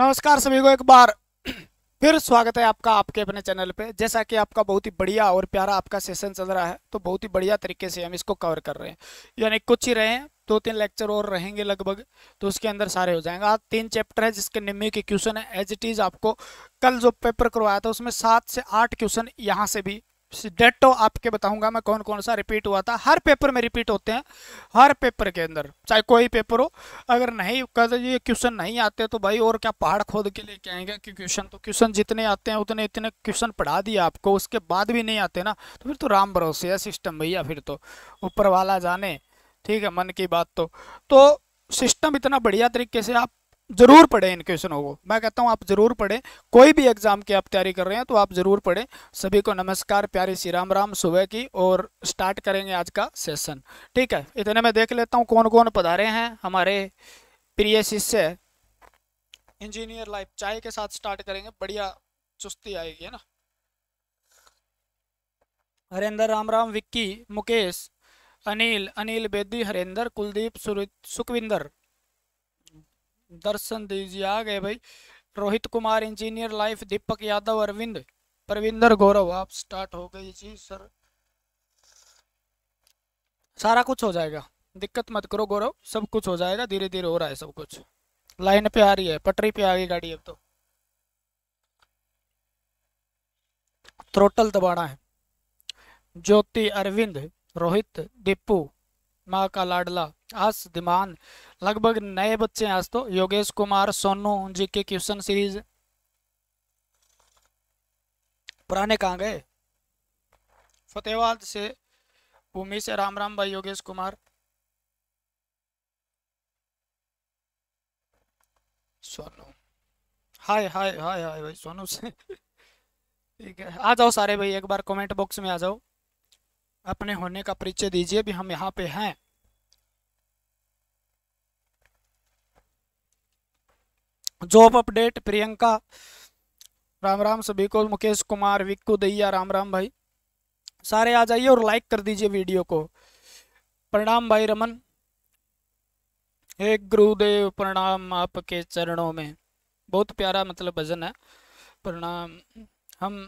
नमस्कार सभी को एक बार फिर स्वागत है आपका आपके अपने चैनल पे जैसा कि आपका बहुत ही बढ़िया और प्यारा आपका सेशन चल रहा है तो बहुत ही बढ़िया तरीके से हम इसको कवर कर रहे हैं यानी कुछ ही रहे हैं दो तीन लेक्चर और रहेंगे लगभग तो उसके अंदर सारे हो जाएंगे आज तीन चैप्टर है जिसके निम्न के क्वेश्चन है एज इट इज़ आपको कल जो पेपर करवाया था उसमें सात से आठ क्वेश्चन यहाँ से भी डेटो तो आपके बताऊंगा मैं कौन कौन सा रिपीट हुआ था हर पेपर में रिपीट होते हैं हर पेपर के अंदर चाहे कोई पेपर हो अगर नहीं कहते ये क्वेश्चन नहीं आते तो भाई और क्या पहाड़ खोद के लेके आएंगे कि क्वेश्चन तो क्वेश्चन जितने आते हैं उतने इतने क्वेश्चन पढ़ा दिए आपको उसके बाद भी नहीं आते ना तो फिर तो राम भरोसे है सिस्टम भैया फिर तो ऊपर वाला जाने ठीक है मन की बात तो तो सिस्टम इतना बढ़िया तरीके से आप जरूर पढ़ें इन क्वेश्चनों को मैं कहता हूँ आप जरूर पढ़ें कोई भी एग्ज़ाम की आप तैयारी कर रहे हैं तो आप ज़रूर पढ़ें सभी को नमस्कार प्यारी श्री राम राम सुबह की और स्टार्ट करेंगे आज का सेशन ठीक है इतने में देख लेता हूँ कौन कौन पधारे हैं हमारे प्रिय शिष्य इंजीनियर लाइफ चाय के साथ स्टार्ट करेंगे बढ़िया चुस्ती आएगी है ना हरेंद्र राम राम विक्की मुकेश अनिल अनिल बेदी हरेंद्र कुलदीप सुखविंदर दर्शन दीजिए आ गए भाई रोहित कुमार इंजीनियर लाइफ दीपक यादव अरविंद परविंदर गौरव आप स्टार्ट हो गए जी सर सारा कुछ हो जाएगा दिक्कत मत करो गौरव सब कुछ हो जाएगा धीरे धीरे हो रहा है सब कुछ लाइन पे आ रही है पटरी पे आ गई गाड़ी अब तो थ्रोटल दबाना है ज्योति अरविंद रोहित दीपू माँ का लाडला आस दिमान लगभग नए बच्चे हैं आज तो योगेश कुमार सोनू जी के क्वेश्चन सीरीज पुराने कहाँ गए फतेहाबाद से भूमि से राम राम भाई योगेश कुमार सोनू हाय हाय हाय हाय भाई सोनू से ठीक है आ जाओ सारे भाई एक बार कमेंट बॉक्स में आ जाओ अपने होने का परिचय दीजिए भी हम यहाँ पे हैं जॉब अपडेट प्रियंका राम राम सभी को मुकेश कुमार विक्कू दैया राम राम भाई सारे आ जाइए और लाइक कर दीजिए वीडियो को प्रणाम भाई रमन हे गुरुदेव प्रणाम आपके चरणों में बहुत प्यारा मतलब भजन है प्रणाम हम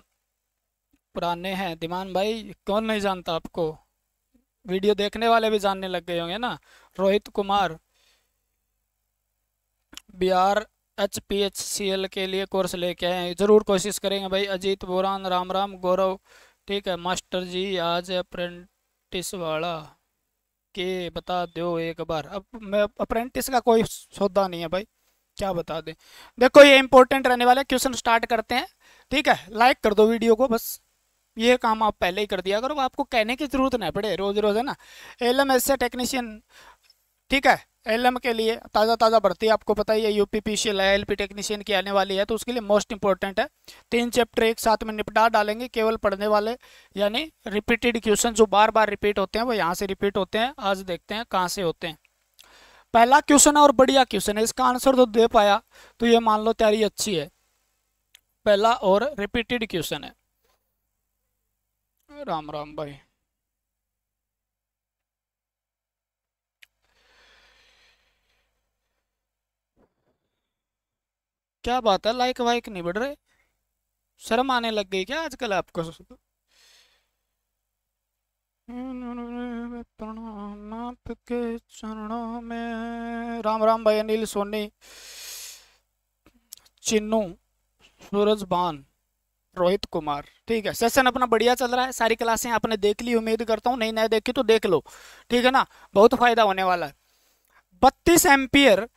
पुराने हैं दिमान भाई कौन नहीं जानता आपको वीडियो देखने वाले भी जानने लग गए होंगे ना Rohit Kumar Bihar H P H C L के लिए कोर्स लेके आए हैं ज़रूर कोशिश करेंगे भाई अजीत बोरान राम राम गौरव ठीक है मास्टर जी आज अप्रेंटिस वाला के बता दो एक बार अब मैं अप्रेंटिस का कोई सौदा नहीं है भाई क्या बता दें देखो ये इंपॉर्टेंट रहने वाला क्वेश्चन स्टार्ट करते हैं ठीक है लाइक कर दो वीडियो को बस ये काम आप पहले ही कर दिया करो आपको कहने की जरूरत ना पड़े रोज रोज है ना एल एम एस टेक्नीशियन ठीक है एलएम के लिए ताज़ा ताज़ा भर्ती आपको पता ही है U P P L P technician की आने वाली है तो उसके लिए मोस्ट इंपॉर्टेंट है तीन चैप्टर एक साथ में निपटा डालेंगे केवल पढ़ने वाले यानी रिपीटेड क्वेश्चन जो बार बार रिपीट होते हैं वो यहाँ से रिपीट होते हैं आज देखते हैं कहाँ से होते हैं पहला क्वेश्चन है और बढ़िया क्वेश्चन है इसका आंसर तो दे पाया तो ये मान लो तैयारी अच्छी है पहला और रिपीटेड क्वेश्चन है राम राम भाई क्या बात है लाइक वाइक नहीं बढ़ रहे शर्म आने लग गई क्या आजकल आपको प्रणाम चरणों में राम राम भाई अनिल सोनी चिन्नू सूरज बान रोहित कुमार ठीक है सेशन अपना बढ़िया चल रहा है सारी क्लासें आपने देख ली उम्मीद करता हूँ नहीं नए देखी तो देख लो ठीक है ना बहुत फायदा होने वाला है बत्तीस एम्पियर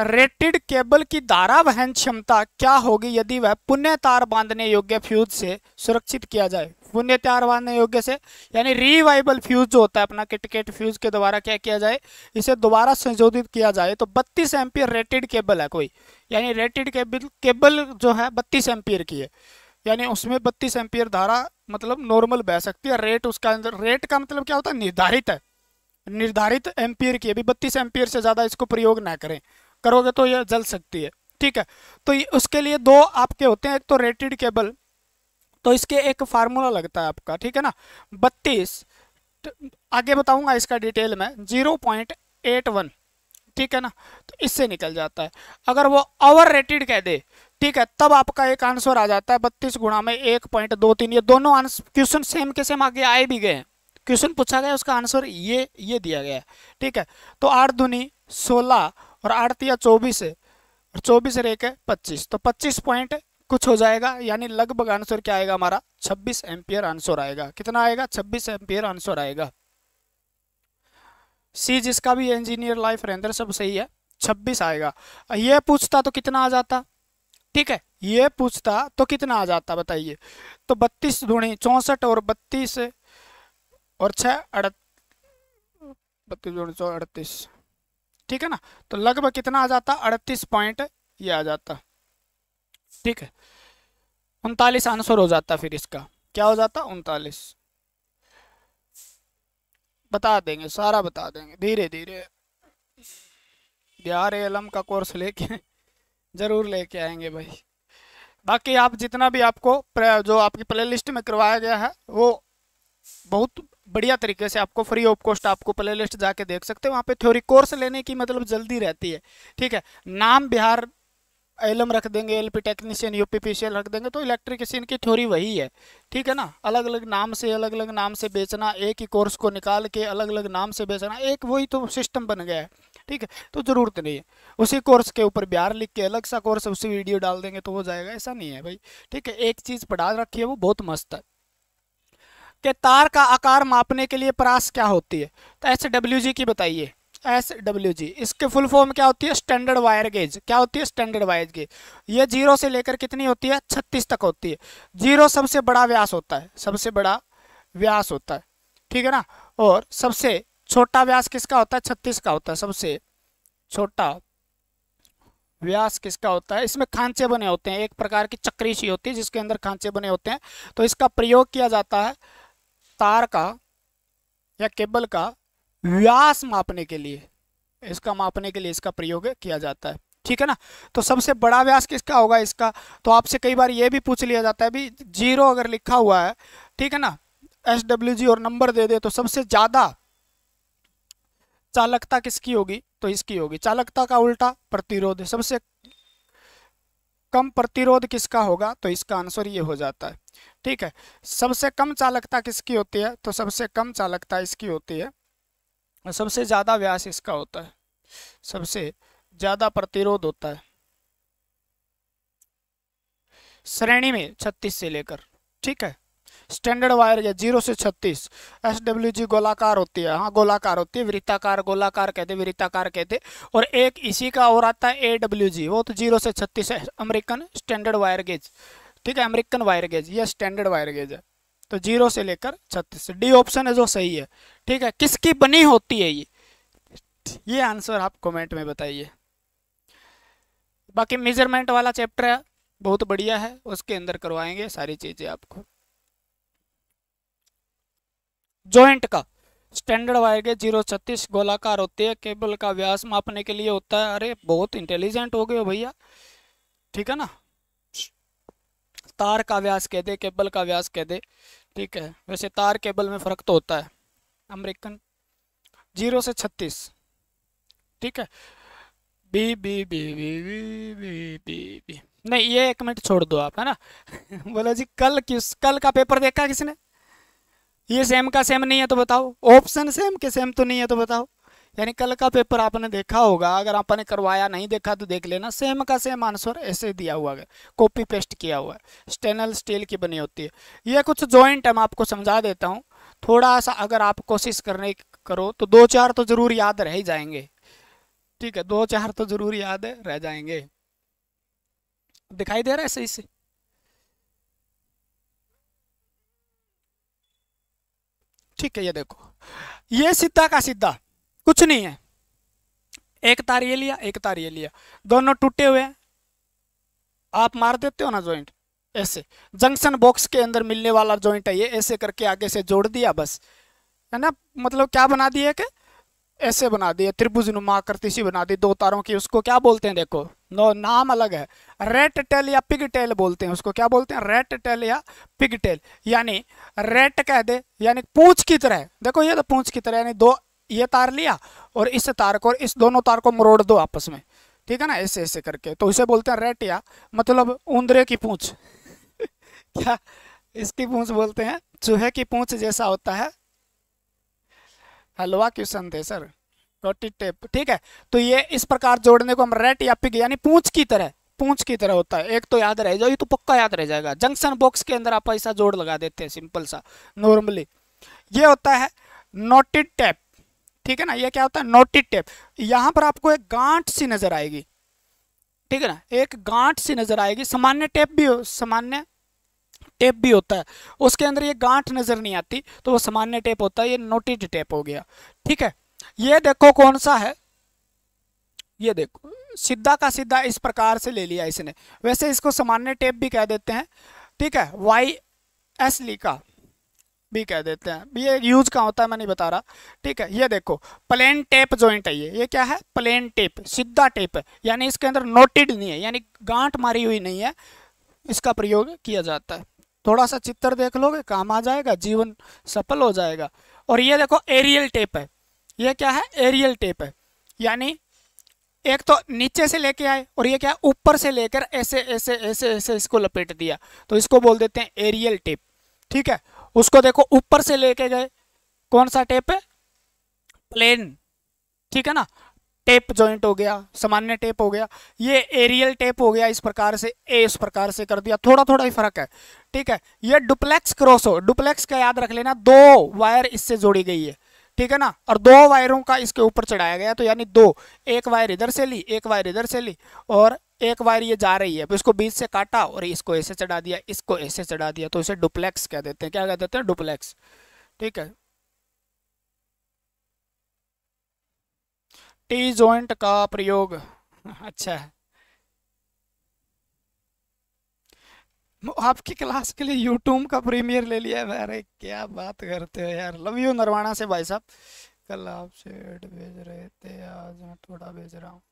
रेटेड केबल की धारा वहन क्षमता क्या होगी यदि वह पुण्य तार बांधने योग्य फ्यूज से सुरक्षित किया जाए पुण्य तार बांधने योग्य से यानी रिवाइबल फ्यूज जो होता है अपना किटकेट फ्यूज के द्वारा क्या किया जाए इसे दोबारा संशोधित किया जाए तो 32 एम्पियर रेटेड केबल है कोई यानी रेटेड केबल केबल जो है बत्तीस एम्पियर की है यानी उसमें बत्तीस एम्पियर धारा मतलब नॉर्मल बह सकती है रेट उसका रेट का मतलब क्या होता है निर्धारित है निर्धारित एम्पियर की अभी बत्तीस एम्पियर से ज़्यादा इसको प्रयोग ना करें करोगे तो यह जल सकती है ठीक है तो उसके लिए दो आपके होते हैं एक तो रेटेड केबल तो इसके एक फार्मूला लगता है आपका ठीक है ना बत्तीस तो आगे बताऊंगा इसका डिटेल में जीरो पॉइंट एट वन ठीक है ना तो इससे निकल जाता है अगर वो ओवर रेटेड कह दे ठीक है तब आपका एक आंसर आ जाता है बत्तीस गुणा में एक पॉइंट दो तीन ये दोनों आंसर क्वेश्चन सेम के सेम आगे आए भी गए हैं क्वेश्चन पूछा गया उसका आंसर ये ये दिया गया है ठीक है तो आठ धुनी सोलह और आठ या चौबीस है और चौबीस रेक है पच्चीस तो पच्चीस पॉइंट कुछ हो जाएगा यानी लगभग आंसर क्या आएगा हमारा छब्बीस एम्पियर आंसर आएगा कितना आएगा छब्बीस एम्पियर आंसर आएगा सी जिसका भी इंजीनियर लाइफ रेंद्र सब सही है छब्बीस आएगा ये पूछता तो कितना आ जाता ठीक है ये पूछता तो कितना आ जाता बताइए तो बत्तीस धुणी चौंसठ और बत्तीस और छः अड़ बत्तीस धुणी चौ अड़तीस ठीक है ना तो लगभग कितना आ जाता अड़तीस पॉइंट ये आ जाता ठीक है उनतालीस आंसर हो जाता फिर इसका क्या हो जाता उनतालीस बता देंगे सारा बता देंगे धीरे धीरे बिहार एलम का कोर्स लेके ज़रूर लेके आएंगे भाई बाकी आप जितना भी आपको जो आपकी प्लेलिस्ट में करवाया गया है वो बहुत बढ़िया तरीके से आपको फ्री ऑफ कॉस्ट आपको प्ले लिस्ट जाके देख सकते हैं वहाँ पे थ्योरी कोर्स लेने की मतलब जल्दी रहती है ठीक है नाम बिहार एलम रख देंगे एलपी टेक्नीशियन यूपीपीसीएल रख देंगे तो इलेक्ट्रिकियन की थ्योरी वही है ठीक है ना अलग अलग नाम से अलग अलग नाम से बेचना एक ही कोर्स को निकाल के अलग अलग नाम से बेचना एक वही तो सिस्टम बन गया है ठीक है तो ज़रूरत नहीं है उसी कोर्स के ऊपर बिहार लिख के अलग सा कोर्स उसी वीडियो डाल देंगे तो हो जाएगा ऐसा नहीं है भाई ठीक है एक चीज़ पढ़ा रखी है वो बहुत मस्त है कि तार का आकार मापने के लिए परास क्या होती है तो एस डब्ल्यू जी की बताइए एस डब्ल्यू जी इसके फुल फॉर्म क्या होती है स्टैंडर्ड वायर गेज क्या होती है स्टैंडर्ड वायर गेज ये जीरो से लेकर कितनी होती है छत्तीस तक होती है जीरो सबसे बड़ा व्यास होता है सबसे बड़ा व्यास होता है ठीक है ना और सबसे छोटा व्यास किसका होता है छत्तीस का होता है सबसे छोटा व्यास किसका होता है इसमें खांचे बने होते हैं एक प्रकार की चक्री सी होती है जिसके अंदर खांचे बने होते हैं तो इसका प्रयोग किया जाता है तार का या केबल का व्यास मापने के लिए इसका मापने के लिए इसका प्रयोग किया जाता है ठीक है ना तो सबसे बड़ा व्यास किसका होगा इसका तो आपसे कई बार ये भी पूछ लिया जाता है भी जीरो अगर लिखा हुआ है ठीक है ना एस डब्ल्यू जी और नंबर दे दे तो सबसे ज़्यादा चालकता किसकी होगी तो इसकी होगी चालकता का उल्टा प्रतिरोध सबसे कम प्रतिरोध किसका होगा तो इसका आंसर ये हो जाता है ठीक है सबसे कम चालकता किसकी होती है तो सबसे कम चालकता इसकी होती है सबसे ज़्यादा व्यास इसका होता है सबसे ज़्यादा प्रतिरोध होता है श्रेणी में छत्तीस से लेकर ठीक है स्टैंडर्ड वायर या जीरो से छत्तीस एस डब्ल्यू जी गोलाकार होती है हाँ गोलाकार होती है वृत्ताकार गोलाकार कहते वृत्ताकार कहते और एक इसी का और आता है ए डब्ल्यू जी वो तो जीरो से छत्तीस है अमेरिकन स्टैंडर्ड वायर गेज ठीक है अमेरिकन वायर गेज यह स्टैंडर्ड वायर गेज है तो जीरो से लेकर छत्तीस डी ऑप्शन है जो सही है ठीक है किसकी बनी होती है ये ये आंसर आप कॉमेंट में बताइए बाकी मेजरमेंट वाला चैप्टर है बहुत बढ़िया है उसके अंदर करवाएंगे सारी चीज़ें आपको जॉइंट का स्टैंडर्ड वायर के जीरो छत्तीस गोलाकार होते हैं केबल का व्यास मापने के लिए होता है अरे बहुत इंटेलिजेंट हो गए हो भैया ठीक है ना तार का व्यास कह दे केबल का व्यास कह दे ठीक है वैसे तार केबल में फ़र्क तो होता है अमेरिकन जीरो से छत्तीस ठीक है B B B B B B B B नहीं ये एक मिनट छोड़ दो आप है ना बोला जी कल किस कल का पेपर देखा किसी ने ये सेम का सेम नहीं है तो बताओ ऑप्शन सेम के सेम तो नहीं है तो बताओ यानी कल का पेपर आपने देखा होगा अगर आपने करवाया नहीं देखा तो देख लेना सेम का सेम आंसर ऐसे दिया हुआ है कॉपी पेस्ट किया हुआ है स्टेनल स्टील की बनी होती है ये कुछ जॉइंट है मैं आपको समझा देता हूँ थोड़ा सा अगर आप कोशिश करने करो तो दो चार तो ज़रूर याद रह ही जाएंगे ठीक है दो चार तो ज़रूर याद रह जाएंगे दिखाई दे रहा है सही से ठीक है ये देखो ये सीधा का सीधा कुछ नहीं है एक तार ये लिया एक तार ये लिया दोनों टूटे हुए हैं आप मार देते हो ना जॉइंट ऐसे जंक्शन बॉक्स के अंदर मिलने वाला जॉइंट है ये ऐसे करके आगे से जोड़ दिया बस है ना मतलब क्या बना दिया के ऐसे बना दिया त्रिभुज नुमा आकृति सी बना दी दो तारों की उसको क्या बोलते हैं देखो नो नाम अलग है रेट टेल या पिग टेल बोलते हैं उसको क्या बोलते हैं रेट टेल या पिग टेल यानी रेट कह दे यानी पूछ की तरह देखो ये तो पूछ की तरह यानी दो ये तार लिया और इस तार को और इस दोनों तार को मरोड़ दो आपस में ठीक है ना ऐसे ऐसे करके तो इसे बोलते हैं रेट या मतलब उंदरे की पूछ क्या इसकी पूछ बोलते हैं चूहे की पूछ जैसा होता है हलवा क्वेश्चन थे सर छोटी टेप ठीक है तो ये इस प्रकार जोड़ने को हम रेट या पिग यानी पूंछ की तरह पूंछ की तरह होता है एक तो याद रह जाओ ये तो पक्का याद रह जाएगा जंक्शन बॉक्स के अंदर आप ऐसा जोड़ लगा देते हैं सिंपल सा नॉर्मली ये होता है नोटेड टेप ठीक है ना ये क्या होता है नोटेड टेप यहाँ पर आपको एक गांठ सी नजर आएगी ठीक है ना एक गांठ सी नजर आएगी सामान्य टेप भी सामान्य टेप भी होता है उसके अंदर ये गांठ नजर नहीं आती तो वो सामान्य टेप होता है ये नोटेड टेप हो गया ठीक है ये देखो कौन सा है ये देखो सीधा का सीधा इस प्रकार से ले लिया इसने वैसे इसको सामान्य टेप भी कह देते हैं ठीक है वाई एस लिखा भी कह देते हैं ये यूज कहाँ होता है मैं नहीं बता रहा ठीक है ये देखो प्लेन टेप जॉइंट है ये ये क्या है प्लेन टेप सीधा टेप है यानी इसके अंदर नोटेड नहीं है यानी गांठ मारी हुई नहीं है इसका प्रयोग किया जाता है थोड़ा सा चित्र देख लोगे काम आ जाएगा जीवन सफल हो जाएगा और ये देखो एरियल टेप है ये क्या है एरियल टेप है यानी एक तो नीचे से लेके आए और ये क्या ऊपर से लेकर ऐसे ऐसे ऐसे ऐसे इसको लपेट दिया तो इसको बोल देते हैं एरियल टेप ठीक है उसको देखो ऊपर से लेके गए कौन सा टेप है प्लेन ठीक है ना टेप जॉइंट हो गया सामान्य टेप हो गया ये एरियल टेप हो गया इस प्रकार से ए इस प्रकार से कर दिया थोड़ा थोड़ा ही फर्क है ठीक है ये डुप्लेक्स क्रॉस हो डुप्लेक्स का याद रख लेना दो वायर इससे जोड़ी गई है ठीक है ना और दो वायरों का इसके ऊपर चढ़ाया गया तो यानी दो एक वायर इधर से ली एक वायर इधर से ली और एक वायर ये जा रही है इसको बीच से काटा और इसको ऐसे चढ़ा दिया इसको ऐसे चढ़ा दिया तो इसे डुप्लेक्स कह देते हैं क्या कह देते हैं डुप्लेक्स ठीक है टी जॉइंट का प्रयोग अच्छा है आपकी क्लास के लिए यूट्यूब का प्रीमियर ले लिया है अरे क्या बात करते हो यार लव यू नरवाना से भाई साहब कल आपसे एड भेज रहे थे आज मैं थोड़ा भेज रहा हूँ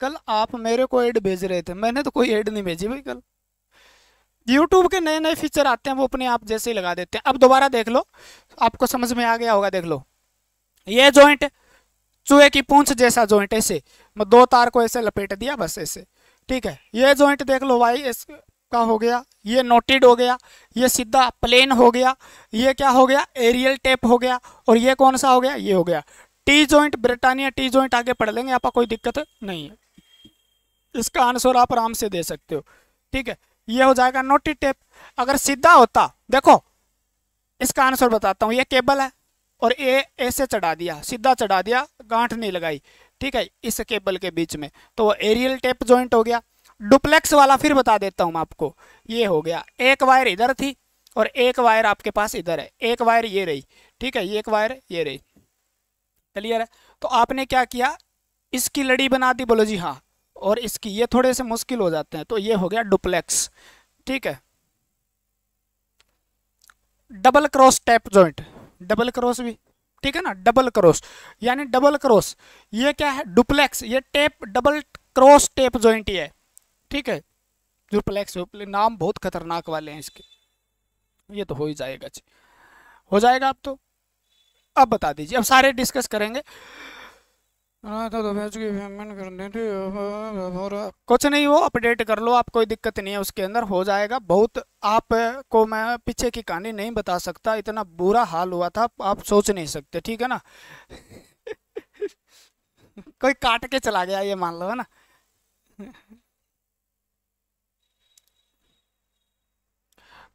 कल आप मेरे को एड भेज रहे थे मैंने तो कोई एड नहीं भेजी भाई कल यूट्यूब के नए नए फीचर आते हैं वो अपने आप जैसे ही लगा देते हैं अब दोबारा देख लो आपको समझ में आ गया होगा देख लो ये जॉइंट चूहे की पूंछ जैसा जॉइंट ऐसे मैं दो तार को ऐसे लपेट दिया बस ऐसे ठीक है ये जॉइंट देख लो भाई इस का हो गया ये नोटेड हो गया ये सीधा प्लेन हो गया ये क्या हो गया एरियल टेप हो गया और ये कौन सा हो गया ये हो गया T joint Britannia T joint आगे पढ़ लेंगे आपका कोई दिक्कत नहीं है इसका आंसर आप आराम से दे सकते हो ठीक है ये हो जाएगा नोटी टेप अगर सीधा होता देखो इसका आंसर बताता हूँ ये केबल है और ए ऐसे चढ़ा दिया सीधा चढ़ा दिया गांठ नहीं लगाई ठीक है इस केबल के बीच में तो वो एरियल टेप ज्वाइंट हो गया डुप्लेक्स वाला फिर बता देता हूँ आपको ये हो गया एक वायर इधर थी और एक वायर आपके पास इधर है एक वायर ये रही ठीक है ये एक वायर ये रही क्लियर है तो आपने क्या किया इसकी लड़ी बना दी बोलो जी हाँ और इसकी ये थोड़े से मुश्किल हो जाते हैं तो ये हो गया डुप्लेक्स ठीक है double cross tap joint double cross भी ठीक है ना डबल क्रॉस यानी डबल क्रॉस ये क्या है डुप्लेक्स ये tape double cross tape joint ही है ठीक है डुप्लेक्स नाम बहुत खतरनाक वाले हैं इसके ये तो हो ही जाएगा जी हो जाएगा आप तो अब बता दीजिए अब सारे डिस्कस करेंगे हाँ, तो तो कुछ नहीं वो अपडेट कर लो आप कोई दिक्कत नहीं है उसके अंदर हो जाएगा बहुत को मैं पीछे की कहानी नहीं बता सकता इतना बुरा हाल हुआ था आप सोच नहीं सकते ठीक है ना कोई काट के चला गया ये मान लो है ना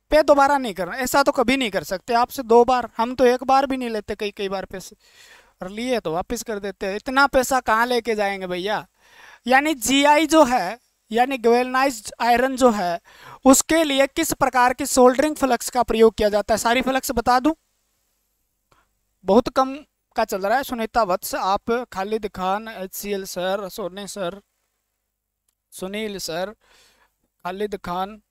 पे दोबारा नहीं करना ऐसा तो कभी नहीं कर सकते आपसे दो बार हम तो एक बार भी नहीं लेते कई कई बार पैसे और लिए तो वापस कर देते हैं इतना पैसा कहाँ लेके जाएंगे भैया यानी जीआई जो है यानी ग्वेलनाइज आयरन जो है उसके लिए किस प्रकार की सोल्डरिंग फ्लक्स का प्रयोग किया जाता है सारी फ्लक्स बता दूं बहुत कम का चल रहा है सुनीता वत्स आप Khalid Khan H C L sir सोने सर सुनील सर खालिद खान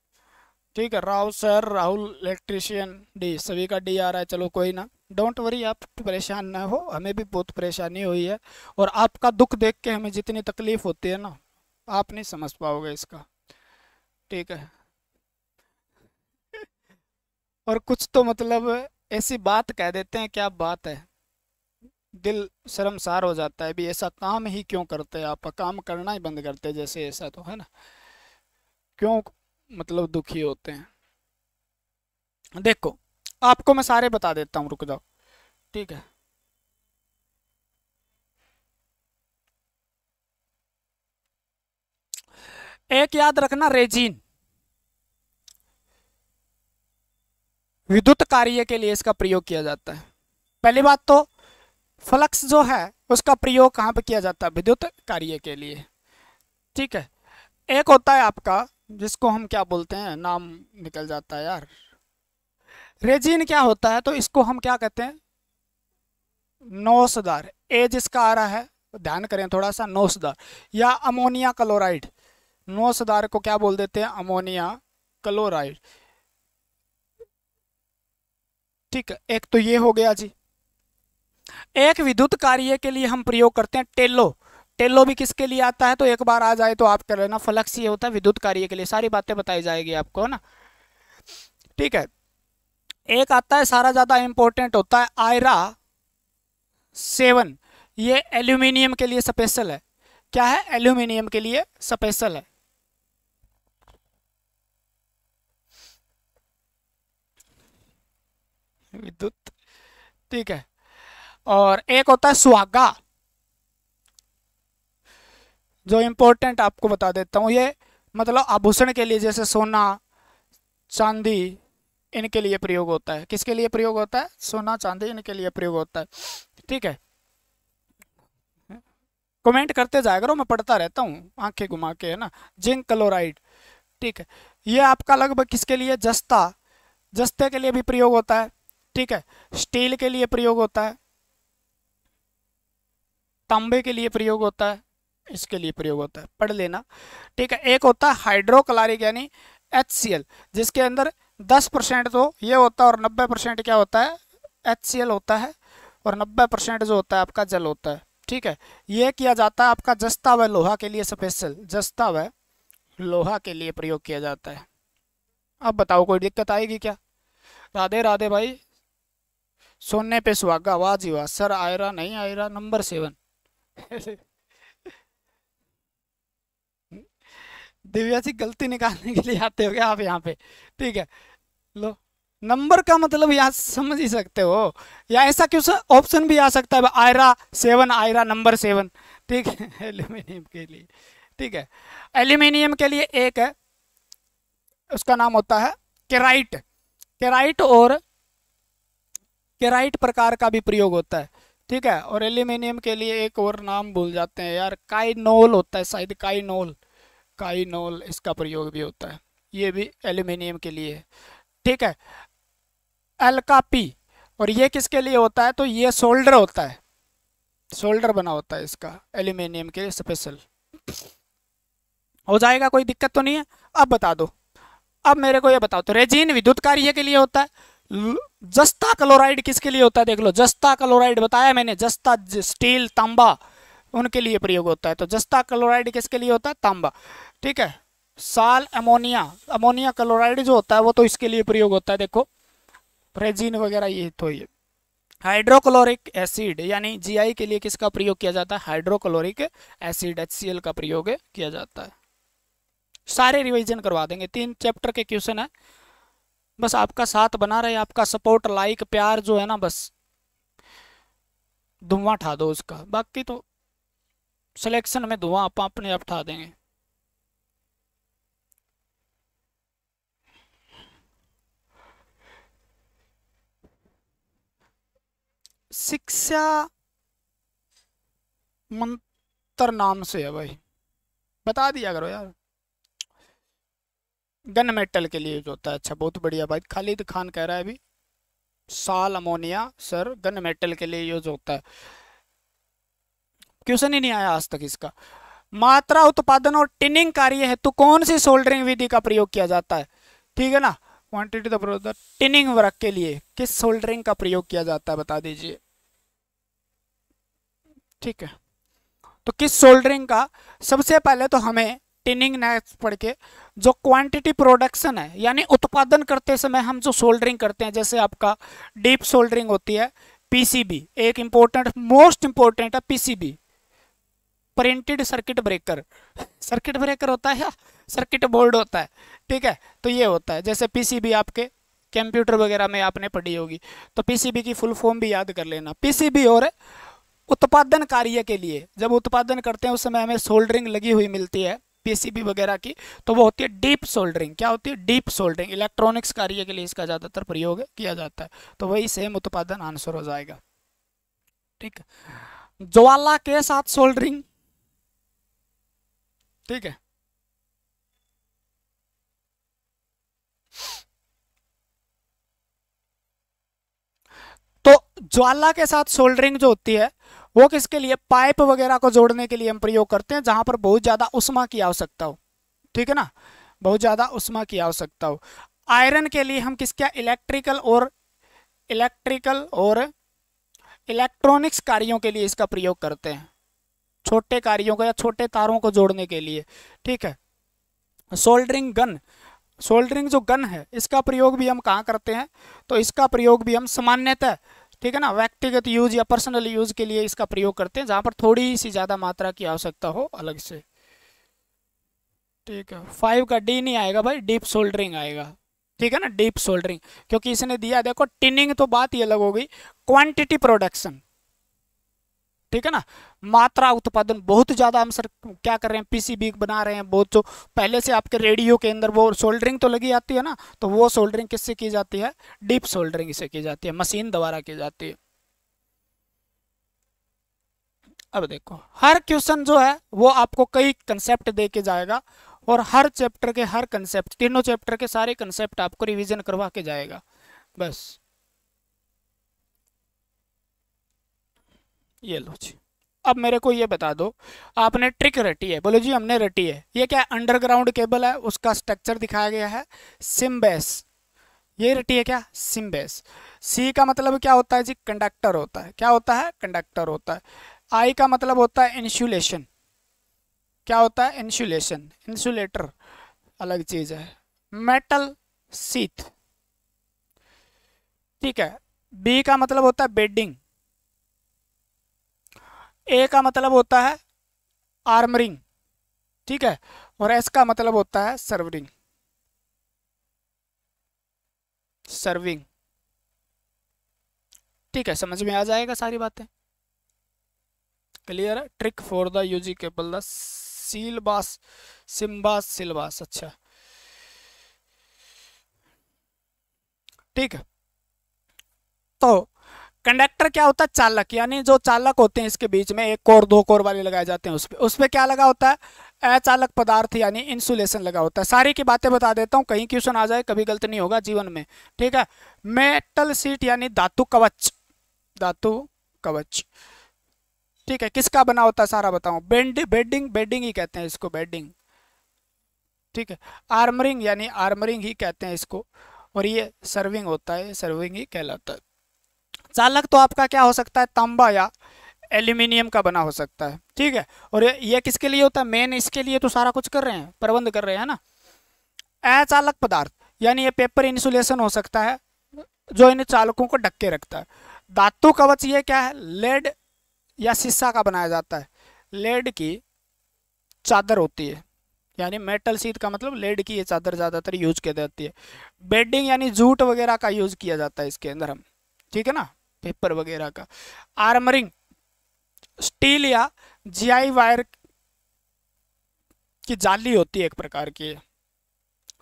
ठीक है Rahul sir Rahul electrician D सभी का डी आ रहा है चलो कोई ना डोंट वरी आप परेशान ना हो हमें भी बहुत परेशानी हुई है और आपका दुख देख के हमें जितनी तकलीफ होती है ना आप नहीं समझ पाओगे इसका ठीक है और कुछ तो मतलब ऐसी बात कह देते हैं क्या बात है दिल शर्मसार हो जाता है भी ऐसा काम ही क्यों करते हैं आप काम करना ही बंद करते जैसे ऐसा तो है ना क्यों मतलब दुखी होते हैं देखो आपको मैं सारे बता देता हूँ रुक जाओ ठीक है एक याद रखना रेजिन विद्युत कार्य के लिए इसका प्रयोग किया जाता है पहली बात तो फ्लक्स जो है उसका प्रयोग कहाँ पे किया जाता है विद्युत कार्य के लिए ठीक है एक होता है आपका जिसको हम क्या बोलते हैं नाम निकल जाता है यार रेजिन क्या होता है तो इसको हम क्या कहते हैं नौसदार ए जिसका आ रहा है ध्यान करें थोड़ा सा नौसदार या अमोनिया क्लोराइड नौसदार को क्या बोल देते हैं अमोनिया क्लोराइड ठीक है एक तो ये हो गया जी एक विद्युत कार्य के लिए हम प्रयोग करते हैं टेलो टेलो भी किसके लिए आता है तो एक बार आ जाए तो आप कर लेना फ्लक्स ये होता है विद्युत कार्य के लिए सारी बातें बताई जाएगी आपको है ना ठीक है एक आता है सारा ज़्यादा इम्पोर्टेंट होता है आयरा सेवन ये एल्यूमिनियम के लिए स्पेशल है क्या है एल्यूमिनियम के लिए स्पेशल है विद्युत ठीक है और एक होता है सुहागा जो इम्पोर्टेंट आपको बता देता हूँ ये मतलब आभूषण के लिए जैसे सोना चांदी इनके लिए प्रयोग होता है किसके लिए प्रयोग होता है सोना चांदी इनके लिए प्रयोग होता है ठीक है कमेंट करते जाए करो मैं पढ़ता रहता हूँ आंखें घुमा के है ना जिंक क्लोराइड ठीक है ये आपका लगभग किसके लिए जस्ता जस्ते के लिए भी प्रयोग होता है ठीक है स्टील के लिए प्रयोग होता है तांबे के लिए प्रयोग होता है इसके लिए प्रयोग होता है पढ़ लेना ठीक है एक होता है हाइड्रोक्लारिक यानी एच जिसके अंदर दस परसेंट तो ये होता है और नब्बे परसेंट क्या होता है एच होता है और नब्बे परसेंट जो होता है आपका जल होता है ठीक है ये किया जाता है आपका जस्ता व लोहा के लिए स्पेशल जस्ता व लोहा के लिए प्रयोग किया जाता है अब बताओ कोई दिक्कत आएगी क्या राधे राधे भाई सोने पे सुहागा वाह जी वाह सर आयरा नहीं आयरा नंबर सेवन दिव्या जी गलती निकालने के लिए आते हो गए आप यहाँ पे ठीक है लो नंबर का मतलब यहाँ समझ ही सकते हो या ऐसा क्यों ऑप्शन भी आ सकता है Ayra seven Ayra number seven ठीक है एल्यूमिनियम के लिए ठीक है एल्यूमिनियम के लिए एक है उसका नाम होता है केराइट केराइट और केराइट प्रकार का भी प्रयोग होता है ठीक है और एल्यूमिनियम के लिए एक और नाम भूल जाते हैं यार काइनोल होता है शायद काइनोल काइनोल इसका प्रयोग भी होता है ये भी एल्यूमिनियम के लिए है ठीक है एलकापी और ये किसके लिए होता है तो ये सोल्डर होता है शोल्डर बना होता है इसका एल्यूमिनियम के लिए स्पेशल हो जाएगा कोई दिक्कत तो नहीं है अब बता दो अब मेरे को ये बताओ तो रेजिन विद्युत कार्य के लिए होता है जस्ता क्लोराइड किसके लिए होता है देख लो जस्ता क्लोराइड बताया मैंने जस्ता स्टील तांबा उनके लिए प्रयोग होता है तो जस्ता क्लोराइड किसके लिए होता है तांबा ठीक है साल अमोनिया अमोनिया क्लोराइड जो होता है वो तो इसके लिए प्रयोग होता है देखो रेजिन वगैरह ये तो ये हाइड्रोक्लोरिक एसिड यानी जीआई के लिए किसका प्रयोग किया जाता है हाइड्रोक्लोरिक एसिड एचसीएल का प्रयोग किया जाता है सारे रिवीजन करवा देंगे तीन चैप्टर के क्वेश्चन है बस आपका साथ बना रहे आपका सपोर्ट लाइक प्यार जो है ना बस धुआं ठा दो उसका बाकी तो सिलेक्शन में धुआं आप अपने आप ठा देंगे शिक्षा मंत्र नाम से है भाई बता दिया करो यार गन मेटल के लिए यूज होता है अच्छा बहुत बढ़िया भाई खालिद खान कह रहा है अभी साल अमोनिया सर गन मेटल के लिए यूज होता है क्वेश्चन ही नहीं आया आज तक इसका मात्रा उत्पादन और टिनिंग कार्य है तो कौन सी सोल्डरिंग विधि का प्रयोग किया जाता है ठीक है ना क्वांटिटी टिनिंग वर्क के लिए किस सोल्डरिंग का प्रयोग किया जाता है बता दीजिए ठीक है तो किस सोल्डरिंग का सबसे पहले तो हमें टिनिंग नैप्स पढ़ के जो क्वांटिटी प्रोडक्शन है यानी उत्पादन करते समय हम जो सोल्डरिंग करते हैं जैसे आपका डीप सोल्डरिंग होती है पीसीबी एक इम्पोर्टेंट मोस्ट इम्पोर्टेंट है PCB printed circuit breaker circuit breaker होता है या सर्किट बोर्ड होता है ठीक है तो ये होता है जैसे पीसीबी आपके कंप्यूटर वगैरह में आपने पढ़ी होगी तो पीसीबी की फुल फॉर्म भी याद कर लेना पीसीबी और उत्पादन कार्य के लिए जब उत्पादन करते हैं उस समय हमें सोल्डरिंग लगी हुई मिलती है पीसीबी वगैरह की तो वो होती है डीप सोल्डरिंग क्या होती है डीप सोल्डरिंग इलेक्ट्रॉनिक्स कार्य के लिए इसका ज़्यादातर प्रयोग किया जाता है तो वही सेम उत्पादन आंसर हो जाएगा ठीक है ज्वाला के साथ सोल्डरिंग ठीक है तो ज्वाला के साथ सोल्डरिंग जो होती है वो किसके लिए पाइप वगैरह को जोड़ने के लिए हम प्रयोग करते हैं जहां पर बहुत ज़्यादा उष्मा की आवश्यकता हो ठीक है ना बहुत ज़्यादा उष्मा की आवश्यकता हो आयरन के लिए हम किसके इलेक्ट्रिकल और इलेक्ट्रिकल और इलेक्ट्रॉनिक्स कार्यों के लिए इसका प्रयोग करते हैं छोटे कार्यों को या छोटे तारों को जोड़ने के लिए ठीक है सोल्डरिंग गन सोल्डरिंग जो गन है इसका प्रयोग भी हम कहाँ करते हैं तो इसका प्रयोग भी हम सामान्यतः ठीक है ना व्यक्तिगत यूज या पर्सनल यूज के लिए इसका प्रयोग करते हैं जहां पर थोड़ी सी ज़्यादा मात्रा की आवश्यकता हो अलग से ठीक है फाइव का डी नहीं आएगा भाई डीप सोल्डरिंग आएगा ठीक है ना डीप सोल्डरिंग क्योंकि इसने दिया देखो टिनिंग तो बात ही अलग हो गई क्वांटिटी प्रोडक्शन ठीक है ना मात्रा उत्पादन बहुत ज़्यादा हम सर क्या कर रहे हैं पीसीबी बना रहे हैं बहुत जो तो पहले से आपके रेडियो के अंदर वो सोल्डरिंग तो लगी आती है ना तो वो सोल्डरिंग किससे की जाती है डीप सोल्डरिंग से की जाती है मशीन द्वारा की जाती है अब देखो हर क्वेश्चन जो है वो आपको कई कंसेप्ट दे के जाएगा और हर चैप्टर के हर कंसेप्ट तीनों चैप्टर के सारे कंसेप्ट आपको रिविजन करवा के जाएगा बस ये लो जी अब मेरे को ये बता दो आपने ट्रिक रटी है बोलो जी हमने रटी है ये क्या अंडरग्राउंड केबल है उसका स्ट्रक्चर दिखाया गया है सिम्बेस ये रटी है क्या सिम्बेस सी का मतलब क्या होता है जी कंडक्टर होता है क्या होता है कंडक्टर होता है आई का मतलब होता है इंसुलेशन क्या होता है इंसुलेशन इंसुलेटर अलग चीज है मेटल सीथ ठीक है बी का मतलब होता है बेडिंग ए का मतलब होता है आर्मरिंग ठीक है और एस का मतलब होता है सर्वरिंग सर्विंग ठीक है समझ में आ जाएगा सारी बातें क्लियर है trick for the UG cable the syllabus सिम्बास सिलबास अच्छा ठीक है तो कंडक्टर क्या होता है चालक यानी जो चालक होते हैं इसके बीच में एक कोर दो कोर वाले लगाए जाते हैं उस पर उस पर क्या लगा होता है अचालक पदार्थ यानी इंसुलेशन लगा होता है सारी की बातें बता देता हूँ कहीं क्वेश्चन आ जाए कभी गलत नहीं होगा जीवन में ठीक है मेटल सीट यानी धातु कवच धातु कवच ठीक है किसका बना होता है सारा बताऊँ बेड बेडिंग बेडिंग ही कहते हैं इसको बेडिंग ठीक है आर्मरिंग यानी आर्मरिंग ही कहते हैं इसको और ये सर्विंग होता है सर्विंग ही कहलाता है चालक तो आपका क्या हो सकता है तांबा या एल्यूमिनियम का बना हो सकता है ठीक है और यह किसके लिए होता है मेन इसके लिए तो सारा कुछ कर रहे हैं प्रबंध कर रहे हैं ना अचालक पदार्थ यानी ये पेपर इंसुलेशन हो सकता है जो इन चालकों को ढक के रखता है धातु कवच ये क्या है लेड या शीशा का बनाया जाता है लेड की चादर होती है यानी मेटल सीट का मतलब लेड की ये चादर ज़्यादातर यूज किया जाती है बेडिंग यानी जूट वगैरह का यूज़ किया जाता है इसके अंदर हम ठीक है ना पेपर वगैरह का आर्मरिंग स्टील या जीआई वायर की जाली होती है एक प्रकार की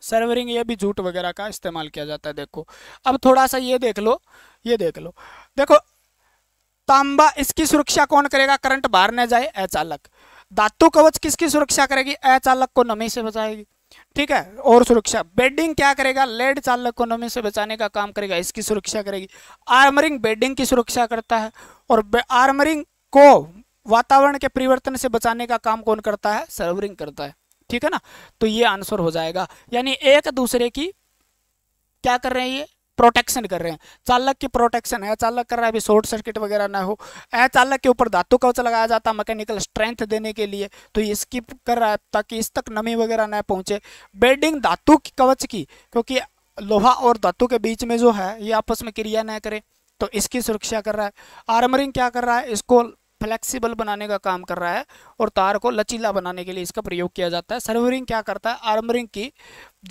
सर्वरिंग ये भी जूट वगैरह का इस्तेमाल किया जाता है देखो अब थोड़ा सा ये देख लो ये देख लो देखो तांबा इसकी सुरक्षा कौन करेगा करंट बाहर न जाए अचालक धातु कवच किसकी सुरक्षा करेगी अचालक को नमी से बचाएगी ठीक है और सुरक्षा बेडिंग क्या करेगा लेड को नमी से बचाने का काम करेगा इसकी सुरक्षा करेगी आर्मरिंग बेडिंग की सुरक्षा करता है और आर्मरिंग को वातावरण के परिवर्तन से बचाने का काम कौन करता है सर्वरिंग करता है ठीक है ना तो ये आंसर हो जाएगा यानी एक दूसरे की क्या कर रहे हैं ये प्रोटेक्शन कर रहे हैं चालक की प्रोटेक्शन है चालक कर रहा है अभी शॉर्ट सर्किट वगैरह ना हो चालक के ऊपर धातु कवच लगाया जाता है मैकेनिकल स्ट्रेंथ देने के लिए तो ये स्किप कर रहा है ताकि इस तक नमी वगैरह ना पहुंचे बेडिंग धातु कवच की क्योंकि लोहा और धातु के बीच में जो है ये आपस में क्रिया ना करे तो इसकी सुरक्षा कर रहा है आर्मरिंग क्या कर रहा है इसको फ्लेक्सिबल बनाने का काम कर रहा है और तार को लचीला बनाने के लिए इसका प्रयोग किया जाता है सर्वरिंग क्या करता है आर्मरिंग की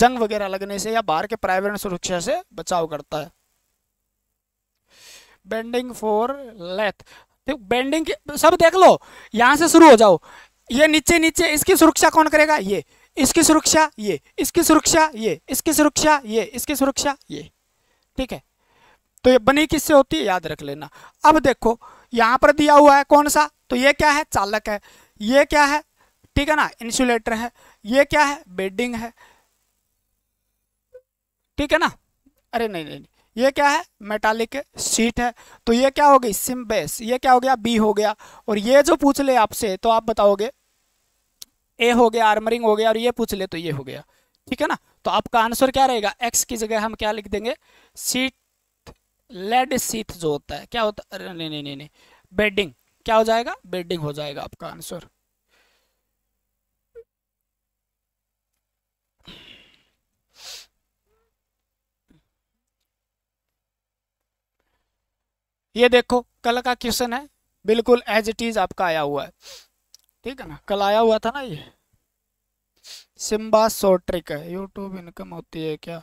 जंग वगैरह लगने से या बाहर के पर्यावरण सुरक्षा से बचाव करता है बेंडिंग फॉर लेथ तो बेंडिंग सब देख लो यहाँ से शुरू हो जाओ ये नीचे नीचे इसकी सुरक्षा कौन करेगा ये इसकी सुरक्षा ये इसकी सुरक्षा ये इसकी सुरक्षा ये इसकी सुरक्षा ये ठीक है तो ये बनी किससे होती है याद रख लेना अब देखो यहां पर दिया हुआ है कौन सा तो ये क्या है चालक है ये क्या है ठीक है ना इंसुलेटर है ये क्या है बेडिंग है ठीक है ना अरे नहीं नहीं ये क्या है मेटालिक सीट है तो ये क्या हो गई सिम बेस ये क्या हो गया बी हो गया और ये जो पूछ ले आपसे तो आप बताओगे ए हो गया आर्मरिंग हो गया और ये पूछ ले तो ये हो गया ठीक है ना तो आपका आंसर क्या रहेगा एक्स की जगह हम क्या लिख देंगे सीट लेड सीथ जो होता है क्या होता है नहीं नहीं नहीं बेडिंग क्या हो जाएगा बेडिंग हो जाएगा आपका आंसर ये देखो कल का क्वेश्चन है बिल्कुल एज इट इज आपका आया हुआ है ठीक है ना कल आया हुआ था ना ये सिम्बा सोट्रिक है यूट्यूब इनकम होती है क्या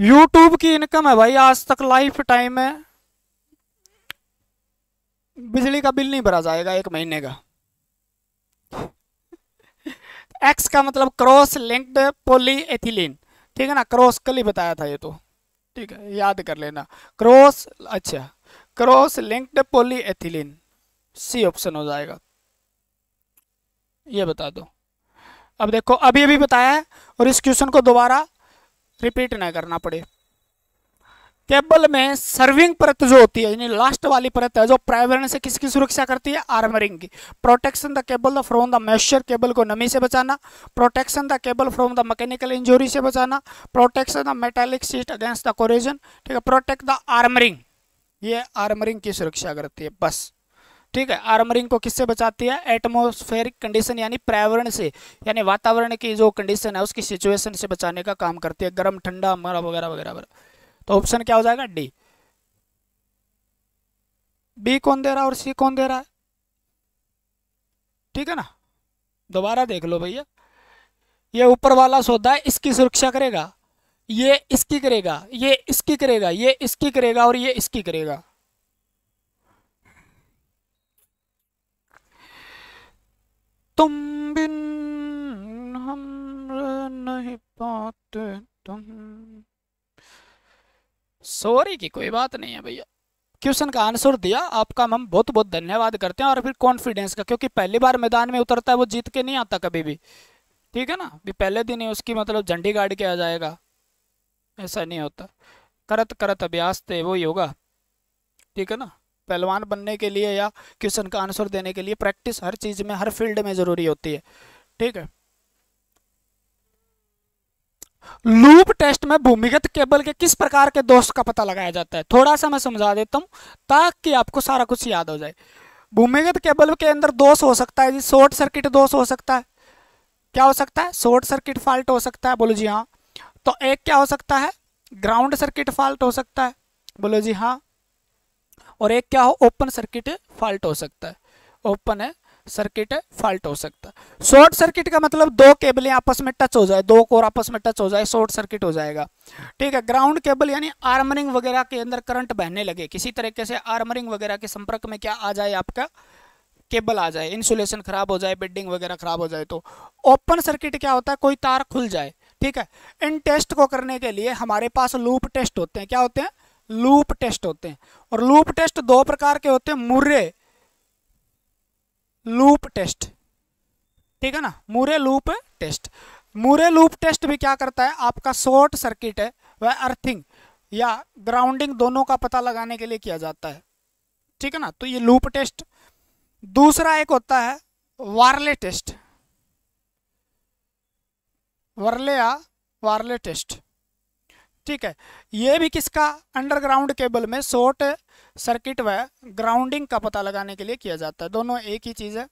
यूट्यूब की इनकम है भाई आज तक लाइफ टाइम है बिजली का बिल नहीं भरा जाएगा एक महीने का एक्स का मतलब क्रॉस लिंक्ड पोली एथिलीन ठीक है ना क्रॉस कल ही बताया था ये तो ठीक है याद कर लेना क्रॉस अच्छा cross linked polyethylene C option हो जाएगा ये बता दो अब देखो अभी अभी बताया है और इस क्वेश्चन को दोबारा रिपीट ना करना पड़े केबल में सर्विंग परत जो होती है यानी लास्ट वाली परत है जो पर्यावरण से किसकी सुरक्षा करती है आर्मरिंग की protection the cable the from the moisture cable को नमी से बचाना protection the cable from the mechanical injury से बचाना protection the metallic sheet against the corrosion ठीक है प्रोटेक्ट द आर्मरिंग ये आर्मरिंग की सुरक्षा करती है बस ठीक है आर्मरिंग को किससे बचाती है एटमोस्फेरिक कंडीशन यानी पर्यावरण से यानी वातावरण की जो कंडीशन है उसकी सिचुएशन से बचाने का काम करती है गर्म ठंडा मरा वगैरह वगैरह वगैरह तो ऑप्शन क्या हो जाएगा डी बी कौन दे रहा और सी कौन दे रहा है ठीक है ना दोबारा देख लो भैया ये ऊपर वाला सौदा है इसकी सुरक्षा करेगा ये इसकी करेगा ये इसकी करेगा ये इसकी करेगा और ये इसकी करेगा तुम बिन हम नहीं पाते तुम सॉरी की कोई बात नहीं है भैया क्वेश्चन का आंसर दिया आपका हम बहुत बहुत धन्यवाद करते हैं और फिर कॉन्फिडेंस का क्योंकि पहली बार मैदान में उतरता है वो जीत के नहीं आता कभी भी ठीक है ना भी पहले दिन ही उसकी मतलब झंडी गाड़ के आ जाएगा ऐसा नहीं होता करत करत अभ्यास थे तो ही होगा ठीक है ना पहलवान बनने के लिए या क्वेश्चन का आंसर देने के लिए प्रैक्टिस हर चीज़ में हर फील्ड में ज़रूरी होती है ठीक है लूप टेस्ट में भूमिगत केबल के किस प्रकार के दोष का पता लगाया जाता है थोड़ा सा मैं समझा देता हूँ ताकि आपको सारा कुछ याद हो जाए भूमिगत केबल के अंदर दोष हो सकता है जी शॉर्ट सर्किट दोष हो सकता है क्या हो सकता है शॉर्ट सर्किट फॉल्ट हो सकता है बोलो जी हाँ तो एक क्या हो सकता है ग्राउंड सर्किट फॉल्ट हो सकता है बोलो जी हाँ और एक क्या हो ओपन सर्किट फॉल्ट हो सकता है ओपन है सर्किट फॉल्ट हो सकता है शॉर्ट सर्किट का मतलब दो केबलें आपस में टच हो जाए दो कोर आपस में टच हो जाए शॉर्ट सर्किट हो जाएगा ठीक है ग्राउंड केबल यानी आर्मरिंग वगैरह के अंदर करंट बहने लगे किसी तरीके से आर्मरिंग वगैरह के संपर्क में क्या आ जाए आपका केबल आ जाए इंसुलेशन खराब हो जाए बेडिंग वगैरह खराब हो जाए तो ओपन सर्किट क्या होता है कोई तार खुल जाए ठीक है इन टेस्ट को करने के लिए हमारे पास लूप टेस्ट होते हैं क्या होते हैं लूप टेस्ट होते हैं और लूप टेस्ट दो प्रकार के होते हैं मुर्रे लूप टेस्ट ठीक है ना Murray loop test Murray loop test भी क्या करता है आपका शॉर्ट सर्किट है वह अर्थिंग या ग्राउंडिंग दोनों का पता लगाने के लिए किया जाता है ठीक है ना तो ये लूप टेस्ट दूसरा एक होता है वारले टेस्ट वर्ले या वारले टेस्ट ठीक है ये भी किसका अंडरग्राउंड केबल में शॉर्ट सर्किट व ग्राउंडिंग का पता लगाने के लिए किया जाता है दोनों एक ही चीज़ है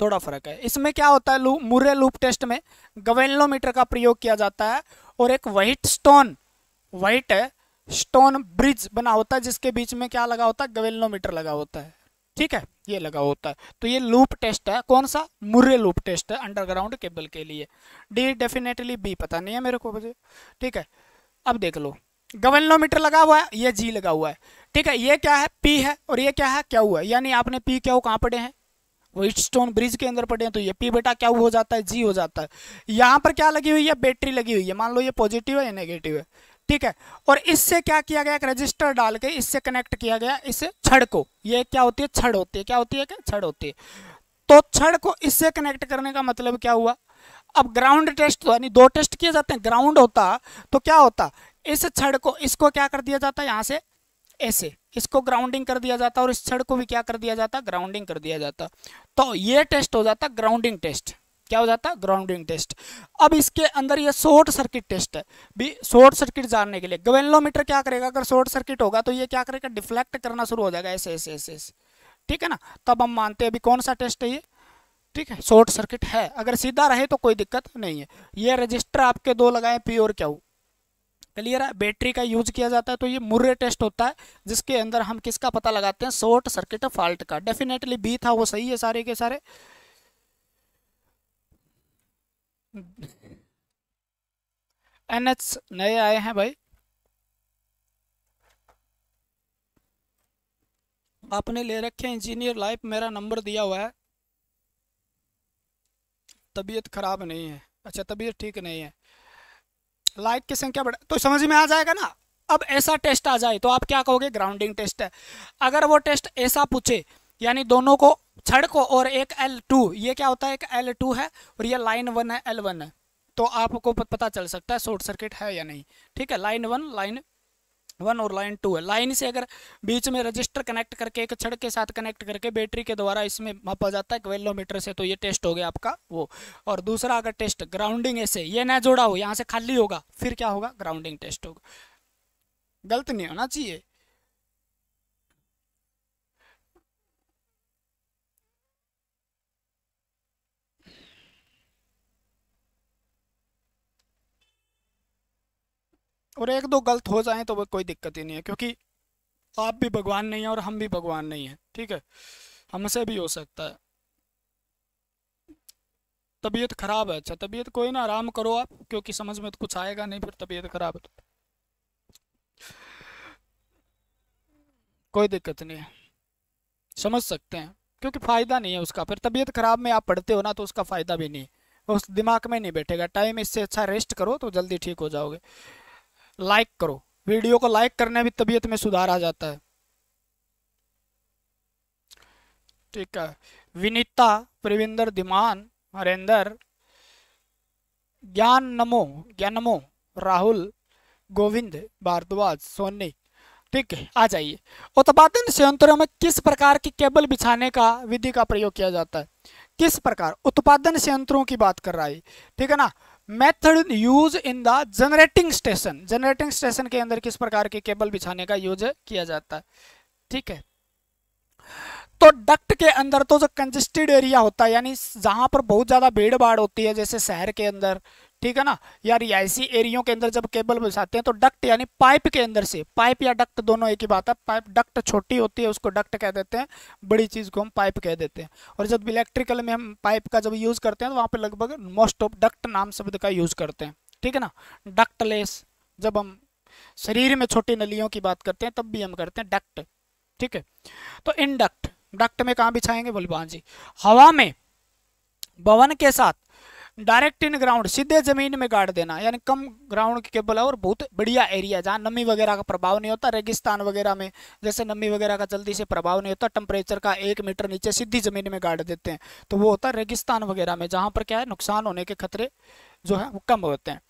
थोड़ा फर्क है इसमें क्या होता है लू, मुरे लूप टेस्ट में गवेलोमीटर का प्रयोग किया जाता है और एक Wheatstone Wheatstone bridge बना होता है जिसके बीच में क्या लगा होता है गवेलोमीटर लगा होता है ठीक है ये लगा होता है तो ये लूप टेस्ट है कौन सा मुर्रे लूप टेस्ट है अंडरग्राउंड केबल के लिए डी डेफिनेटली बी पता नहीं है मेरे को मुझे ठीक है अब देख लो गवेलोमीटर लगा हुआ है ये जी लगा हुआ है ठीक है ये क्या है पी है और ये क्या है क्या हुआ है यानी आपने पी क्या कहाँ पड़े हैं वेट स्टोन ब्रिज के अंदर पड़े हैं तो ये पी बेटा क्या हो जाता है जी हो जाता है यहाँ पर क्या लगी हुई है बैटरी लगी हुई है मान लो ये पॉजिटिव है या नेगेटिव है ठीक है और इससे क्या किया गया एक रजिस्टर डाल के इससे कनेक्ट किया गया इस छड़ को ये क्या होती है छड़ होती है क्या होती है क्या छड़ होती है तो छड़ को इससे कनेक्ट करने का मतलब क्या हुआ अब ग्राउंड टेस्ट तो यानी दो टेस्ट किए जाते हैं ग्राउंड होता तो क्या होता इस छड़ को इसको क्या कर दिया जाता है यहाँ से ऐसे इसको ग्राउंडिंग कर दिया जाता और इस छड़ को भी क्या कर दिया जाता ग्राउंडिंग कर दिया जाता तो ये टेस्ट हो जाता ग्राउंडिंग टेस्ट क्या हो जाता है ग्राउंडिंग टेस्ट अब इसके अंदर ये शॉर्ट सर्किट टेस्ट है भी शॉर्ट सर्किट जानने के लिए गवेलोमीटर क्या करेगा अगर शॉर्ट सर्किट होगा तो ये क्या करेगा डिफ्लेक्ट करना शुरू हो जाएगा ऐसे ऐसे ऐसे ऐसे ठीक है ना तब हम मानते हैं अभी कौन सा टेस्ट है ये ठीक है शॉर्ट सर्किट है अगर सीधा रहे तो कोई दिक्कत नहीं है ये रजिस्टर आपके दो लगाए पी और क्या क्लियर है बैटरी का यूज किया जाता है तो ये मुर्रे टेस्ट होता है जिसके अंदर हम किसका पता लगाते हैं शॉर्ट सर्किट फॉल्ट का डेफिनेटली बी था वो सही है सारे के सारे एन एच नए आए हैं भाई आपने ले रखे इंजीनियर लाइफ मेरा नंबर दिया हुआ है तबीयत खराब नहीं है अच्छा तबीयत ठीक नहीं है लाइक की संख्या बढ़ तो समझ में आ जाएगा ना अब ऐसा टेस्ट आ जाए तो आप क्या कहोगे ग्राउंडिंग टेस्ट है अगर वो टेस्ट ऐसा पूछे यानी दोनों को छड़ को और एक एल टू ये क्या होता है एक एल टू है और ये लाइन वन है एल वन है तो आपको पता चल सकता है शॉर्ट सर्किट है या नहीं ठीक है लाइन वन लाइन वन और लाइन टू है लाइन से अगर बीच में रजिस्टर कनेक्ट करके एक छड़ के साथ कनेक्ट करके बैटरी के द्वारा इसमें मापा जाता है वेलोमीटर से तो ये टेस्ट हो गया आपका वो और दूसरा अगर टेस्ट ग्राउंडिंग ऐसे ये ना जोड़ा हो यहाँ से खाली होगा फिर क्या होगा ग्राउंडिंग टेस्ट होगा गलत नहीं होना चाहिए और एक दो गलत हो जाए तो कोई दिक्कत ही नहीं है क्योंकि आप भी भगवान नहीं हैं और हम भी भगवान नहीं हैं ठीक है हमसे भी हो सकता है तबीयत खराब है अच्छा तबीयत कोई ना आराम करो आप क्योंकि समझ में तो कुछ आएगा नहीं फिर तबीयत खराब है तो कोई दिक्कत नहीं है समझ सकते हैं क्योंकि फ़ायदा नहीं है उसका फिर तबीयत खराब में आप पढ़ते हो ना तो उसका फ़ायदा भी नहीं है उस दिमाग में नहीं बैठेगा टाइम इससे अच्छा रेस्ट करो तो जल्दी ठीक हो जाओगे लाइक करो वीडियो को लाइक करने भी तबीयत में सुधार आ जाता है ठीक है विनीता परविंदर दिमान हरेंद्र ज्ञान नमो नमो राहुल गोविंद भारद्वाज सोनी ठीक है आ जाइए उत्पादन संयंत्रों में किस प्रकार की केबल बिछाने का विधि का प्रयोग किया जाता है किस प्रकार उत्पादन संयंत्रों की बात कर रहा है ठीक है ना method use in the generating station generating station के अंदर किस प्रकार के केबल बिछाने का यूज किया जाता है ठीक है तो डक्ट के अंदर तो जो कंजेस्टेड एरिया होता है यानी जहां पर बहुत ज़्यादा भीड़ भाड़ होती है जैसे शहर के अंदर ठीक है ना या रिहायशी एरियो के अंदर जब केबल बसाते हैं तो डक्ट यानी पाइप के अंदर से पाइप या डक्ट दोनों एक ही बात है पाइप डक्ट छोटी होती है उसको डक्ट कह देते हैं बड़ी चीज़ को हम पाइप कह देते हैं और जब इलेक्ट्रिकल में हम पाइप का जब यूज़ करते हैं तो वहाँ पर लगभग मोस्ट ऑफ डक्ट नाम शब्द का यूज़ करते हैं ठीक है ना डक्टलेस जब हम शरीर में छोटी नलियों की बात करते हैं तब भी हम करते हैं डक्ट ठीक है तो इनडक्ट डक्ट में कहाँ बिछाएंगे बोलबान जी हवा में भवन के साथ डायरेक्ट इन ग्राउंड सीधे जमीन में गाड़ देना यानी कम ग्राउंड के केबल है और बहुत बढ़िया एरिया जहाँ नमी वगैरह का प्रभाव नहीं होता रेगिस्तान वगैरह में जैसे नमी वगैरह का जल्दी से प्रभाव नहीं होता टेम्परेचर का एक मीटर नीचे सीधी जमीन में गाड़ देते हैं तो वो होता है रेगिस्तान वगैरह में जहाँ पर क्या है नुकसान होने के खतरे जो है वो कम होते हैं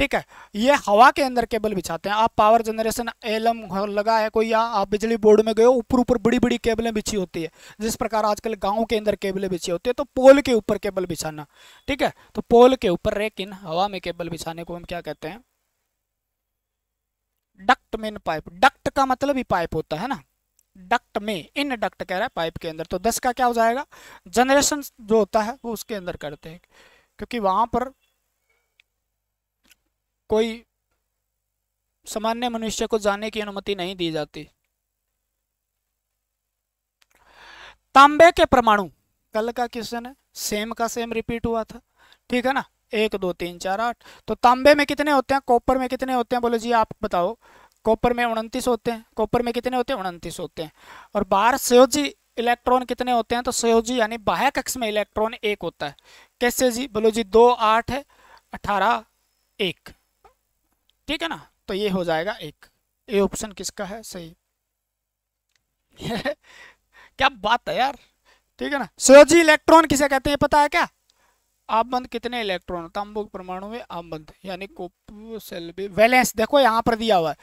ठीक है ये हवा के अंदर केबल बिछाते हैं आप पावर जनरेशन एलम लगा है कोई या आप बिजली बोर्ड में गए ऊपर ऊपर बड़ी बड़ी केबलें बिछी होती है जिस प्रकार आजकल गाँव के अंदर केबलें बिछी होती है तो पोल के ऊपर केबल बिछाना ठीक है तो पोल के ऊपर रेक इन हवा में केबल बिछाने को हम क्या कहते हैं डक्ट मेन पाइप डक्ट का मतलब ही पाइप होता है ना डक्ट में इन डक्ट कह रहा है पाइप के अंदर तो दस का क्या हो जाएगा जनरेशन जो होता है वो उसके अंदर करते हैं क्योंकि वहां पर कोई सामान्य मनुष्य को जाने की अनुमति नहीं दी जाती तांबे के परमाणु कल का क्वेश्चन है सेम का सेम रिपीट हुआ था ठीक है ना एक दो तीन चार आठ तो तांबे में कितने होते हैं कॉपर में कितने होते हैं बोलो जी आप बताओ कॉपर में उनतीस होते हैं कॉपर में कितने होते हैं उनतीस होते हैं और बाहर सयोजी इलेक्ट्रॉन कितने होते हैं तो सयोजी यानी बाह्य कक्ष में इलेक्ट्रॉन एक होता है कैसे जी बोलो जी दो आठ है अठारह एक ठीक है ना तो ये हो जाएगा एक ये ऑप्शन किसका है सही क्या बात है यार ठीक है ना सोजी इलेक्ट्रॉन किसे कहते हैं पता है क्या आबंद कितने इलेक्ट्रॉन तांबुक परमाणु में आबंद यानी कोपोसेल वैलेंस देखो यहाँ पर दिया हुआ है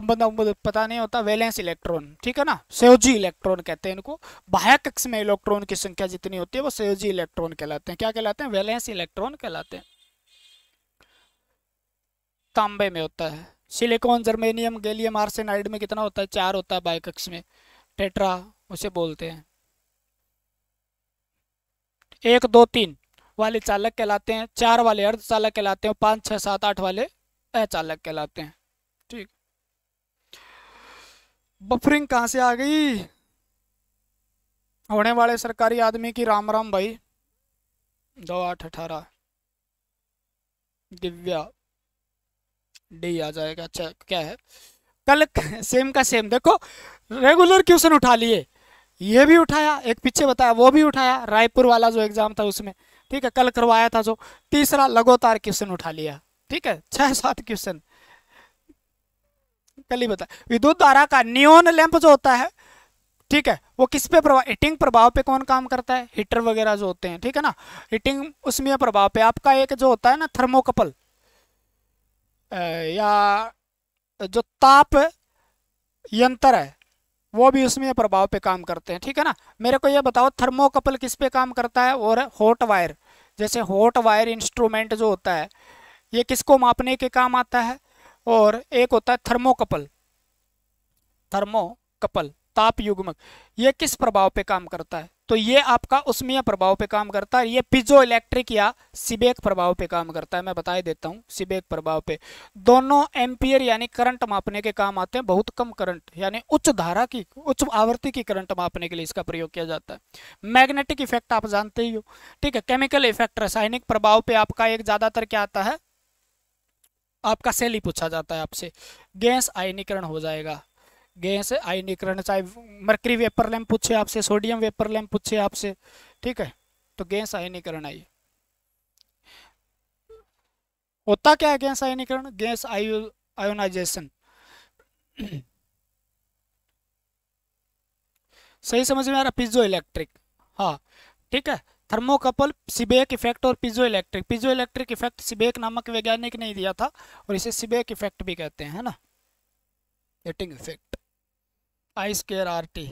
आबंद आबंद पता नहीं होता वैलेंस इलेक्ट्रॉन ठीक है ना सयोजी इलेक्ट्रॉन कहते हैं इनको बाह्य कक्ष में इलेक्ट्रॉन की संख्या जितनी होती है वो सयोजी इलेक्ट्रॉन कहलाते हैं क्या कहलाते हैं वैलेंस इलेक्ट्रॉन कहलाते हैं तांबे में होता है सिलिकॉन जर्मेनियम गैलियम आर्सेनाइड में कितना होता है चार होता है बायकक्ष में टेट्रा उसे बोलते हैं एक दो तीन वाले चालक कहलाते हैं चार वाले अर्ध चालक कहलाते हैं पांच छह सात आठ वाले अचालक कहलाते हैं ठीक बफरिंग कहाँ से आ गई होने वाले सरकारी आदमी की राम राम भाई दो आठ अठारह दिव्या डी आ जाएगा अच्छा क्या है कल सेम का सेम देखो रेगुलर क्वेश्चन उठा लिए ये भी उठाया एक पीछे बताया वो भी उठाया रायपुर वाला जो एग्जाम था उसमें ठीक है कल करवाया था जो तीसरा लगातार क्वेश्चन उठा लिया ठीक है छह सात क्वेश्चन कल ही बताया विद्युत धारा का नियोन लैंप जो होता है ठीक है वो किस पे प्रभाव हिटिंग प्रभाव पे कौन काम करता है हीटर वगैरह जो होते हैं ठीक है ना हीटिंग उसमें प्रभाव पे आपका एक जो होता है ना थर्मोकपल या जो ताप यंत्र है वो भी उसमें प्रभाव पे काम करते हैं ठीक है ना मेरे को ये बताओ थर्मोकपल किस पे काम करता है और हॉट वायर जैसे हॉट वायर इंस्ट्रूमेंट जो होता है ये किसको मापने के काम आता है और एक होता है थर्मोकपल थर्मोकपल ताप युग्मक ये किस प्रभाव पे काम करता है तो ये आपका उसमीय प्रभाव पे काम करता है ये पिजो इलेक्ट्रिक या सिबेक प्रभाव पे काम करता है मैं बताई देता हूँ सिबेक प्रभाव पे दोनों एम्पियर यानी करंट मापने के काम आते हैं बहुत कम करंट यानी उच्च धारा की उच्च आवृत्ति की करंट मापने के लिए इसका प्रयोग किया जाता है मैग्नेटिक इफेक्ट आप जानते ही हो ठीक है केमिकल इफेक्ट रासायनिक प्रभाव पे आपका एक ज़्यादातर क्या आता है आपका सेल ही पूछा जाता है आपसे गैस आयनीकरण हो जाएगा गैस आयनीकरण चाहे मरकरी वेपर लैम्प पूछे आपसे सोडियम वेपर लैम्प पूछे आपसे ठीक है तो गैस आयनीकरण आई होता क्या है गैस आयनीकरण गैस आयु आयोनाइजेशन सही समझ में आ रहा पिजो इलेक्ट्रिक हाँ ठीक है थर्मोकपल सिबेक इफेक्ट और piezoelectric piezoelectric effect Seebeck नामक वैज्ञानिक ने दिया था और इसे सिबेक इफेक्ट भी कहते हैं है ना heating effect I square R T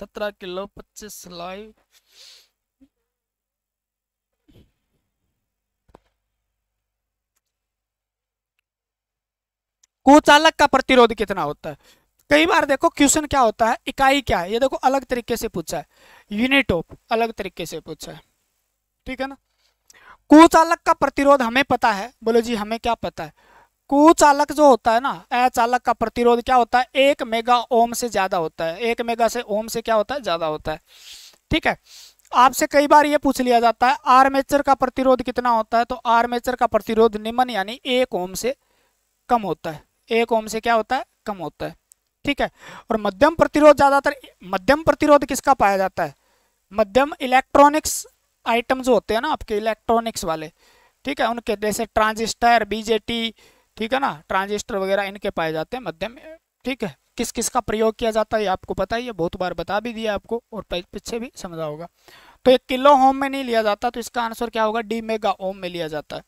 सत्रह किलो पच्चीस सिलाई कुचालक का प्रतिरोध कितना होता है कई बार देखो क्वेश्चन क्या होता है इकाई क्या है ये देखो अलग तरीके से पूछा है यूनिट ऑफ अलग तरीके से पूछा है ठीक है ना कुचालक का प्रतिरोध हमें पता है बोलो जी हमें क्या पता है कुचालक जो होता है ना अचालक का प्रतिरोध क्या होता है एक मेगा ओम से ज्यादा होता है एक मेगा से ओम से क्या होता है ज्यादा होता है ठीक है आपसे कई बार ये पूछ लिया जाता है आर्मेचर का प्रतिरोध कितना होता है तो आर्मेचर का प्रतिरोध निम्न यानी एक ओम से कम होता है एक ओम से क्या होता है कम होता है ठीक है और मध्यम प्रतिरोध ज्यादातर मध्यम प्रतिरोध किसका पाया जाता है मध्यम इलेक्ट्रॉनिक्स आइटम जो होते हैं ना आपके इलेक्ट्रॉनिक्स वाले ठीक है उनके जैसे ट्रांजिस्टर बीजेटी ठीक है ना ट्रांजिस्टर वगैरह इनके पाए जाते हैं मध्यम ठीक है किस किस का प्रयोग किया जाता है आपको पता ही है बहुत बार बता भी दिया आपको और पीछे भी समझा होगा तो एक किलो होम में नहीं लिया जाता तो इसका आंसर क्या होगा डी मेगा ओम में लिया जाता है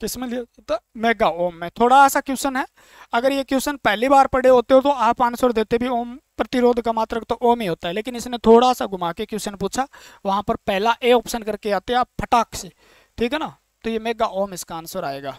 किस में लिया जाता है तो मेगा ओम में थोड़ा ऐसा क्वेश्चन है अगर ये क्वेश्चन पहली बार पढ़े होते हो तो आप आंसर देते भी ओम प्रतिरोध का मात्रक तो ओम ही होता है लेकिन इसने थोड़ा सा घुमा के क्वेश्चन पूछा वहां पर पहला ए ऑप्शन करके आते हैं आप फटाक से ठीक है ना तो ये मेगा ओम इसका आंसर आएगा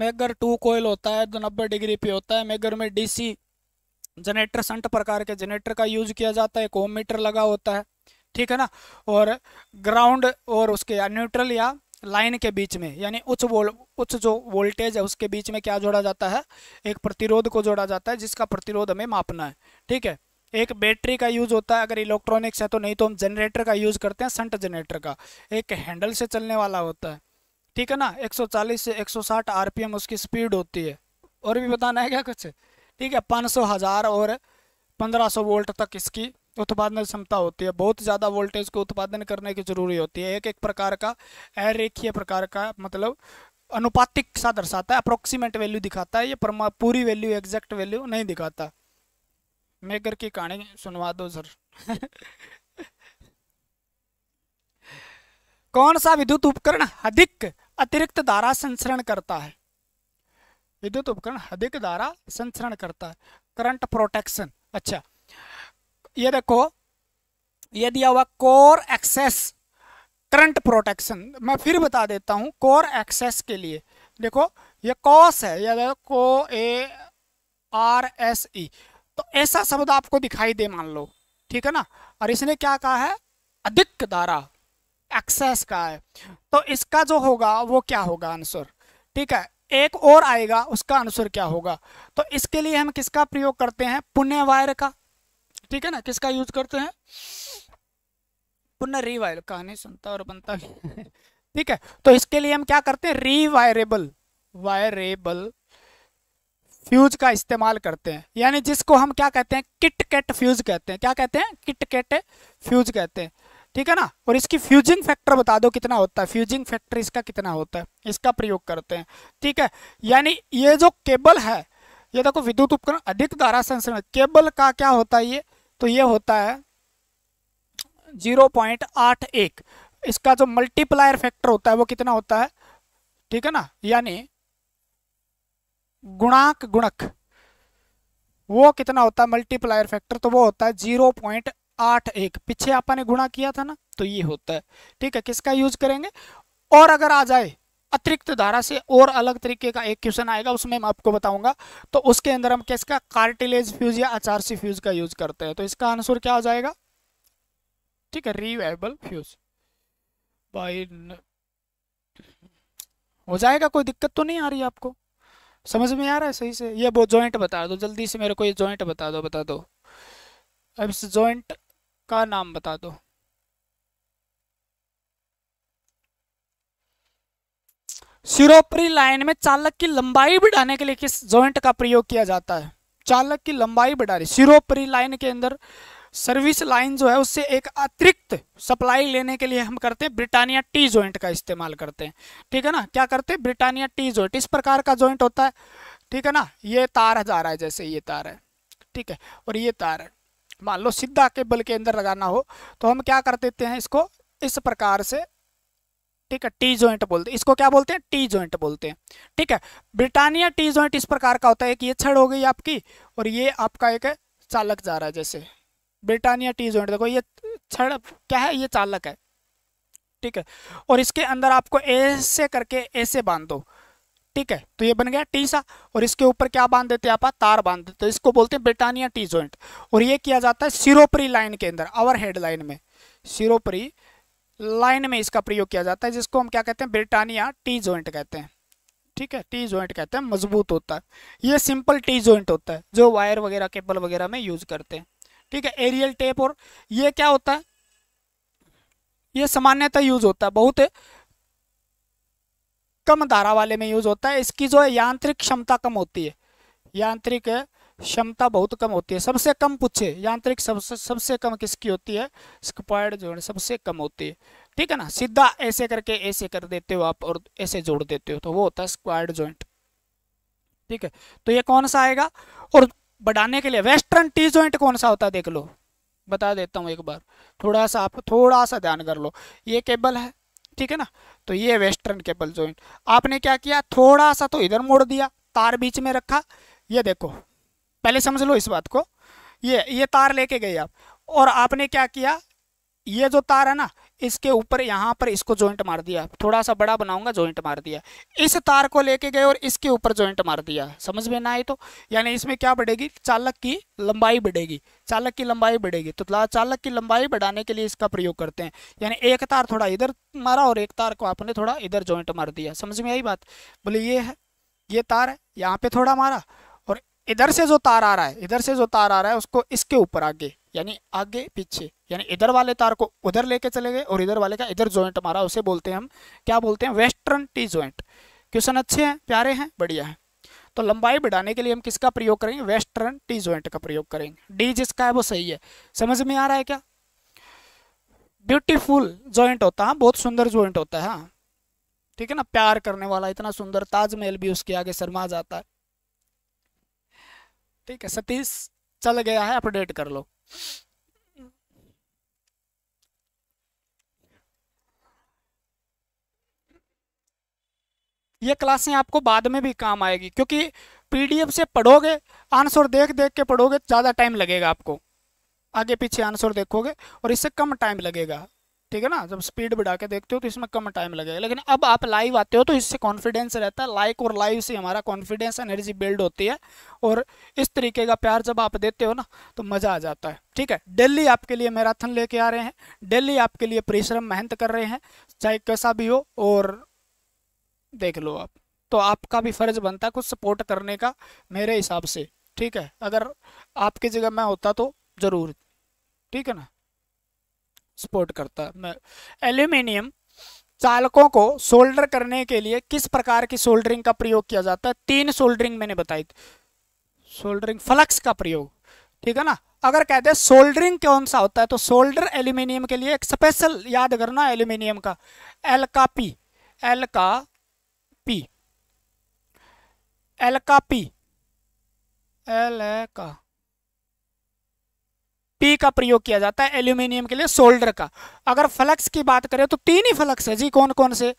मेगर टू कोयल होता है जो तो नब्बे डिग्री पे होता है मेगर में डीसी जनरेटर संट प्रकार के जनरेटर का यूज किया जाता है एक होम मीटर लगा होता है ठीक है ना और ग्राउंड और उसके न्यूट्रल या लाइन के बीच में यानी उच्च वोल उच्च जो वोल्टेज है उसके बीच में क्या जोड़ा जाता है एक प्रतिरोध को जोड़ा जाता है जिसका प्रतिरोध हमें मापना है ठीक है एक बैटरी का यूज़ होता है अगर इलेक्ट्रॉनिक्स है तो नहीं तो हम जनरेटर का यूज़ करते हैं संट जनरेटर का एक हैंडल से चलने वाला होता है ठीक है ना 140 से 160 आरपीएम उसकी स्पीड होती है और भी बताना है क्या कुछ ठीक है पाँच सौ हज़ार और 1500 वोल्ट तक इसकी उत्पादन क्षमता होती है बहुत ज़्यादा वोल्टेज को उत्पादन करने की जरूरी होती है एक एक प्रकार का अरेखीय प्रकार का मतलब अनुपातिक सा दर्शाता है अप्रोक्सीमेट वैल्यू दिखाता है ये परमा पूरी वैल्यू एग्जैक्ट वैल्यू नहीं दिखाता मेकर की कहानी सुनवा दो सर कौन सा विद्युत उपकरण अधिक अतिरिक्त धारा संचरण करता है विद्युत उपकरण अधिक धारा संचरण करता है करंट प्रोटेक्शन अच्छा ये देखो ये दिया हुआ कोर एक्सेस करंट प्रोटेक्शन मैं फिर बता देता हूं कोर एक्सेस के लिए देखो ये कॉस है या को ए आर एस ई तो ऐसा शब्द आपको दिखाई दे मान लो ठीक है ना और इसने क्या कहा है अधिक धारा एक्सेस का है तो इसका जो होगा वो क्या होगा आंसर ठीक है एक और आएगा उसका आंसर क्या होगा तो इसके लिए हम किसका प्रयोग करते हैं पुण्य वायर का ठीक है ना किसका यूज करते हैं रिवायर कहानी सुनता और बनता ठीक है तो इसके लिए हम क्या करते हैं रिवायरेबल वायरेबल फ्यूज का इस्तेमाल करते हैं यानी जिसको हम क्या कहते हैं किट कैट फ्यूज कहते हैं क्या कहते हैं किट कैट फ्यूज कहते हैं ठीक है ना और इसकी फ्यूजिंग फैक्टर बता दो कितना होता है फ्यूजिंग फैक्टर इसका कितना होता है इसका प्रयोग करते हैं ठीक है यानी ये जो केबल है ये देखो विद्युत उपकरण अधिक धारा संसरण केबल का क्या होता है ये तो ये होता है जीरो पॉइंट आठ एक इसका जो मल्टीप्लायर फैक्टर होता है वो कितना होता है ठीक है ना यानी गुणाक गुणक वो कितना होता है मल्टीप्लायर फैक्टर तो वो होता है जीरो पॉइंट आठ एक पीछे आपने गुणा किया था ना तो ये होता है ठीक है किसका यूज करेंगे और अगर आ जाए अतिरिक्त धारा से और अलग तरीके का एक क्वेश्चन आएगा उसमें मैं आपको बताऊंगा तो उसके अंदर हम किसका कार्टिलेज फ्यूज या अचारसी फ्यूज का यूज करते हैं तो इसका आंसर क्या हो जाएगा ठीक है रिवेबल फ्यूज बाई हो जाएगा कोई दिक्कत तो नहीं आ रही आपको समझ में आ रहा है सही से ये वो ज्वाइंट बता दो जल्दी से मेरे को ये ज्वाइंट बता दो बता दो अब इस ज्वाइंट का नाम बता दो सिरोपरी लाइन में चालक की लंबाई बढ़ाने के लिए किस जॉइंट का प्रयोग किया जाता है चालक की लंबाई बढ़ा रही सिरोपरी लाइन के अंदर सर्विस लाइन जो है उससे एक अतिरिक्त सप्लाई लेने के लिए हम करते हैं ब्रिटानिया टी जॉइंट का इस्तेमाल करते हैं ठीक है ना क्या करते हैं ब्रिटानिया टी जॉइंट इस प्रकार का जॉइंट होता है ठीक है ना ये तार जा रहा है जैसे ये तार है ठीक है और ये तार है मान लो सीधा के बल के अंदर लगाना हो तो हम क्या कर देते हैं इसको इस प्रकार से ठीक है टी जॉइंट बोलते हैं इसको क्या बोलते हैं टी जॉइंट बोलते हैं ठीक है ब्रिटानिया टी जॉइंट इस प्रकार का होता है कि ये छड़ हो गई आपकी और ये आपका एक चालक जा रहा है जैसे ब्रिटानिया टी जॉइंट देखो ये छड़ क्या है ये चालक है ठीक है और इसके अंदर आपको ऐसे करके ऐसे बांध दो ठीक है तो ये बन गया टी सा और इसके ऊपर क्या बांध देते हैं आप तार बांध देते तो इसको बोलते हैं ब्रिटानिया टी जॉइंट और ये किया जाता है सिरोपरी लाइन के अंदर अवर हेड लाइन में सिरोपरी लाइन में इसका प्रयोग किया जाता है जिसको हम क्या कहते हैं ब्रिटानिया टी जॉइंट कहते हैं ठीक है टी जॉइंट कहते हैं मजबूत होता है ये सिंपल टी जॉइंट होता है जो वायर वगैरह केबल वगैरह में यूज करते हैं ठीक है एरियल टेप और ये क्या होता है ये सामान्यतः यूज होता है बहुत कम धारा वाले में यूज़ होता है इसकी जो है यांत्रिक क्षमता कम होती है यांत्रिक क्षमता बहुत कम होती है सबसे कम पूछे यांत्रिक सबसे सबसे कम किसकी होती है स्कपॉइड जो सबसे कम होती है ठीक है ना सीधा ऐसे करके ऐसे कर देते हो आप और ऐसे जोड़ देते हो तो वो होता है स्क्वायर्ड जॉइंट ठीक है तो ये कौन सा आएगा और बढ़ाने के लिए वेस्टर्न टी जॉइंट कौन सा होता है देख लो बता देता हूँ एक बार थोड़ा सा आप थोड़ा सा ध्यान कर लो ये केबल है ठीक है ना तो ये वेस्टर्न केबल ज्वाइंट आपने क्या किया थोड़ा सा तो इधर मोड़ दिया तार बीच में रखा ये देखो पहले समझ लो इस बात को ये ये तार लेके गए आप और आपने क्या किया ये जो तार है ना इसके ऊपर यहाँ पर इसको जॉइंट मार दिया थोड़ा सा बड़ा बनाऊंगा जॉइंट मार दिया इस तार को लेके गए और इसके ऊपर जॉइंट मार दिया समझ में ना आए तो यानी इसमें क्या बढ़ेगी चालक की लंबाई बढ़ेगी चालक की लंबाई बढ़ेगी तो चालक की लंबाई बढ़ाने के लिए इसका प्रयोग करते हैं यानी एक तार थोड़ा इधर मारा और एक तार को आपने थोड़ा इधर जॉइंट मार दिया समझ में आई बात बोले ये है ये तार है यहाँ पे थोड़ा मारा इधर से जो तार आ रहा है इधर से जो तार आ रहा है उसको इसके ऊपर आगे यानी आगे पीछे यानी इधर वाले तार को उधर लेके चले गए और इधर वाले का इधर ज्वाइंट मारा उसे बोलते हैं हम क्या बोलते हैं वेस्टर्न टी ज्वाइंट क्वेश्चन अच्छे हैं प्यारे हैं बढ़िया है तो लंबाई बढ़ाने के लिए हम किसका प्रयोग करेंगे वेस्टर्न टी ज्वाइंट का प्रयोग करेंगे डी जिसका है वो सही है समझ में आ रहा है क्या ब्यूटीफुल ज्वाइंट होता है हाँ, बहुत सुंदर ज्वाइंट होता है हाँ ठीक है ना प्यार करने वाला इतना सुंदर ताजमहल भी उसके आगे शर्मा जाता है ठीक है सतीश चल गया है अपडेट कर लो ये क्लासें आपको बाद में भी काम आएगी क्योंकि पीडीएफ से पढ़ोगे आंसर देख देख के पढ़ोगे ज़्यादा टाइम लगेगा आपको आगे पीछे आंसर देखोगे और इससे कम टाइम लगेगा ठीक है ना जब स्पीड बढ़ा के देखते हो तो इसमें कम टाइम लगेगा लेकिन अब आप लाइव आते हो तो इससे कॉन्फिडेंस रहता है लाइक और लाइव से हमारा कॉन्फिडेंस एनर्जी बिल्ड होती है और इस तरीके का प्यार जब आप देते हो ना तो मज़ा आ जाता है ठीक है डेली आपके लिए मैराथन लेके आ रहे हैं डेली आपके लिए परिश्रम मेहनत कर रहे हैं चाहे कैसा भी हो और देख लो आप तो आपका भी फ़र्ज बनता है कुछ सपोर्ट करने का मेरे हिसाब से ठीक है अगर आपकी जगह मैं होता तो ज़रूर ठीक है ना सपोर्ट करता है एल्यूमिनियम चालकों को सोल्डर करने के लिए किस प्रकार की सोल्डरिंग का प्रयोग किया जाता है तीन सोल्डरिंग मैंने बताई सोल्डरिंग फ्लक्स का प्रयोग ठीक है ना अगर कहते हैं सोल्डरिंग कौन सा होता है तो सोल्डर एल्यूमिनियम के लिए एक स्पेशल याद करना एल्यूमिनियम का एल का पी एल का पी एल का पी एल का पी का प्रयोग किया जाता है एल्यूमिनियम के लिए सोल्डर का अगर फ्लक्स की बात करें तो तीन ही फ्लक्स है जी कौन कौन से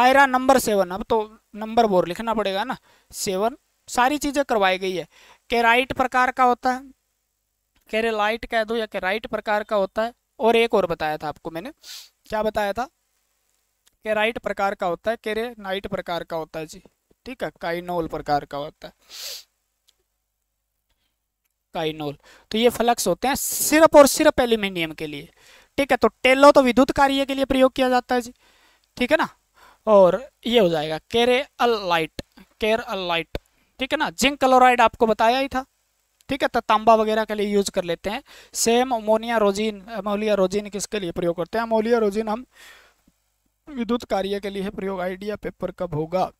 आयरा नंबर सेवन अब तो नंबर बोर लिखना पड़ेगा ना सेवन सारी चीज़ें करवाई गई है केराइट प्रकार का होता है केरेलाइट कह दो या केराइट प्रकार का होता है और एक और बताया था आपको मैंने क्या बताया था केराइट प्रकार का होता है केरेनाइट प्रकार का होता है जी ठीक है काइनोल प्रकार का होता है काइनोल तो ये फ्लक्स होते हैं सिर्फ और सिर्फ एल्यूमिनियम के लिए ठीक है तो टेलो तो विद्युत कार्य के लिए प्रयोग किया जाता है जी ठीक है ना और ये हो जाएगा केरे अलाइट केर अलाइट ठीक है ना जिंक क्लोराइड आपको बताया ही था ठीक है तो तांबा वगैरह के लिए यूज कर लेते हैं same ammonia rosin ammonia rosin किसके लिए प्रयोग करते हैं अमोलिया रोजिन हम विद्युत कार्य के लिए प्रयोग आइडिया पेपर कब होगा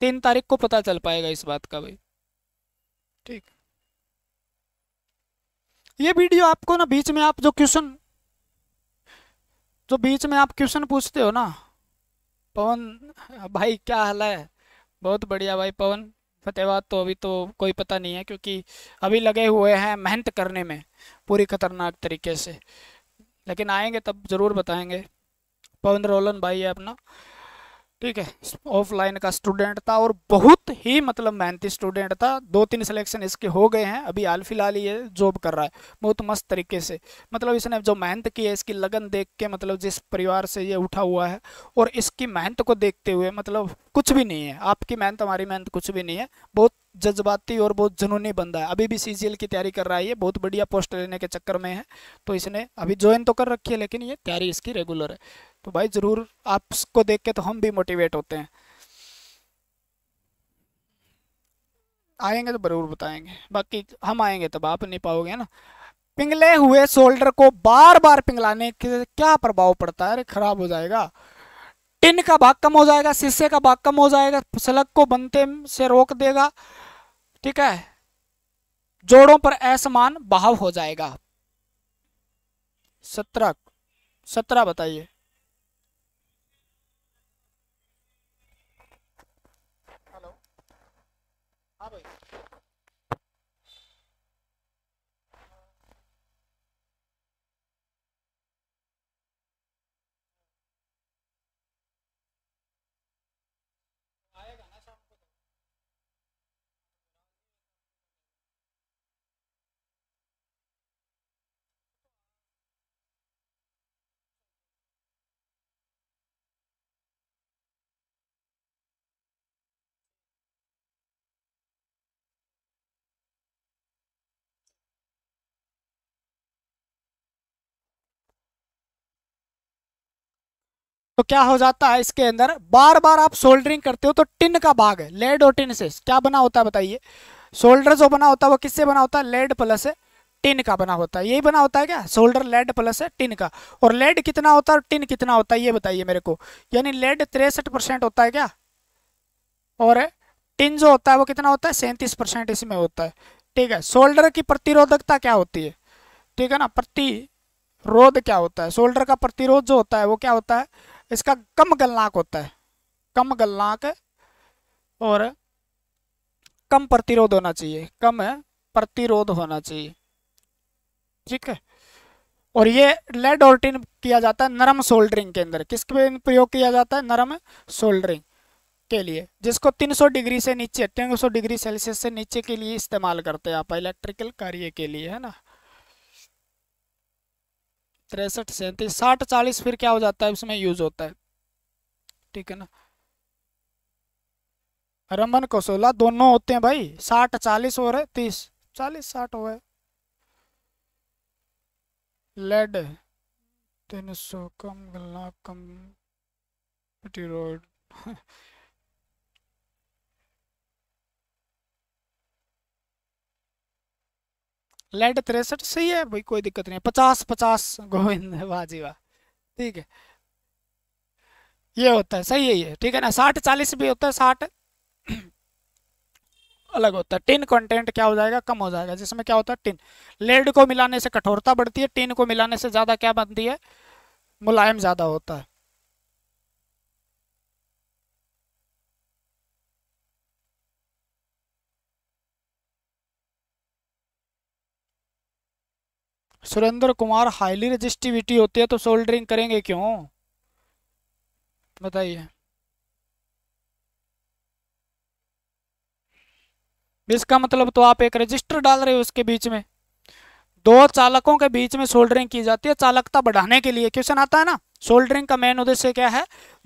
तीन तारीख को पता चल पाएगा इस बात का भाई ठीक ये वीडियो आपको ना बीच में आप जो क्वेश्चन जो बीच में आप क्वेश्चन पूछते हो ना पवन भाई क्या हाल है बहुत बढ़िया भाई पवन फतेहबाद तो अभी तो कोई पता नहीं है क्योंकि अभी लगे हुए हैं मेहनत करने में पूरी खतरनाक तरीके से लेकिन आएंगे तब ज़रूर बताएंगे पवन रोलन भाई है अपना ठीक है ऑफलाइन का स्टूडेंट था और बहुत ही मतलब मेहनती स्टूडेंट था दो तीन सिलेक्शन इसके हो गए हैं अभी हाल फिलहाल ये जॉब कर रहा है बहुत मस्त तरीके से मतलब इसने जो मेहनत की है इसकी लगन देख के मतलब जिस परिवार से ये उठा हुआ है और इसकी मेहनत को देखते हुए मतलब कुछ भी नहीं है आपकी मेहनत हमारी मेहनत कुछ भी नहीं है बहुत जज्बाती और बहुत जुनूनी बंदा है अभी भी सी की तैयारी कर रहा है ये बहुत बढ़िया पोस्ट लेने के चक्कर में है तो इसने अभी ज्वाइन तो कर रखी है लेकिन ये तैयारी इसकी रेगुलर है तो भाई ज़रूर आपको देख के तो हम भी मोटिवेट होते हैं आएंगे तो ज़रूर बताएंगे बाकी हम आएंगे तब आप नहीं पाओगे ना पिंगले हुए शोल्डर को बार बार पिंगलाने के क्या प्रभाव पड़ता है अरे खराब हो जाएगा टिन का भाग कम हो जाएगा शीशे का भाग कम हो जाएगा सलग को बनते से रोक देगा ठीक है जोड़ों पर असमान बहाव हो जाएगा सत्रह सत्रह बताइए तो क्या हो जाता है इसके अंदर बार बार आप सोल्डरिंग करते हो तो टिन का भाग है लेड और टिन से क्या बना होता है बताइए सोल्डर जो बना होता है वो किससे बना होता है लेड प्लस है टिन का बना होता है यही बना होता है क्या सोल्डर लेड प्लस है टिन का और लेड कितना होता है और टिन कितना होता है ये बताइए मेरे को यानी लेड तिरसठ होता है क्या और टिन जो होता है वो कितना होता है सैंतीस इसमें होता है ठीक है सोल्डर की प्रतिरोधकता क्या होती है ठीक है ना प्रतिरोध क्या होता है सोल्डर का प्रतिरोध जो होता है वो क्या होता है इसका कम गलनाक होता है कम गलनाक और कम प्रतिरोध होना चाहिए कम प्रतिरोध होना चाहिए ठीक है और ये लेड और टिन किया जाता है नरम सोल्डरिंग के अंदर किसके प्रयोग किया जाता है नरम सोल्डरिंग के लिए जिसको 300 डिग्री से नीचे 300 डिग्री सेल्सियस से नीचे के लिए इस्तेमाल करते हैं आप इलेक्ट्रिकल कार्य के लिए है ना तिरसठ सैंतीस साठ चालीस फिर क्या हो जाता है उसमें यूज होता है ठीक है ना रमन कौशोला दोनों होते हैं भाई साठ चालीस और है तीस चालीस साठ हो है लेड तीन सौ कम गलना कम रोड लेड तिरसठ सही है भाई कोई दिक्कत नहीं है पचास पचास गोविंद वाजी वाह ठीक है ये होता है सही है ये ठीक है ना साठ चालीस भी होता है साठ अलग होता है टिन कंटेंट क्या हो जाएगा कम हो जाएगा जिसमें क्या होता है टिन लेड को मिलाने से कठोरता बढ़ती है टिन को मिलाने से ज़्यादा क्या बनती है मुलायम ज़्यादा होता है सुरेंद्र कुमार हाईली रजिस्टिविटी होती है तो सोल्डरिंग करेंगे क्यों बताइए इसका मतलब तो आप एक रजिस्टर डाल रहे हो उसके बीच में दो चालकों के बीच में सोल्डरिंग की जाती है चालकता बढ़ाने के लिए क्वेश्चन आता है ना सोल्डरिंग का मेन उद्देश्य क्या है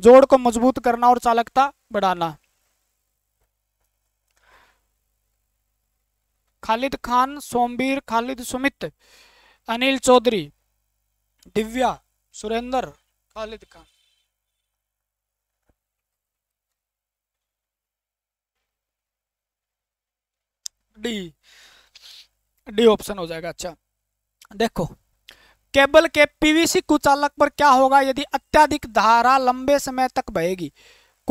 जोड़ को मजबूत करना और चालकता बढ़ाना Khalid Khan Sombir Khalid Sumit Anil Chaudhary Divya Surendra Khalid Khan D D option हो जाएगा अच्छा देखो केबल के पीवीसी कुचालक पर क्या होगा यदि अत्याधिक धारा लंबे समय तक बहेगी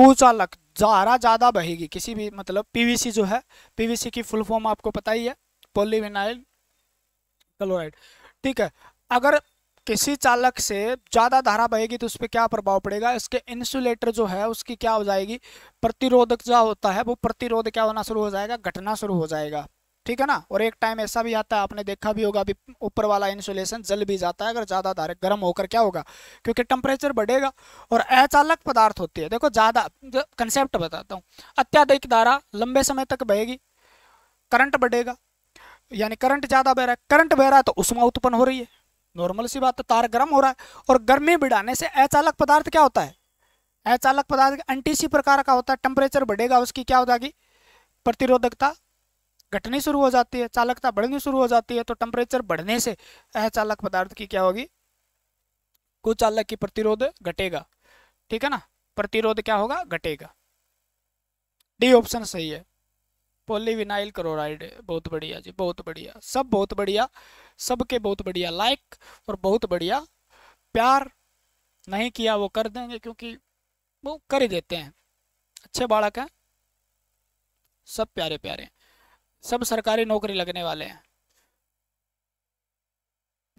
कुचालक धारा ज्यादा बहेगी किसी भी मतलब पीवीसी जो है पीवीसी की फुल फॉर्म आपको पता ही है पोलिविनाइल क्लोराइड ठीक है अगर किसी चालक से ज़्यादा धारा बहेगी तो उस पर क्या प्रभाव पड़ेगा इसके इंसुलेटर जो है उसकी क्या हो जाएगी प्रतिरोधक जो होता है वो प्रतिरोध क्या होना शुरू हो जाएगा घटना शुरू हो जाएगा ठीक है ना और एक टाइम ऐसा भी आता है आपने देखा भी होगा अभी ऊपर वाला इंसुलेशन जल भी जाता है अगर ज़्यादा धारे गर्म होकर क्या होगा क्योंकि टेम्परेचर बढ़ेगा और अचालक पदार्थ होती है देखो ज़्यादा कंसेप्ट बताता हूँ अत्याधिक धारा लंबे समय तक बहेगी करंट बढ़ेगा यानी करंट ज़्यादा बह रहा है करंट बह रहा है तो उष्मा उत्पन्न हो रही है नॉर्मल सी बात है तो तार गर्म हो रहा है और गर्मी बिड़ाने से अचालक पदार्थ क्या होता है अचालक पदार्थ एंटीसी प्रकार का होता है टेम्परेचर बढ़ेगा उसकी क्या हो जाएगी प्रतिरोधकता घटनी शुरू हो जाती है चालकता बढ़नी शुरू हो जाती है तो टेम्परेचर बढ़ने से अचालक पदार्थ की क्या होगी कुचालक की प्रतिरोध घटेगा ठीक है ना प्रतिरोध क्या होगा घटेगा डी ऑप्शन सही है पोलीविनाइल क्लोराइड बहुत बढ़िया जी बहुत बढ़िया सब बहुत बढ़िया सबके बहुत बढ़िया लाइक और बहुत बढ़िया प्यार नहीं किया वो कर देंगे क्योंकि वो कर ही देते हैं अच्छे बालक हैं सब प्यारे प्यारे सब सरकारी नौकरी लगने वाले हैं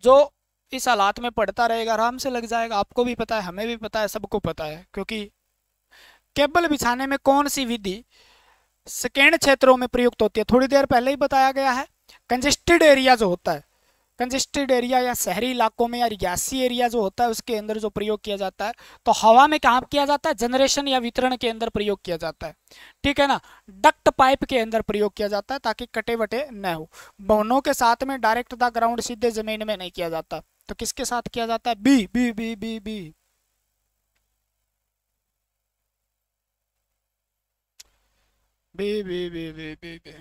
जो इस हालात में पढ़ता रहेगा आराम से लग जाएगा आपको भी पता है हमें भी पता है सबको पता है क्योंकि केबल बिछाने में कौन सी विधि सेकेंड क्षेत्रों में प्रयुक्त होती है थोड़ी देर पहले ही बताया गया है कंजेस्टेड एरिया जो होता है कंजेस्टेड एरिया या शहरी इलाकों में या रियासी एरिया जो होता है उसके अंदर जो प्रयोग किया जाता है तो हवा में कहाँ किया जाता है जनरेशन या वितरण के अंदर प्रयोग किया जाता है ठीक है ना डक्ट पाइप के अंदर प्रयोग किया जाता है ताकि कटे वटे न हो भवनों के साथ में डायरेक्ट द ग्राउंड सीधे जमीन में नहीं किया जाता तो किसके साथ किया जाता है B B B B B B B B B B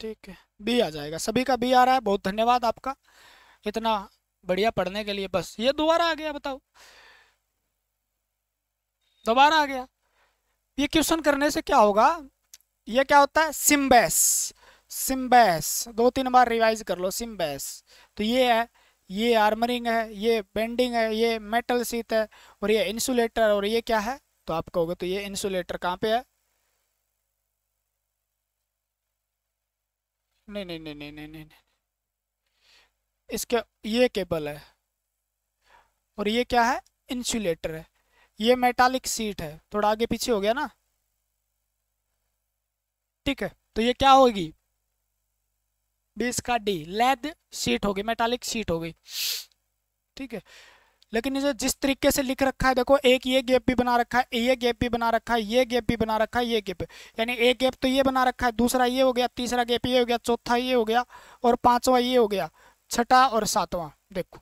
ठीक है बी आ जाएगा सभी का बी आ रहा है बहुत धन्यवाद आपका इतना बढ़िया पढ़ने के लिए बस ये दोबारा आ गया बताओ दोबारा आ गया ये क्वेश्चन करने से क्या होगा ये क्या होता है सिम्बेस सिम्बेस दो तीन बार रिवाइज कर लो सिम्बेस तो ये है ये आर्मरिंग है ये बेंडिंग है ये मेटल सीट है और ये इंसुलेटर और ये क्या है तो आप कहोगे तो ये इंसुलेटर कहाँ पे है नहीं नहीं नहीं नहीं नहीं नहीं इसके ये केबल है और ये क्या है इंसुलेटर है ये मेटालिक सीट है थोड़ा आगे पीछे हो गया ना ठीक है तो ये क्या होगी बीस इसका डी लेद सीट होगी मेटालिक सीट होगी ठीक है लेकिन इसे जिस तरीके से लिख रखा है देखो एक ये गैप भी बना रखा है ये गैप भी बना रखा है ये गैप भी बना रखा है ये गैप यानी एक गैप तो ये बना रखा है दूसरा ये हो गया तीसरा गैप ये हो गया चौथा ये हो गया और पाँचवा ये हो गया छठा और सातवां देखो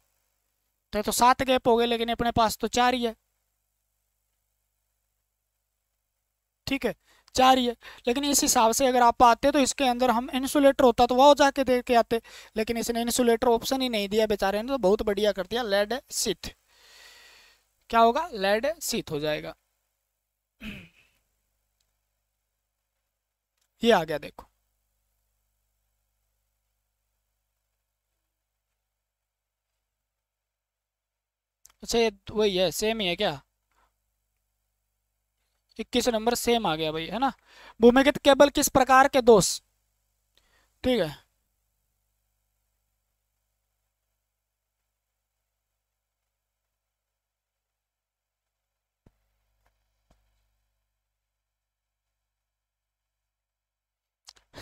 तो, तो सात गैप हो गए लेकिन अपने पास तो चार ही है ठीक है चार ही है लेकिन इस हिसाब से अगर आप आते तो इसके अंदर हम इंसुलेटर होता तो वह जाके देख के आते लेकिन इसने इंसुलेटर ऑप्शन ही नहीं दिया बेचारे ने तो बहुत बढ़िया कर दिया लेड सिथ क्या होगा लेड शीत हो जाएगा ये आ गया देखो अच्छा तो वही है सेम ही है क्या इक्कीस नंबर सेम आ गया भाई है ना भूमिगत केबल किस प्रकार के दोष ठीक है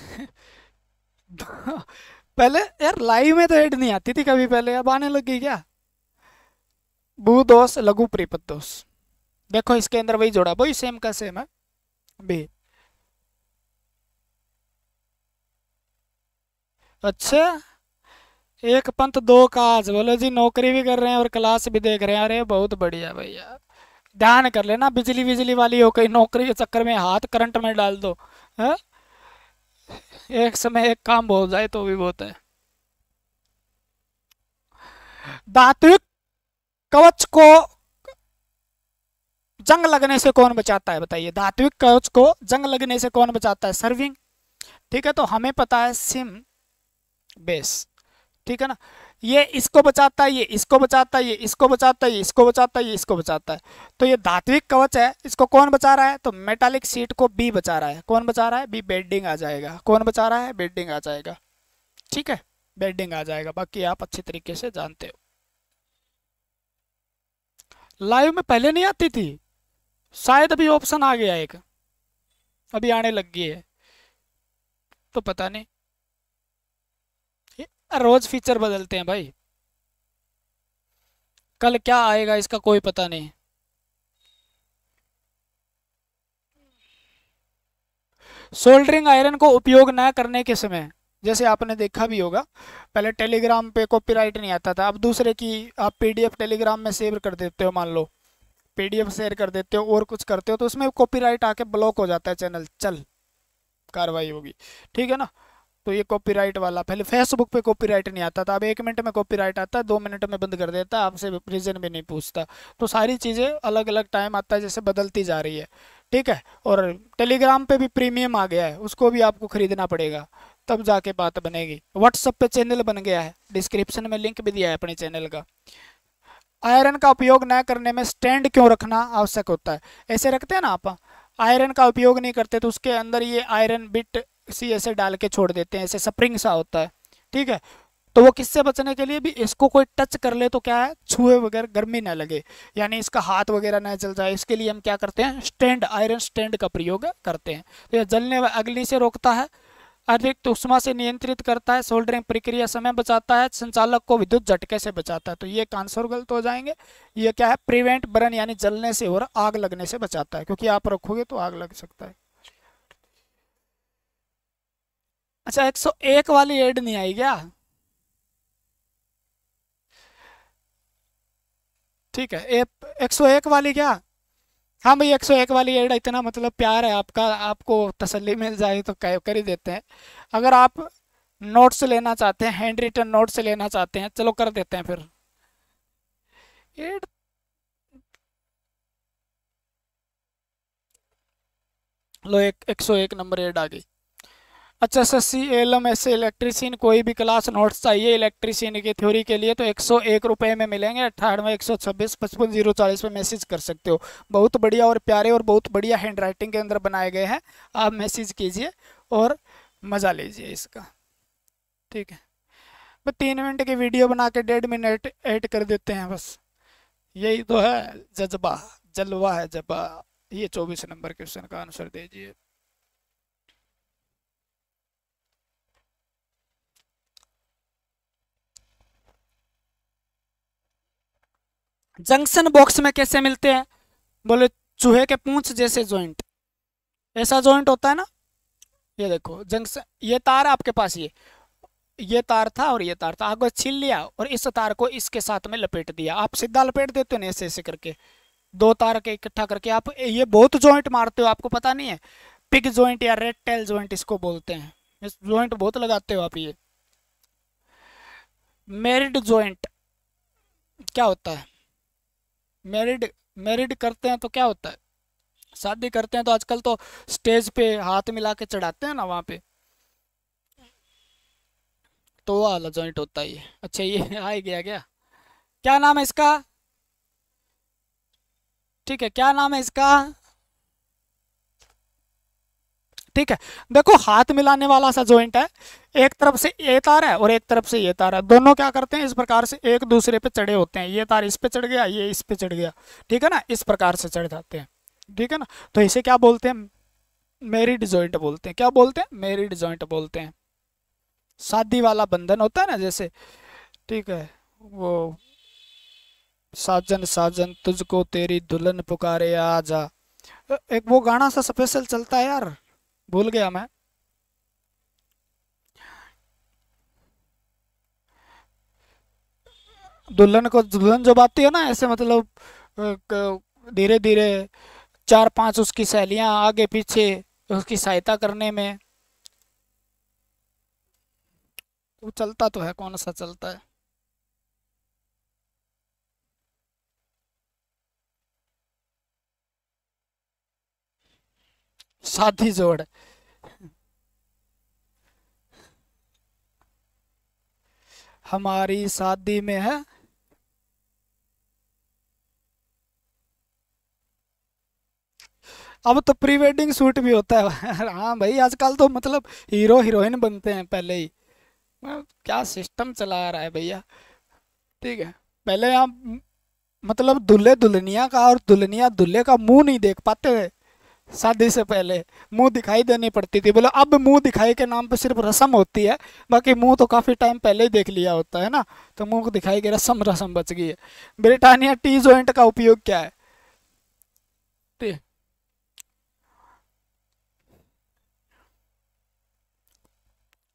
पहले यार लाइव में तो हेड नहीं आती थी कभी पहले अब आने लग गई क्या दोष लघु प्रीपत दोष देखो इसके अंदर वही जोड़ा वही सेम का सेम है बी अच्छा एक पंथ दो काज बोलो जी नौकरी भी कर रहे हैं और क्लास भी देख रहे हैं अरे बहुत बढ़िया भैया ध्यान कर लेना बिजली बिजली वाली हो कहीं नौकरी के चक्कर में हाथ करंट में डाल दो है हाँ? एक समय एक काम बोल जाए तो भी बहुत है धात्विक कवच को जंग लगने से कौन बचाता है बताइए धात्विक कवच को जंग लगने से कौन बचाता है सर्विंग ठीक है तो हमें पता है सिम बेस ठीक है ना ये इसको बचाता है ये इसको बचाता है ये इसको बचाता है ये इसको बचाता है ये इसको बचाता है तो ये धात्विक कवच है इसको कौन बचा रहा है तो मेटालिक सीट को बी बचा रहा है कौन बचा रहा है बी बेडिंग आ जाएगा कौन बचा रहा है बेडिंग आ जाएगा ठीक है बेडिंग आ जाएगा बाकी आप अच्छे तरीके से जानते हो लाइव में पहले नहीं आती थी शायद अभी ऑप्शन आ गया एक अभी आने लग गई है तो पता नहीं रोज फीचर बदलते हैं भाई कल क्या आएगा इसका कोई पता नहीं सोल्डरिंग आयरन को उपयोग ना करने के समय जैसे आपने देखा भी होगा पहले टेलीग्राम पे कॉपीराइट नहीं आता था अब दूसरे की आप पीडीएफ टेलीग्राम में सेव कर देते हो मान लो पीडीएफ शेयर कर देते हो और कुछ करते हो तो उसमें कॉपीराइट आके ब्लॉक हो जाता है चैनल चल कार्रवाई होगी ठीक है ना तो ये कॉपीराइट वाला पहले फेसबुक पे कॉपीराइट नहीं आता था अब एक मिनट में कॉपीराइट आता है दो मिनट में बंद कर देता है आपसे रीज़न भी नहीं पूछता तो सारी चीज़ें अलग अलग टाइम आता है जैसे बदलती जा रही है ठीक है और टेलीग्राम पे भी प्रीमियम आ गया है उसको भी आपको खरीदना पड़ेगा तब जाके बात बनेगी व्हाट्सअप पे चैनल बन गया है डिस्क्रिप्शन में लिंक भी दिया है अपने चैनल का आयरन का उपयोग न करने में स्टैंड क्यों रखना आवश्यक होता है ऐसे रखते हैं ना आप आयरन का उपयोग नहीं करते तो उसके अंदर ये आयरन बिट सी ऐसे डाल के छोड़ देते हैं ऐसे स्प्रिंग सा होता है ठीक है तो वो किससे बचने के लिए भी इसको कोई टच कर ले तो क्या है छुए वगैरह गर्मी ना लगे यानी इसका हाथ वगैरह ना जल जाए इसके लिए हम क्या करते हैं स्टैंड आयरन स्टैंड का प्रयोग करते हैं तो यह जलने व अग्नि से रोकता है अधिक उष्मा से नियंत्रित करता है सोल्डरिंग प्रक्रिया समय बचाता है संचालक को विद्युत झटके से बचाता है तो ये कांसर गलत हो जाएंगे ये क्या है प्रिवेंट बर्न यानी जलने से और आग लगने से बचाता है क्योंकि आप रखोगे तो आग लग सकता है अच्छा 101 वाली एड नहीं आई क्या ठीक है एक सौ एक वाली क्या हाँ भाई 101 वाली एड इतना मतलब प्यार है आपका आपको तसल्ली मिल जाए तो कर ही देते हैं अगर आप नोट्स लेना चाहते हैं हैंड रिटन नोट्स लेना चाहते हैं चलो कर देते हैं फिर एड लो एक एक सौ एक नंबर एड आ गई अच्छा S S C L M S electrician कोई भी क्लास नोट्स चाहिए इलेक्ट्रीसियन की थ्योरी के लिए तो एक सौ एक रुपये में मिलेंगे अट्ठानवे एक सौ छब्बीस पचपन जीरो चालीस पर मैसेज कर सकते हो बहुत बढ़िया और प्यारे और बहुत बढ़िया हैंड राइटिंग के अंदर बनाए गए हैं आप मैसेज कीजिए और मज़ा लीजिए इसका ठीक है बस तीन मिनट की वीडियो बना के डेढ़ मिनट ऐड कर देते हैं बस यही तो है जज्बा जलवा है जब्बा ये चौबीस नंबर क्वेश्चन का आंसर दीजिए जंक्शन बॉक्स में कैसे मिलते हैं बोले चूहे के पूंछ जैसे जॉइंट ऐसा जॉइंट होता है ना ये देखो जंक्शन ये तार आपके पास ये ये तार था और ये तार था आपको छीन लिया और इस तार को इसके साथ में लपेट दिया आप सीधा लपेट देते हो ना ऐसे ऐसे करके दो तार के इकट्ठा करके आप ये बहुत जॉइंट मारते हो आपको पता नहीं है पिग जॉइंट या रेड टेल जॉइंट इसको बोलते हैं इस जॉइंट बहुत लगाते हो आप ये मेरिड जॉइंट क्या होता है मैरिड मैरिड करते हैं तो क्या होता है शादी करते हैं तो आजकल तो स्टेज पे हाथ मिला के चढ़ाते हैं ना वहाँ पे तो वाला जॉइंट होता है अच्छा ये आ गया क्या क्या नाम है इसका ठीक है क्या नाम है इसका ठीक है देखो हाथ मिलाने वाला सा ज्वाइंट है एक तरफ से ये तार है और एक तरफ से ये तार है दोनों क्या करते हैं इस प्रकार से एक दूसरे पे चढ़े होते हैं ये तार इस पे चढ़ गया ये इस पे चढ़ गया ठीक है ना इस प्रकार से चढ़ जाते हैं ठीक है ना तो इसे क्या बोलते हैं मेरिड ज्वाइंट बोलते हैं क्या बोलते हैं मेरिड ज्वाइंट बोलते हैं शादी वाला बंधन होता है ना जैसे ठीक है वो साजन साजन तुझको तेरी दुल्हन पुकारे आजा एक वो गाना सा स्पेशल चलता है यार भूल गया मैं दुल्हन को दुल्हन जो बात है ना ऐसे मतलब धीरे धीरे चार पांच उसकी सहेलियां आगे पीछे उसकी सहायता करने में वो तो चलता तो है कौन सा चलता है साथी जोड़ हमारी शादी में है अब तो प्री वेडिंग शूट भी होता है हाँ भाई आजकल तो मतलब हीरो हीरोइन बनते हैं पहले ही हाँ, क्या सिस्टम चला रहा है भैया ठीक है पहले आप मतलब दुल्हे दुल्हनिया का और दुल्हनिया दुल्हे का मुंह नहीं देख पाते थे शादी से पहले मुंह दिखाई देनी पड़ती थी बोला अब मुंह दिखाई के नाम पे सिर्फ रसम होती है बाकी मुंह तो काफ़ी टाइम पहले ही देख लिया होता है ना तो मुंह दिखाई के रसम रसम बच गई है ब्रिटानिया टी जॉइंट का उपयोग क्या है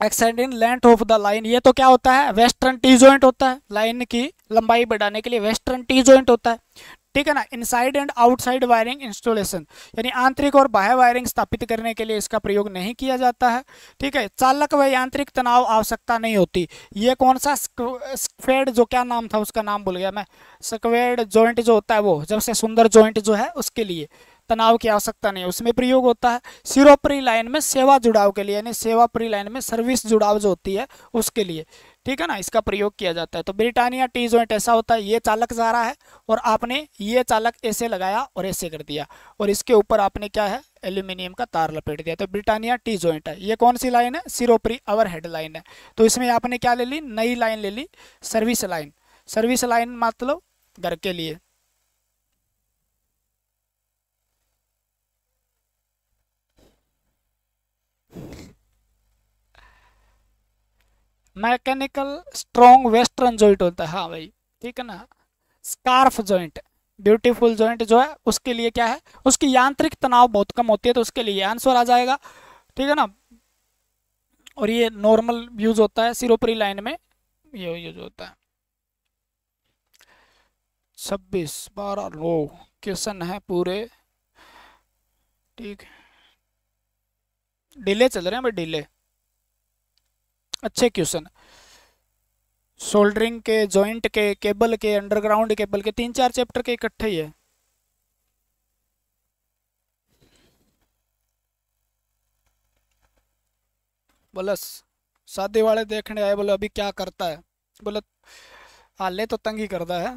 extending length of the line ये तो क्या होता है वेस्टर्न टी जॉइंट होता है लाइन की लंबाई बढ़ाने के लिए वेस्टर्न टी जॉइंट होता है ठीक है ना inside and outside wiring installation यानी आंतरिक और बाह्य वायरिंग स्थापित करने के लिए इसका प्रयोग नहीं किया जाता है ठीक है चालक व यांत्रिक तनाव आवश्यकता नहीं होती ये कौन सा स्क्वेड जो क्या नाम था उसका नाम भूल गया मैं स्क्वेड जॉइंट जो होता है वो जब से सुंदर जॉइंट जो है उसके लिए तनाव की आवश्यकता नहीं है उसमें प्रयोग होता है सिरोपरी लाइन में सेवा जुड़ाव के लिए यानी सेवा परी लाइन में सर्विस जुड़ाव जो होती है उसके लिए ठीक है ना इसका प्रयोग किया जाता है तो ब्रिटानिया टी जॉइंट ऐसा होता है ये चालक जा रहा है और आपने ये चालक ऐसे लगाया और ऐसे कर दिया और इसके ऊपर आपने क्या है एल्यूमिनियम का तार लपेट दिया तो ब्रिटानिया टी जॉइंट है ये कौन सी लाइन है सिरोपरी अवर हेड लाइन है तो इसमें आपने क्या ले ली नई लाइन ले ली सर्विस लाइन सर्विस लाइन मतलब घर के लिए मैकेनिकल स्ट्रॉन्ग वेस्टर्न जॉइंट होता है हाँ भाई ठीक है ना स्कार्फ जॉइंट ब्यूटीफुल जॉइंट जो है उसके लिए क्या है उसकी यांत्रिक तनाव बहुत कम होती है तो उसके लिए आंसर आ जाएगा ठीक है ना और ये नॉर्मल यूज होता है सिरोपरी लाइन में ये यूज होता है छब्बीस बारह लो क्वेश्चन है पूरे ठीक डिले चल रहे हैं भाई डिले अच्छे क्वेश्चन सोल्डरिंग के जॉइंट के केबल के अंडरग्राउंड केबल के तीन चार चैप्टर के इकट्ठे ही है बोला शादी वाले देखने आए बोले अभी क्या करता है बोले हाले तो तंग ही करता है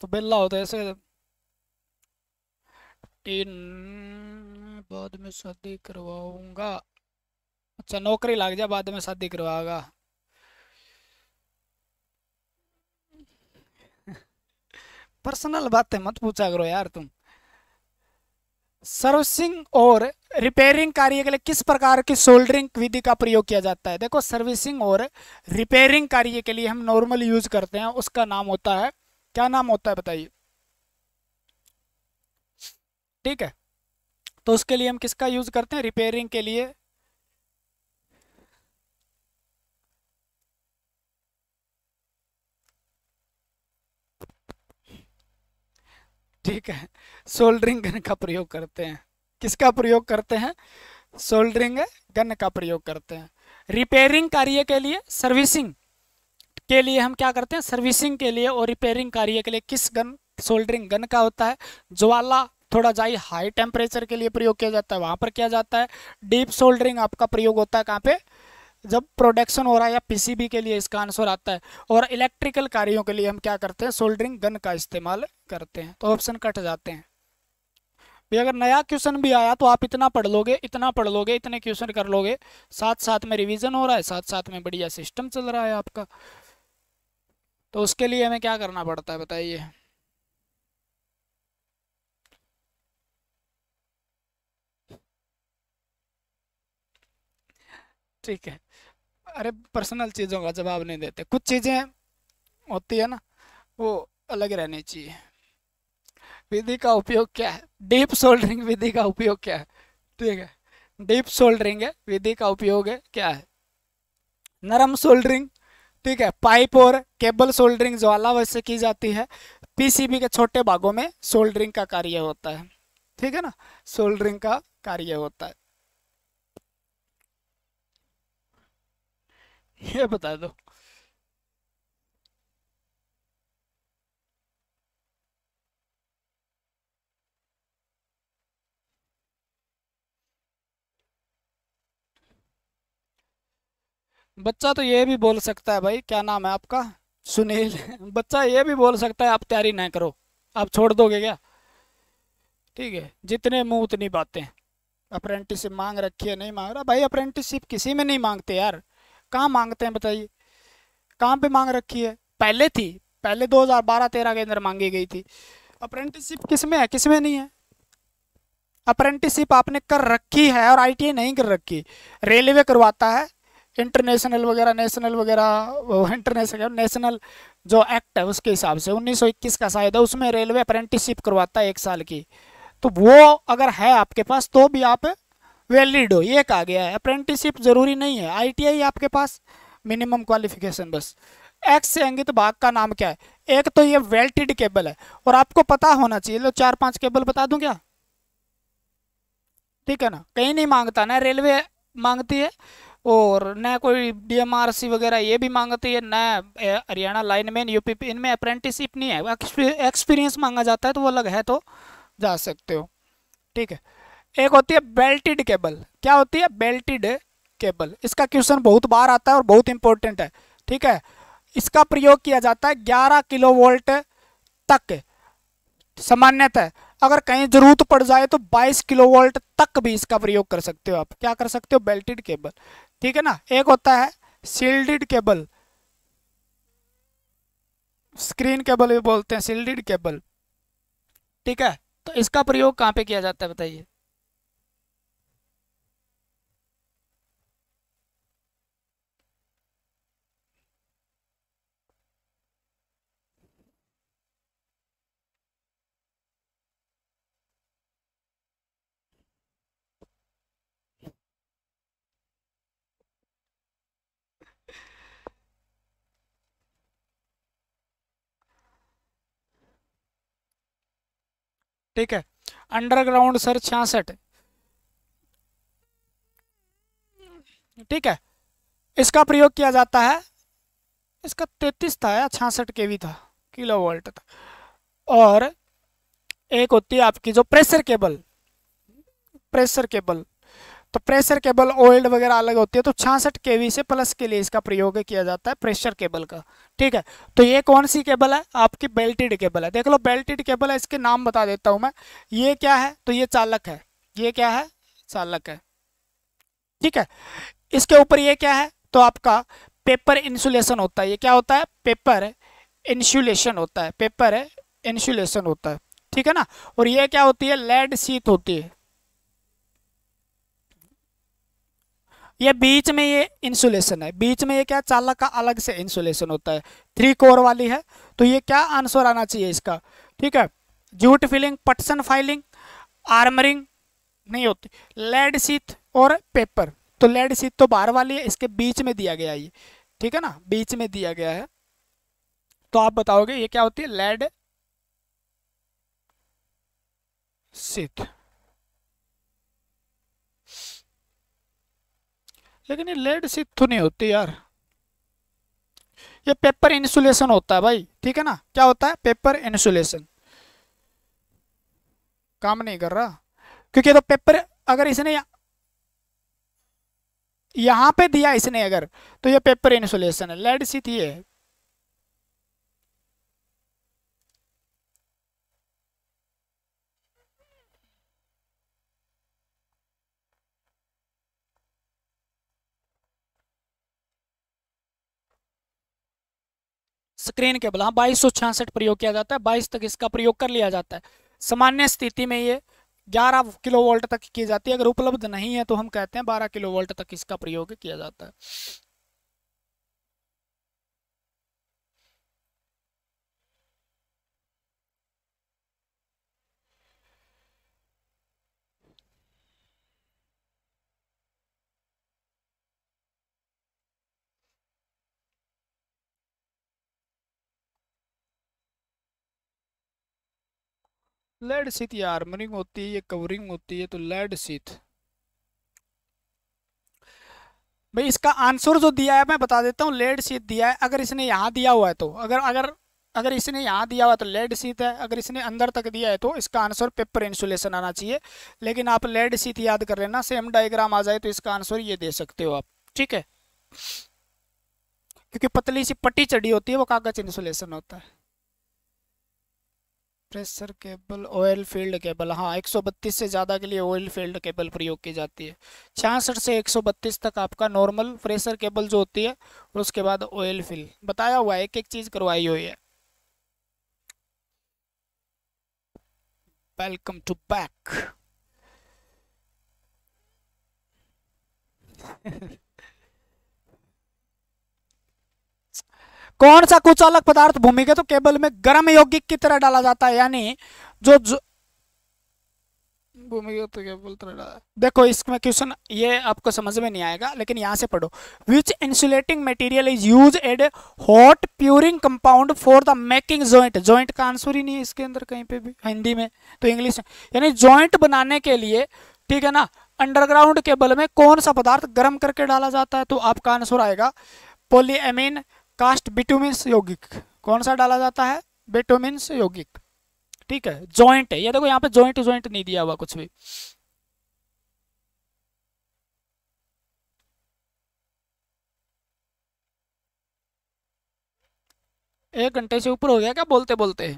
तो बेला होता है ऐसे बाद में शादी करवाऊंगा अच्छा नौकरी लग जा बाद में शादी करवाएगा पर्सनल बातें मत पूछा करो यार तुम सर्विसिंग और रिपेयरिंग कार्य के लिए किस प्रकार की सोल्डरिंग विधि का प्रयोग किया जाता है देखो सर्विसिंग और रिपेयरिंग कार्य के लिए हम नॉर्मल यूज करते हैं उसका नाम होता है क्या नाम होता है बताइए ठीक है तो उसके लिए हम किसका यूज करते हैं रिपेयरिंग के लिए ठीक है सोल्डरिंग गन का प्रयोग करते हैं किसका प्रयोग करते हैं सोल्डरिंग गन का प्रयोग करते हैं रिपेयरिंग कार्य के लिए सर्विसिंग के लिए हम क्या करते हैं सर्विसिंग के लिए और रिपेयरिंग कार्य के लिए किस गन सोल्डरिंग गन का होता है ज्वाला थोड़ा जाई हाई टेम्परेचर के लिए प्रयोग किया जाता है वहाँ पर किया जाता है डीप सोल्डरिंग आपका प्रयोग होता है कहाँ पे जब प्रोडक्शन हो रहा है या पीसीबी के लिए इसका आंसर आता है और इलेक्ट्रिकल कार्यों के लिए हम क्या करते हैं सोल्डरिंग गन का इस्तेमाल करते हैं तो ऑप्शन कट जाते हैं भी अगर नया क्वेश्चन भी आया तो आप इतना पढ़ लोगे इतना पढ़ लोगे इतने क्वेश्चन कर लोगे साथ साथ में रिवीजन हो रहा है साथ साथ में बढ़िया सिस्टम चल रहा है आपका तो उसके लिए हमें क्या करना पड़ता है बताइए ठीक है अरे पर्सनल चीज़ों का जवाब नहीं देते कुछ चीज़ें होती है ना वो अलग रहनी चाहिए विधि का उपयोग क्या है डीप सोल्डरिंग विधि का उपयोग क्या है ठीक है डीप सोल्डरिंग है विधि का उपयोग है क्या है नरम सोल्डरिंग ठीक है पाइप और केबल सोल्डरिंग ज्वाला वैसे की जाती है पीसीबी के छोटे भागों में सोल्डरिंग का कार्य होता है ठीक है ना सोल्डरिंग का कार्य होता है ये बता दो बच्चा तो ये भी बोल सकता है भाई क्या नाम है आपका सुनील बच्चा ये भी बोल सकता है आप तैयारी ना करो आप छोड़ दोगे क्या ठीक है जितने मुंह उतनी बातें अप्रेंटिसशिप मांग रखी है नहीं मांग रहा भाई अप्रेंटिसशिप किसी में नहीं मांगते यार कहाँ मांगते हैं बताइए कहाँ पे मांग रखी है पहले थी पहले 2012-13 के अंदर मांगी गई थी अप्रेंटिसशिप किस में है किस में नहीं है अप्रेंटिसशिप आपने कर रखी है और आई नहीं कर रखी रेलवे करवाता है इंटरनेशनल वगैरह नेशनल वगैरह इंटरनेशनल नेशनल जो एक्ट है उसके हिसाब से 1921 का शायद है उसमें रेलवे अप्रेंटिसशिप करवाता है एक साल की तो वो अगर है आपके पास तो भी आप वैलिड हो ये कहा गया है अप्रेंटिसिप ज़रूरी नहीं है आईटीआई आपके पास मिनिमम क्वालिफिकेशन बस एक्स से अंगित भाग का नाम क्या है एक तो ये वेल्टेड केबल है और आपको पता होना चाहिए लो चार पांच केबल बता दूं क्या ठीक है ना कहीं नहीं मांगता ना रेलवे मांगती है और न कोई डीएमआरसी वगैरह ये भी मांगती है न हरियाणा लाइनमैन यूपी इनमें अप्रेंटिसिप नहीं है एक्सपीरियंस मांगा जाता है तो वो अलग है तो जा सकते हो ठीक है एक होती है बेल्टेड केबल क्या होती है बेल्टेड केबल इसका क्वेश्चन बहुत बार आता है और बहुत इंपॉर्टेंट है ठीक है इसका प्रयोग किया जाता है ग्यारह किलो वोल्ट तक सामान्यतः अगर कहीं जरूरत पड़ जाए तो 22 किलो वोल्ट तक भी इसका प्रयोग कर सकते हो आप क्या कर सकते हो बेल्टेड केबल ठीक है ना एक होता है सील्डेड केबल स्क्रीन केबल भी बोलते हैं सील्डेड केबल ठीक है तो इसका प्रयोग कहाँ पे किया जाता है बताइए ठीक है अंडरग्राउंड सर छियासठ ठीक है इसका प्रयोग किया जाता है इसका तैतीस था या छियासठ के था किलो वोल्ट था और एक होती है आपकी जो प्रेशर केबल प्रेशर केबल तो प्रेशर केबल ओल्ड वगैरह अलग होती है तो छियासठ के से प्लस के लिए इसका प्रयोग किया जाता है प्रेशर केबल का ठीक है तो ये कौन सी केबल है आपकी बेल्टेड केबल है देख लो बेल्टेड केबल है इसके नाम बता देता हूँ मैं ये क्या है तो ये चालक है ये क्या है चालक है ठीक है इसके ऊपर ये क्या है तो आपका पेपर इंसुलेशन होता है ये क्या होता है पेपर इंसुलेशन होता है पेपर इंसुलेशन होता है ठीक है ना और ये क्या होती है लेड सीत होती है ये बीच में ये इंसुलेशन है बीच में ये क्या चालक का अलग से इंसुलेशन होता है थ्री कोर वाली है तो ये क्या आंसर आना चाहिए इसका ठीक है जूट फिलिंग पटसन फाइलिंग आर्मरिंग नहीं होती लेड सीत और पेपर तो लेड सीत तो बाहर वाली है इसके बीच में दिया गया ये ठीक है ना बीच में दिया गया है तो आप बताओगे ये क्या होती है लेड सीथ लेकिन ये लेड से तो नहीं होती यार ये पेपर इंसुलेशन होता है भाई ठीक है ना क्या होता है पेपर इंसुलेशन काम नहीं कर रहा क्योंकि तो पेपर अगर इसने यहां पे दिया इसने अगर तो ये पेपर इंसुलेशन है लेड सिथ ये स्क्रीन केबल हाँ बाईस प्रयोग किया जाता है बाईस तक इसका प्रयोग कर लिया जाता है सामान्य स्थिति में ये 11 किलो वोल्ट तक की जाती है अगर उपलब्ध नहीं है तो हम कहते हैं 12 किलो वोल्ट तक इसका प्रयोग किया जाता है लेड सीथ या आर्मरिंग होती है ये कवरिंग होती है तो लेड सीथ भाई इसका आंसर जो दिया है मैं बता देता हूँ लेड सीथ दिया है अगर इसने यहाँ दिया हुआ है तो अगर अगर अगर इसने यहाँ दिया हुआ तो लेड सीथ है अगर इसने अंदर तक दिया है तो इसका आंसर पेपर इंसुलेशन आना चाहिए लेकिन आप लेड सीथ याद कर लेना सेम डायग्राम आ जाए तो इसका आंसर ये दे सकते हो आप ठीक है क्योंकि पतली सी पट्टी चढ़ी होती है वो कागज इंसुलेशन होता है pressure cable oil filled cable हाँ 132 से ज़्यादा के लिए ऑयल फील्ड केबल प्रयोग की जाती है छियासठ से 132 तक आपका नॉर्मल प्रेशर केबल जो होती है और उसके बाद ऑयल फील्ड बताया हुआ है एक एक चीज़ करवाई हुई है वेलकम टू बैक कौन सा कुचालक पदार्थ भूमि के तो केबल में गर्म यौगिक की तरह डाला जाता है यानी जो, जो भूमिगत तो केबल देखो इसमें क्वेश्चन ये आपको समझ में नहीं आएगा लेकिन यहाँ से पढ़ो which insulating material is used hot pouring compound for the making joint joint का आंसर ही नहीं है इसके अंदर कहीं पे भी हिंदी में तो इंग्लिश में यानी ज्वाइंट बनाने के लिए ठीक है ना अंडरग्राउंड केबल में कौन सा पदार्थ गर्म करके डाला जाता है तो आपका आंसर आएगा पोलियमिन कास्ट बिटोमिन्स यौगिक कौन सा डाला जाता है बिटोमिन्स यौगिक ठीक है जॉइंट है ये देखो यहाँ पे जॉइंट जॉइंट नहीं दिया हुआ कुछ भी एक घंटे से ऊपर हो गया क्या बोलते बोलते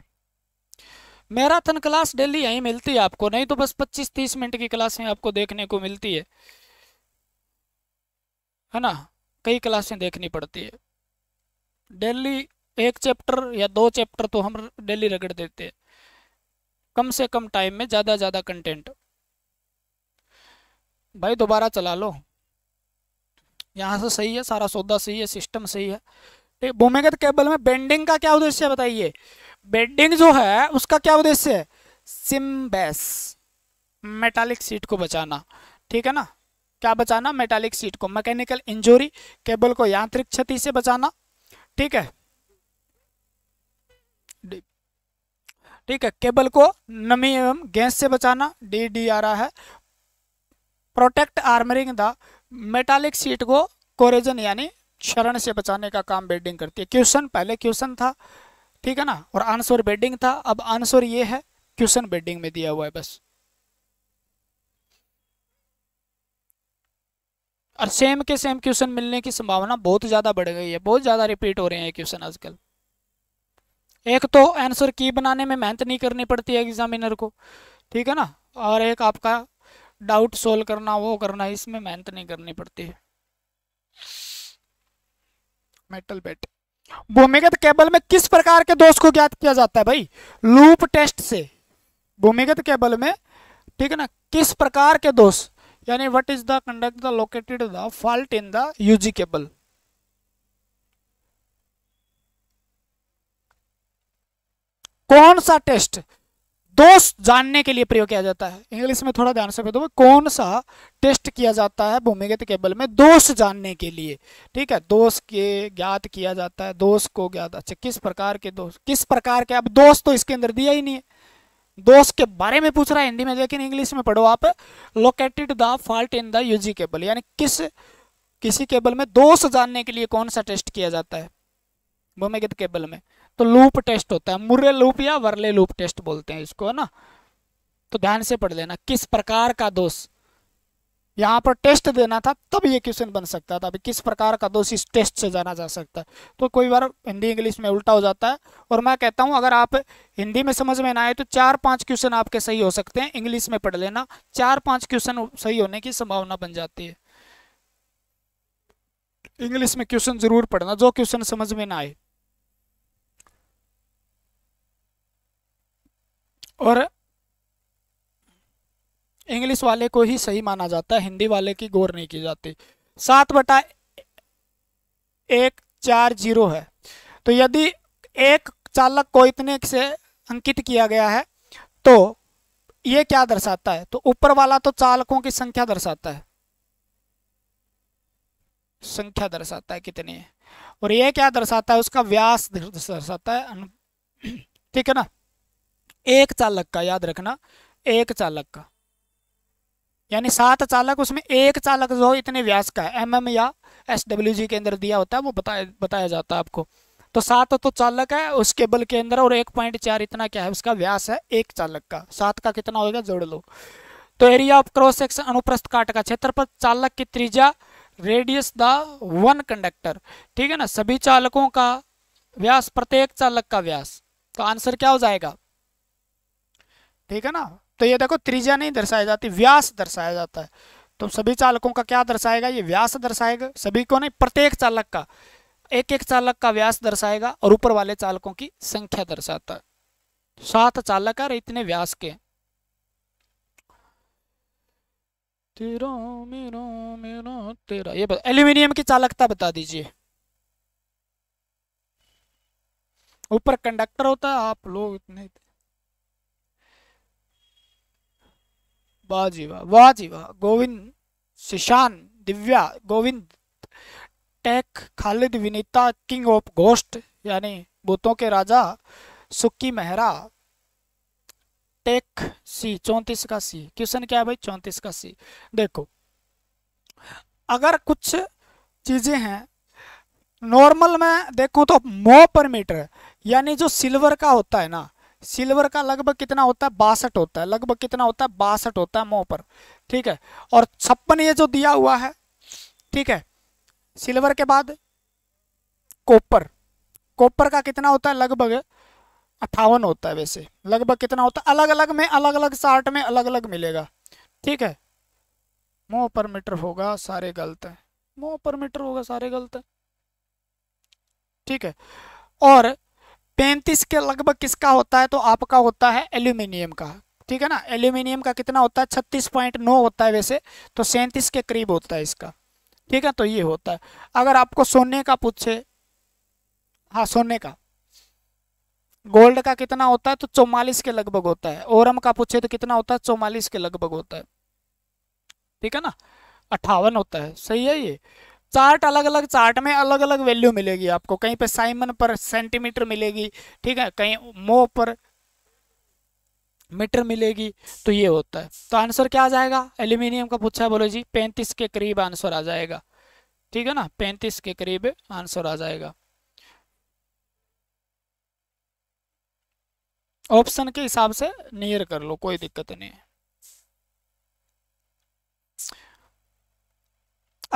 मैराथन क्लास डेली यहीं मिलती है आपको नहीं तो बस 25-30 मिनट की क्लासें आपको देखने को मिलती है है ना कई क्लासें देखनी पड़ती है डेली एक चैप्टर या दो चैप्टर तो हम डेली रगड़ देते हैं कम से कम टाइम में ज़्यादा ज़्यादा कंटेंट भाई दोबारा चला लो यहाँ से सही है सारा सौदा सही है सिस्टम सही है भूमिगत केबल में बेंडिंग का क्या उद्देश्य है बताइए बेंडिंग जो है उसका क्या उद्देश्य है सिम्बेस मेटालिक सीट को बचाना ठीक है ना क्या बचाना मेटालिक सीट को मैकेनिकल इंजरी केबल को यांत्रिक क्षति से बचाना ठीक है ठीक है केबल को नमी एवं गैस से बचाना डी डी आ रहा है protect armouring the metallic sheath को कोरेजन यानी क्षरण से बचाने का काम बेडिंग करती है क्वेश्चन पहले क्वेश्चन था ठीक है ना और आंसर बेडिंग था अब आंसर ये है क्वेश्चन बेडिंग में दिया हुआ है बस और सेम के सेम क्वेश्चन मिलने की संभावना बहुत ज़्यादा बढ़ गई है बहुत ज़्यादा रिपीट हो रहे हैं क्वेश्चन आजकल एक तो आंसर की बनाने में मेहनत नहीं करनी पड़ती है एग्जामिनर को ठीक है ना और एक आपका डाउट सोल्व करना वो करना इसमें मेहनत नहीं करनी पड़ती है मेटल बेट भूमिगत केबल में किस प्रकार के दोष को ज्ञात किया जाता है भाई लूप टेस्ट से भूमिगत केबल में ठीक है ना किस प्रकार के दोष यानी what is the conduct the located the fault in the UG cable कौन सा टेस्ट दोष जानने के लिए प्रयोग किया जाता है इंग्लिश में थोड़ा ध्यान से बताओ कौन सा टेस्ट किया जाता है भूमिगत केबल में दोष जानने के लिए ठीक है दोष के ज्ञात किया जाता है दोष को ज्ञात अच्छा किस प्रकार के दोष किस प्रकार के अब दोष तो इसके अंदर दिया ही नहीं है दोष के बारे में पूछ रहा है हिंदी में लेकिन इंग्लिश में पढ़ो आप located the fault in the UG cable यानी किस किसी केबल में दोष जानने के लिए कौन सा टेस्ट किया जाता है भूमिगत केबल में तो लूप टेस्ट होता है मुर्रे लूप या वर्ले लूप टेस्ट बोलते हैं इसको है ना तो ध्यान से पढ़ लेना किस प्रकार का दोष यहाँ पर टेस्ट देना था तब ये क्वेश्चन बन सकता था अभी किस प्रकार का दोष इस टेस्ट से जाना जा सकता है तो कोई बार हिंदी इंग्लिश में उल्टा हो जाता है और मैं कहता हूँ अगर आप हिंदी में समझ में ना आए तो चार पांच क्वेश्चन आपके सही हो सकते हैं इंग्लिश में पढ़ लेना चार पांच क्वेश्चन सही होने की संभावना बन जाती है इंग्लिश में क्वेश्चन जरूर पढ़ना जो क्वेश्चन समझ में ना आए और इंग्लिश वाले को ही सही माना जाता है हिंदी वाले की गौर नहीं की जाती सात बटा एक चार जीरो है तो यदि एक चालक को इतने से अंकित किया गया है तो ये क्या दर्शाता है तो ऊपर वाला तो चालकों की संख्या दर्शाता है संख्या दर्शाता है कितनी है और ये क्या दर्शाता है उसका व्यास दर्शाता है ठीक है ना एक चालक का याद रखना एक चालक का यानी सात चालक उसमें एक चालक जो इतने व्यास का है एम एम या एस डब्ल्यू जी के अंदर दिया होता है वो बताया बताया जाता है आपको तो सात तो चालक है उस केबल के अंदर और एक पॉइंट चार इतना क्या है उसका व्यास है एक चालक का सात का कितना होगा जोड़ लो तो एरिया ऑफ क्रॉस सेक्शन अनुप्रस्थ काट का क्षेत्र पर चालक की त्रिजा रेडियस द वन कंडक्टर ठीक है ना सभी चालकों का व्यास प्रत्येक चालक का व्यास तो आंसर क्या हो जाएगा ठीक है ना तो ये देखो त्रिज्या नहीं दर्शाई जाती व्यास दर्शाया जाता है तो सभी चालकों का क्या दर्शाएगा ये व्यास दर्शाएगा सभी को नहीं प्रत्येक चालक का एक एक चालक का व्यास दर्शाएगा और ऊपर वाले चालकों की संख्या दर्शाता है सात चालक है इतने व्यास के तेरा मेरा मेरा तेरा ये एल्यूमिनियम की चालकता बता दीजिए ऊपर कंडक्टर होता है आप लोग इतने वाह जी वाह वाह जी वाह गोविंद शिशान दिव्या गोविंद टेक Khalid Vinita king of ghost यानी भूतों के राजा सुक्की मेहरा टेक सी चौंतीस का सी क्वेश्चन क्या है भाई चौंतीस का सी देखो अगर कुछ चीज़ें हैं नॉर्मल में देखूं तो मो पर मीटर यानी जो सिल्वर का होता है ना सिल्वर का लगभग कितना होता है बासठ होता है लगभग कितना होता है बासठ होता है मोह पर ठीक है और छप्पन ये जो दिया हुआ है ठीक है सिल्वर के बाद कॉपर कॉपर का कितना होता है लगभग अट्ठावन होता है वैसे लगभग कितना होता है अलग अलग में अलग अलग चार्ट में अलग अलग मिलेगा ठीक है मोह पर मीटर होगा सारे गलत है मोह पर मीटर होगा सारे गलत है ठीक है और पैंतीस के लगभग किसका होता है तो आपका होता है एल्यूमिनियम का ठीक है ना एल्यूमिनियम का कितना होता है छत्तीस पॉइंट नौ होता है वैसे तो सैंतीस के करीब होता है इसका ठीक है तो ये होता है अगर आपको सोने का पूछे हाँ सोने का गोल्ड का कितना होता है तो चौवालीस के लगभग होता है ओरम का पूछे तो कितना होता है चौवालीस के लगभग होता है ठीक है ना अट्ठावन होता है सही है ये चार्ट अलग अलग चार्ट में अलग अलग वैल्यू मिलेगी आपको कहीं पे साइमन पर सेंटीमीटर मिलेगी ठीक है कहीं मो पर मीटर मिलेगी तो ये होता है तो आंसर क्या आ जाएगा एल्यूमिनियम का पूछा है बोलो जी पैंतीस के करीब आंसर आ जाएगा ठीक है ना पैंतीस के करीब आंसर आ जाएगा ऑप्शन के हिसाब से नियर कर लो कोई दिक्कत नहीं है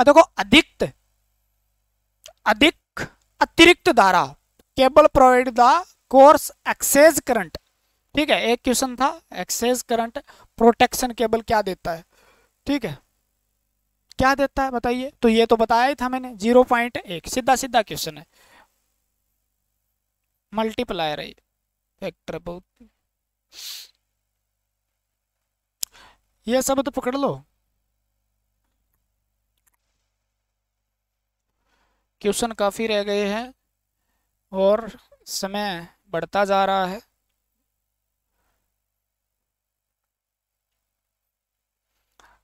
देखो अधिक्त अधिक अतिरिक्त धारा cable provide the course excess current ठीक है एक क्वेश्चन था एक्सेज करंट प्रोटेक्शन केबल क्या देता है ठीक है क्या देता है बताइए तो ये तो बताया ही था मैंने जीरो पॉइंट एक सीधा सीधा क्वेश्चन है मल्टीप्लायर है फैक्टर बहुत ये सब तो पकड़ लो क्वेश्चन काफ़ी रह गए हैं और समय बढ़ता जा रहा है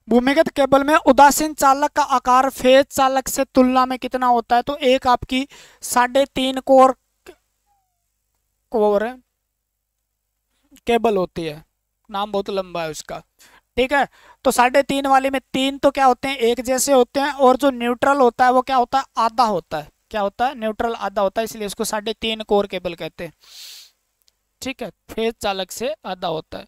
भूमिगत केबल में उदासीन चालक का आकार फेज चालक से तुलना में कितना होता है तो एक आपकी साढ़े तीन कोर कोर केबल होती है नाम बहुत लंबा है उसका ठीक है तो साढ़े तीन वाले में तीन तो क्या होते हैं एक जैसे होते हैं और जो न्यूट्रल होता है वो क्या होता है आधा होता है क्या होता है न्यूट्रल आधा होता है इसलिए इसको साढ़े तीन कोर केबल कहते हैं ठीक है फेज चालक से आधा होता है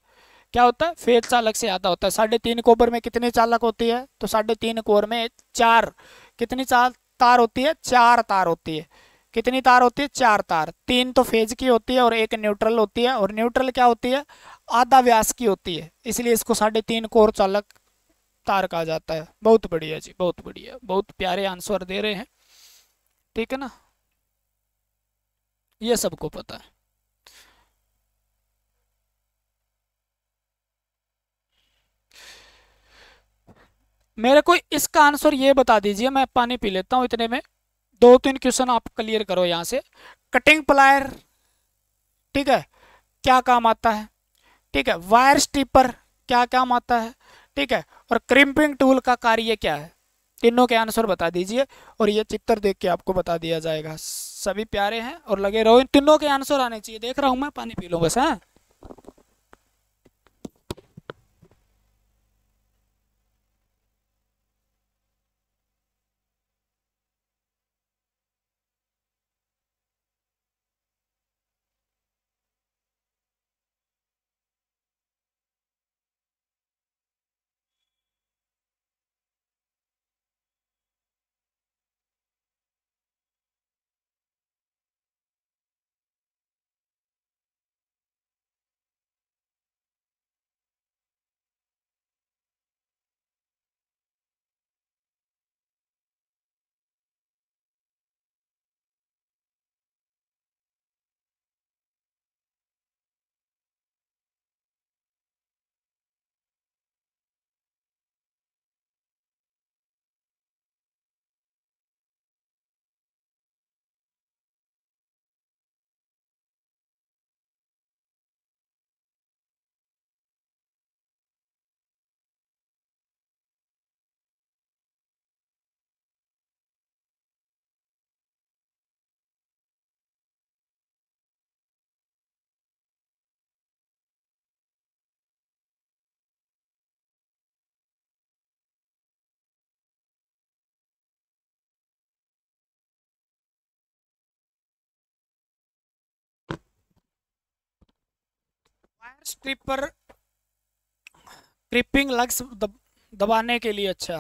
क्या होता है फेज चालक से आधा होता है साढ़े तीन कोबर में कितनी चालक होती है तो साढ़े तीन कोर में चार कितनी चार तार होती है चार तार होती है कितनी तार होती है चार तार तीन तो फेज की होती है और एक न्यूट्रल होती है और न्यूट्रल क्या होती है आधा व्यास की होती है इसलिए इसको साढ़े तीन कोर चालक तार कहा जाता है बहुत बढ़िया जी बहुत बढ़िया बहुत प्यारे आंसर दे रहे हैं ठीक है ना ये सबको पता है मेरे को इसका आंसर ये बता दीजिए मैं पानी पी लेता हूं इतने में दो तीन क्वेश्चन आप क्लियर करो यहां से कटिंग प्लायर ठीक है क्या काम आता है ठीक है वायर स्टीपर क्या काम आता है ठीक है और क्रिम्पिंग टूल का कार्य क्या है तीनों के आंसर बता दीजिए और ये चित्र देख के आपको बता दिया जाएगा सभी प्यारे हैं और लगे रहो इन तीनों के आंसर आने चाहिए देख रहा हूँ मैं पानी पी लूँ बस हाँ वायर स्ट्रिप पर क्रिपिंग लग्स दबाने के लिए अच्छा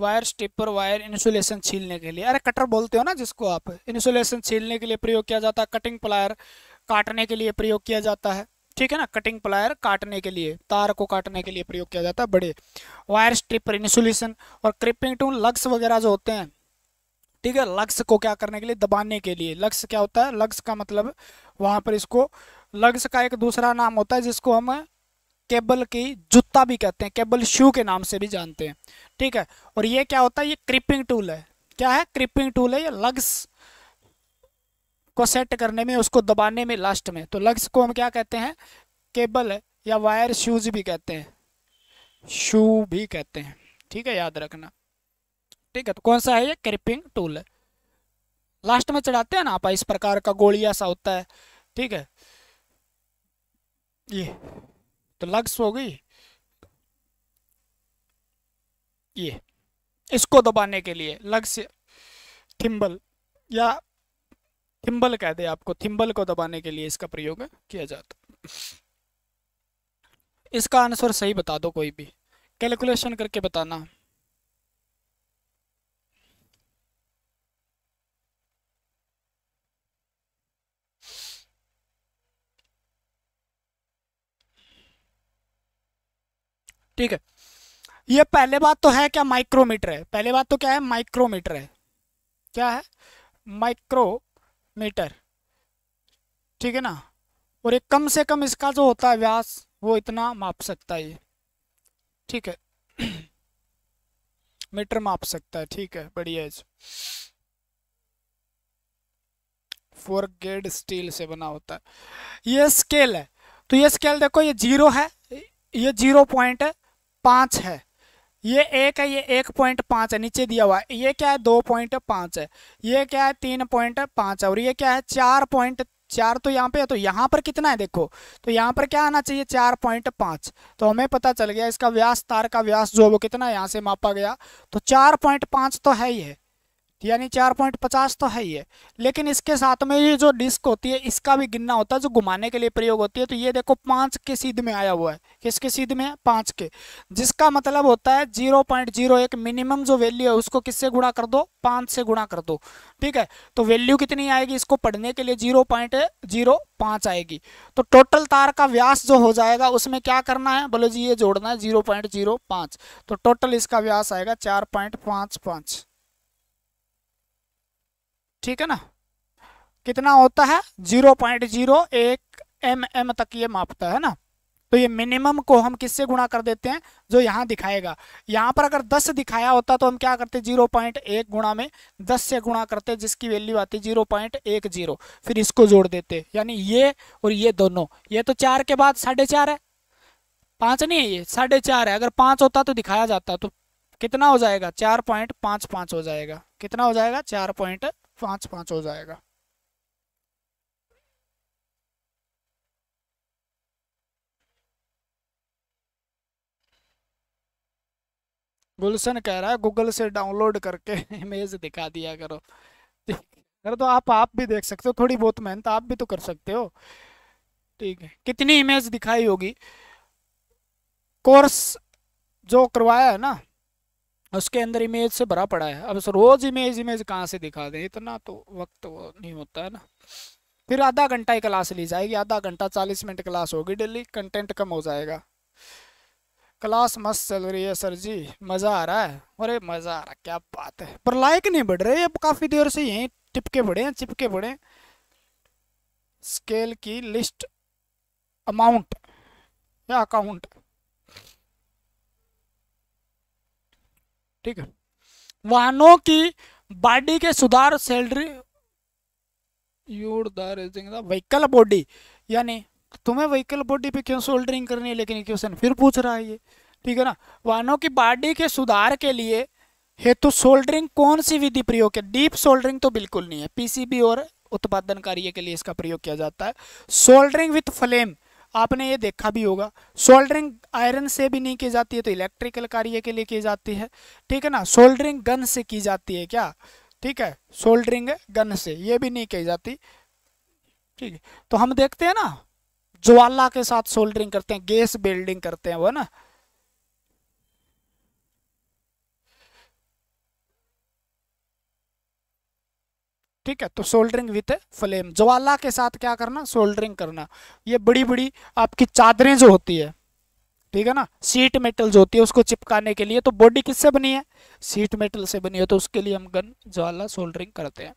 वायर स्ट्रिप पर वायर इंसुलेशन छीलने के लिए अरे कटर बोलते हो ना जिसको आप इंसुलेशन छीलने के लिए प्रयोग किया जाता है कटिंग प्लायर काटने के लिए प्रयोग किया जाता है ठीक है ना कटिंग प्लायर काटने के लिए तार को काटने के लिए प्रयोग किया जाता है बड़े वायर स्ट्रिप पर इंसुलेशन और क्रिपिंग टू लग्स वगैरह जो होते हैं ठीक है लग्स को क्या करने के लिए दबाने के लिए लग्स क्या होता है लग्स का मतलब वहाँ पर इसको लग्स का एक दूसरा नाम होता है जिसको हम केबल की जूता भी कहते हैं केबल शू के नाम से भी जानते हैं ठीक है और ये क्या होता है ये क्रिपिंग टूल है क्या है क्रिपिंग टूल है ये लग्स को सेट करने में उसको दबाने में लास्ट में तो लग्स को हम क्या कहते हैं केबल या वायर शूज भी कहते हैं शू भी कहते हैं ठीक है याद रखना ठीक है तो कौन सा है ये क्रिपिंग टूल है लास्ट में चढ़ाते हैं ना आप इस प्रकार का गोलिया सा होता है ठीक है ये तो लग्स हो गई ये इसको दबाने के लिए लग्स थिम्बल या थिम्बल कह दे आपको थिम्बल को दबाने के लिए इसका प्रयोग किया जाता इसका आंसर सही बता दो कोई भी कैलकुलेशन करके बताना ठीक है ये पहले बात तो है क्या माइक्रोमीटर है पहले बात तो क्या है माइक्रोमीटर है क्या है माइक्रोमीटर ठीक है ना और एक कम से कम इसका जो होता है व्यास वो इतना माप सकता है ये ठीक है मीटर माप सकता है ठीक है बढ़िया फोर ग्रेड स्टील से बना होता है ये स्केल है तो ये स्केल देखो ये जीरो है ये जीरो पॉइंट है पाँच है ये एक है ये एक पॉइंट पाँच है नीचे दिया हुआ है ये क्या है दो पॉइंट पाँच है ये क्या है तीन पॉइंट पाँच है और ये क्या है चार पॉइंट चार तो यहाँ पे है तो यहाँ पर कितना है देखो तो यहाँ पर क्या आना चाहिए चार पॉइंट पाँच तो हमें पता चल गया इसका व्यास तार का व्यास जो है वो कितना यहाँ से मापा गया तो चार पॉइंट पाँच तो है ही है यानी चार पॉइंट पचास तो है ही है लेकिन इसके साथ में ये जो डिस्क होती है इसका भी गिनना होता है जो घुमाने के लिए प्रयोग होती है तो ये देखो पाँच के सीध में आया हुआ है किसके सीध में पाँच के जिसका मतलब होता है जीरो पॉइंट जीरो एक मिनिमम जो वैल्यू है उसको किससे गुणा कर दो पाँच से गुणा कर दो ठीक है तो वैल्यू कितनी आएगी इसको पढ़ने के लिए जीरो पॉइंट जीरो पाँच आएगी तो टोटल तार का व्यास जो हो जाएगा उसमें क्या करना है बोलो जी ये जोड़ना है जीरो पॉइंट जीरो पाँच तो टोटल इसका व्यास आएगा चार पॉइंट पाँच पाँच ठीक है ना कितना होता है जीरो पॉइंट जीरो एक एम mm एम तक ये मापता है ना तो ये मिनिमम को हम किससे गुणा कर देते हैं जो यहाँ दिखाएगा यहाँ पर अगर 10 दिखाया होता तो हम क्या करते जीरो पॉइंट एक गुणा में 10 से गुणा करते जिसकी वैल्यू आती जीरो पॉइंट एक जीरो फिर इसको जोड़ देते यानी ये और ये दोनों ये तो चार के बाद साढ़े चार है पाँच नहीं है ये साढ़े चार है अगर पाँच होता तो दिखाया जाता तो कितना हो जाएगा चार पॉइंट पाँच पाँच हो जाएगा कितना हो जाएगा चार पॉइंट पाँच पाँच हो जाएगा गुलशन कह रहा है गूगल से डाउनलोड करके इमेज दिखा दिया करो ठीक अरे तो आप आप भी देख सकते हो थोड़ी बहुत मेहनत आप भी तो कर सकते हो ठीक है कितनी इमेज दिखाई होगी कोर्स जो करवाया है ना उसके अंदर इमेज से भरा पड़ा है अब रोज़ इमेज इमेज कहाँ से दिखा दें इतना तो वक्त वो नहीं होता है ना फिर आधा घंटा ही क्लास ली जाएगी आधा घंटा चालीस मिनट क्लास होगी डेली कंटेंट कम हो जाएगा क्लास मस्त चल रही है सर जी मज़ा आ रहा है अरे मज़ा आ रहा है क्या बात है पर लाइक नहीं बढ़ रहे अब काफ़ी देर से यहीं टिपके बढ़े हैं चिपके बढ़े स्केल की लिस्ट अमाउंट या अकाउंट ठीक है वाहनों की बॉडी के सुधार सैलरी व्हीकल बॉडी यानी तुम्हें व्हीकल बॉडी पे क्यों सोल्डरिंग करनी है लेकिन क्वेश्चन फिर पूछ रहा है ये ठीक है ना वाहनों की बॉडी के सुधार के लिए हेतु सोल्डरिंग कौन सी विधि प्रयोग है डीप सोल्डरिंग तो बिल्कुल नहीं है पीसीबी और उत्पादन कार्य के लिए इसका प्रयोग किया जाता है सोल्डरिंग विथ फ्लेम आपने ये देखा भी होगा सोल्डरिंग आयरन से भी नहीं की जाती है तो इलेक्ट्रिकल कार्य के लिए की जाती है ठीक है ना सोल्डरिंग गन से की जाती है क्या ठीक है सोल्डरिंग गन से ये भी नहीं की जाती ठीक है तो हम देखते हैं ना ज्वाला के साथ सोल्डरिंग करते हैं गैस बिल्डिंग करते हैं वो ना ठीक है तो सोल्डरिंग विथ फ्लेम ज्वाला के साथ क्या करना सोल्डरिंग करना ये बड़ी बड़ी आपकी चादरें जो होती है ठीक है ना सीट मेटल जो होती है उसको चिपकाने के लिए तो बॉडी किससे बनी है सीट मेटल से बनी है तो उसके लिए हम गन ज्वाला सोल्डरिंग करते हैं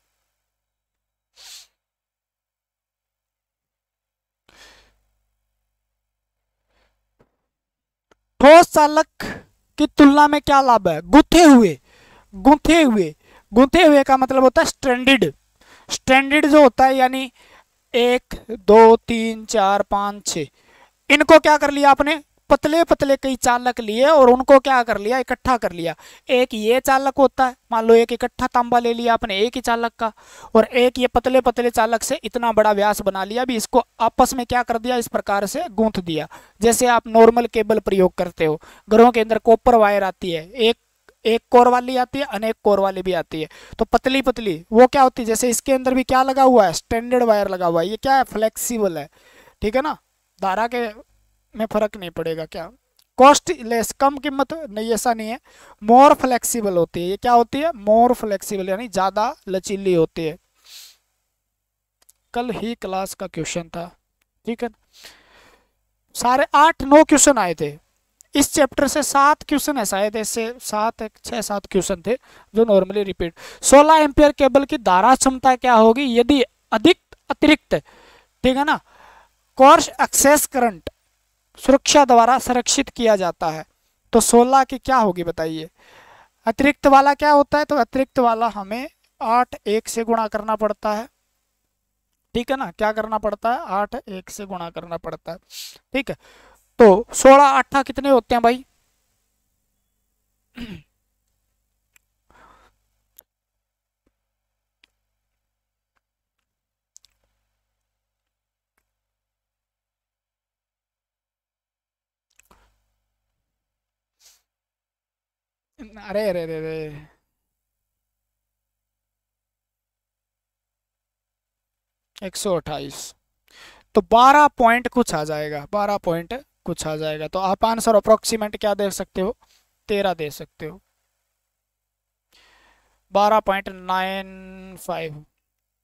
ठोस चालक की तुलना में क्या लाभ है गुथे हुए गुथे हुए गुंथे हुए का मतलब होता है स्ट्रेंडेड स्टैंडर्ड जो होता है यानी एक दो तीन चार पाँच छ इनको क्या कर लिया आपने पतले पतले कई चालक लिए और उनको क्या कर लिया इकट्ठा कर लिया एक ये चालक होता है मान लो एक इकट्ठा तांबा ले लिया आपने एक ही चालक का और एक ये पतले पतले चालक से इतना बड़ा व्यास बना लिया भी इसको आपस में क्या कर दिया इस प्रकार से गूंथ दिया जैसे आप नॉर्मल केबल प्रयोग करते हो घरों के अंदर कॉपर वायर आती है एक एक कोर वाली आती है अनेक कोर वाली भी आती है तो पतली पतली वो क्या होती है जैसे इसके अंदर भी क्या लगा हुआ है स्टैंडर्ड वायर लगा हुआ है ये क्या है फ्लेक्सीबल है ठीक है ना धारा के में फर्क नहीं पड़ेगा क्या कॉस्ट लेस कम कीमत नहीं ऐसा नहीं है मोर फ्लेक्सीबल होती है ये क्या होती है मोर फ्लेक्सीबल यानी ज़्यादा लचीली होती है कल ही क्लास का क्वेश्चन था ठीक है सारे आठ नौ क्वेश्चन आए थे इस चैप्टर से सात क्वेश्चन है शायद ऐसे सात छः सात क्वेश्चन थे जो नॉर्मली रिपीट सोलह एम्पियर केबल की धारा क्षमता क्या होगी यदि अधिक अतिरिक्त ठीक है ना कोर्स एक्सेस करंट सुरक्षा द्वारा संरक्षित किया जाता है तो सोलह की क्या होगी बताइए अतिरिक्त वाला क्या होता है तो अतिरिक्त वाला हमें आठ एक से गुणा करना पड़ता है ठीक है ना क्या करना पड़ता है आठ एक से गुणा करना पड़ता है ठीक है तो सोलह अट्ठा कितने होते हैं भाई अरे अरे अरे अरे एक सौ अट्ठाईस तो बारह पॉइंट कुछ आ जाएगा बारह पॉइंट कुछ आ जाएगा तो आप आंसर अप्रोक्सीमेट क्या दे सकते हो तेरह दे सकते हो बारह पॉइंट नाइन फाइव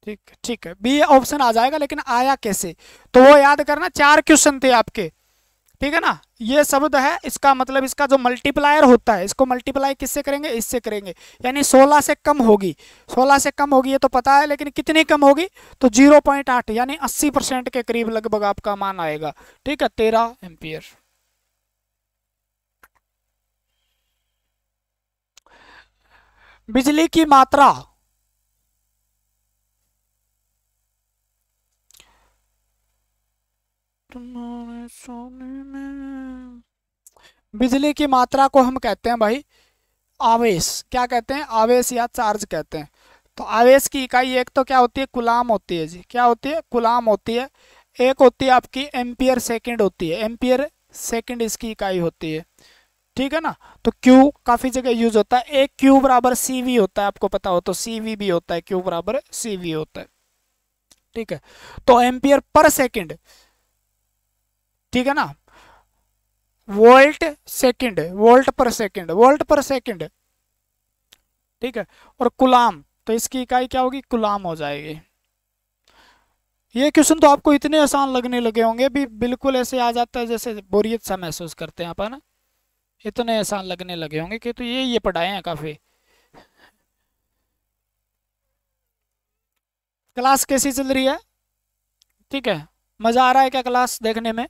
ठीक ठीक है बी ऑप्शन आ जाएगा लेकिन आया कैसे तो वो याद करना चार क्वेश्चन थे आपके ठीक है ना ये शब्द है इसका मतलब इसका जो मल्टीप्लायर होता है इसको मल्टीप्लाई किससे करेंगे इससे करेंगे यानी 16 से कम होगी 16 से कम होगी ये तो पता है लेकिन कितनी कम होगी तो 0.8 यानी 80 परसेंट के करीब लगभग आपका मान आएगा ठीक है 13 एम्पियर बिजली की मात्रा तुम्हारे सोने में बिजली की मात्रा को हम कहते हैं भाई आवेश क्या कहते हैं आवेश या चार्ज कहते हैं तो आवेश की इकाई एक तो क्या होती है गुलाम होती है जी क्या होती है गुलाम होती है एक होती है आपकी एम्पियर सेकंड होती है एम्पियर सेकंड इसकी इकाई होती है ठीक है ना तो क्यू काफ़ी जगह यूज होता है एक क्यू बराबर सी वी होता है आपको पता हो तो सी वी भी होता है क्यू बराबर सी वी होता है ठीक है तो एम्पियर पर सेकंड ठीक है ना वोल्ट सेकंड वोल्ट पर सेकंड वोल्ट पर सेकंड ठीक है और कुलाम तो इसकी इकाई क्या होगी कुलाम हो जाएगी ये क्वेश्चन तो आपको इतने आसान लगने लगे होंगे भी बिल्कुल ऐसे आ जाता है जैसे बोरियत सा महसूस करते हैं अपन इतने आसान लगने लगे होंगे कि तो ये ये पढ़ाए हैं काफ़ी क्लास कैसी चल रही है ठीक है मज़ा आ रहा है क्या क्लास देखने में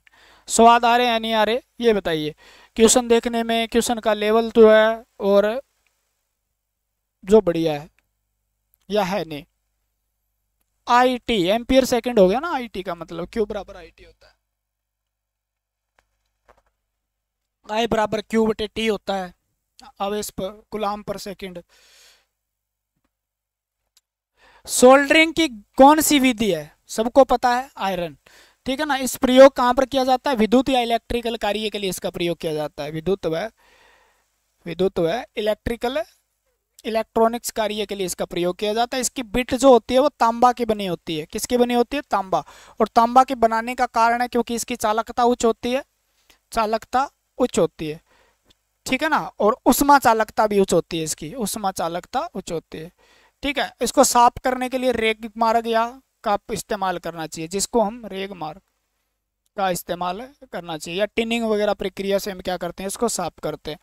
स्वाद आ रहे हैं या नहीं आ रहे ये बताइए क्वेश्चन देखने में क्वेश्चन का लेवल तो है और जो बढ़िया है या है नहीं आई टी एम्पियर सेकेंड हो गया ना आई टी का मतलब क्यू बराबर आई टी होता है आई बराबर क्यू बटे टी होता है आवेश पर गुलाम पर सेकेंड सोल्डरिंग की कौन सी विधि है सबको पता है आयरन ठीक है ना इस प्रयोग कहाँ पर किया जाता है विद्युत या इलेक्ट्रिकल कार्य के लिए इसका प्रयोग किया जाता है विद्युत व विद्युत व इलेक्ट्रिकल इलेक्ट्रॉनिक्स कार्य के लिए इसका प्रयोग किया जाता है इसकी बिट जो होती है वो तांबा की बनी होती है किसकी बनी होती है तांबा और तांबा के बनाने का कारण है क्योंकि इसकी चालकता उच्च होती है चालकता उच्च होती है ठीक है ना और उष्मा चालकता भी उच्च होती है इसकी उष्मा चालकता उच्च होती है ठीक है इसको साफ करने के लिए रेग मार्ग या का इस्तेमाल करना चाहिए जिसको हम रेग मार्ग का इस्तेमाल करना चाहिए या टिनिंग वगैरह प्रक्रिया से हम क्या करते हैं इसको साफ करते हैं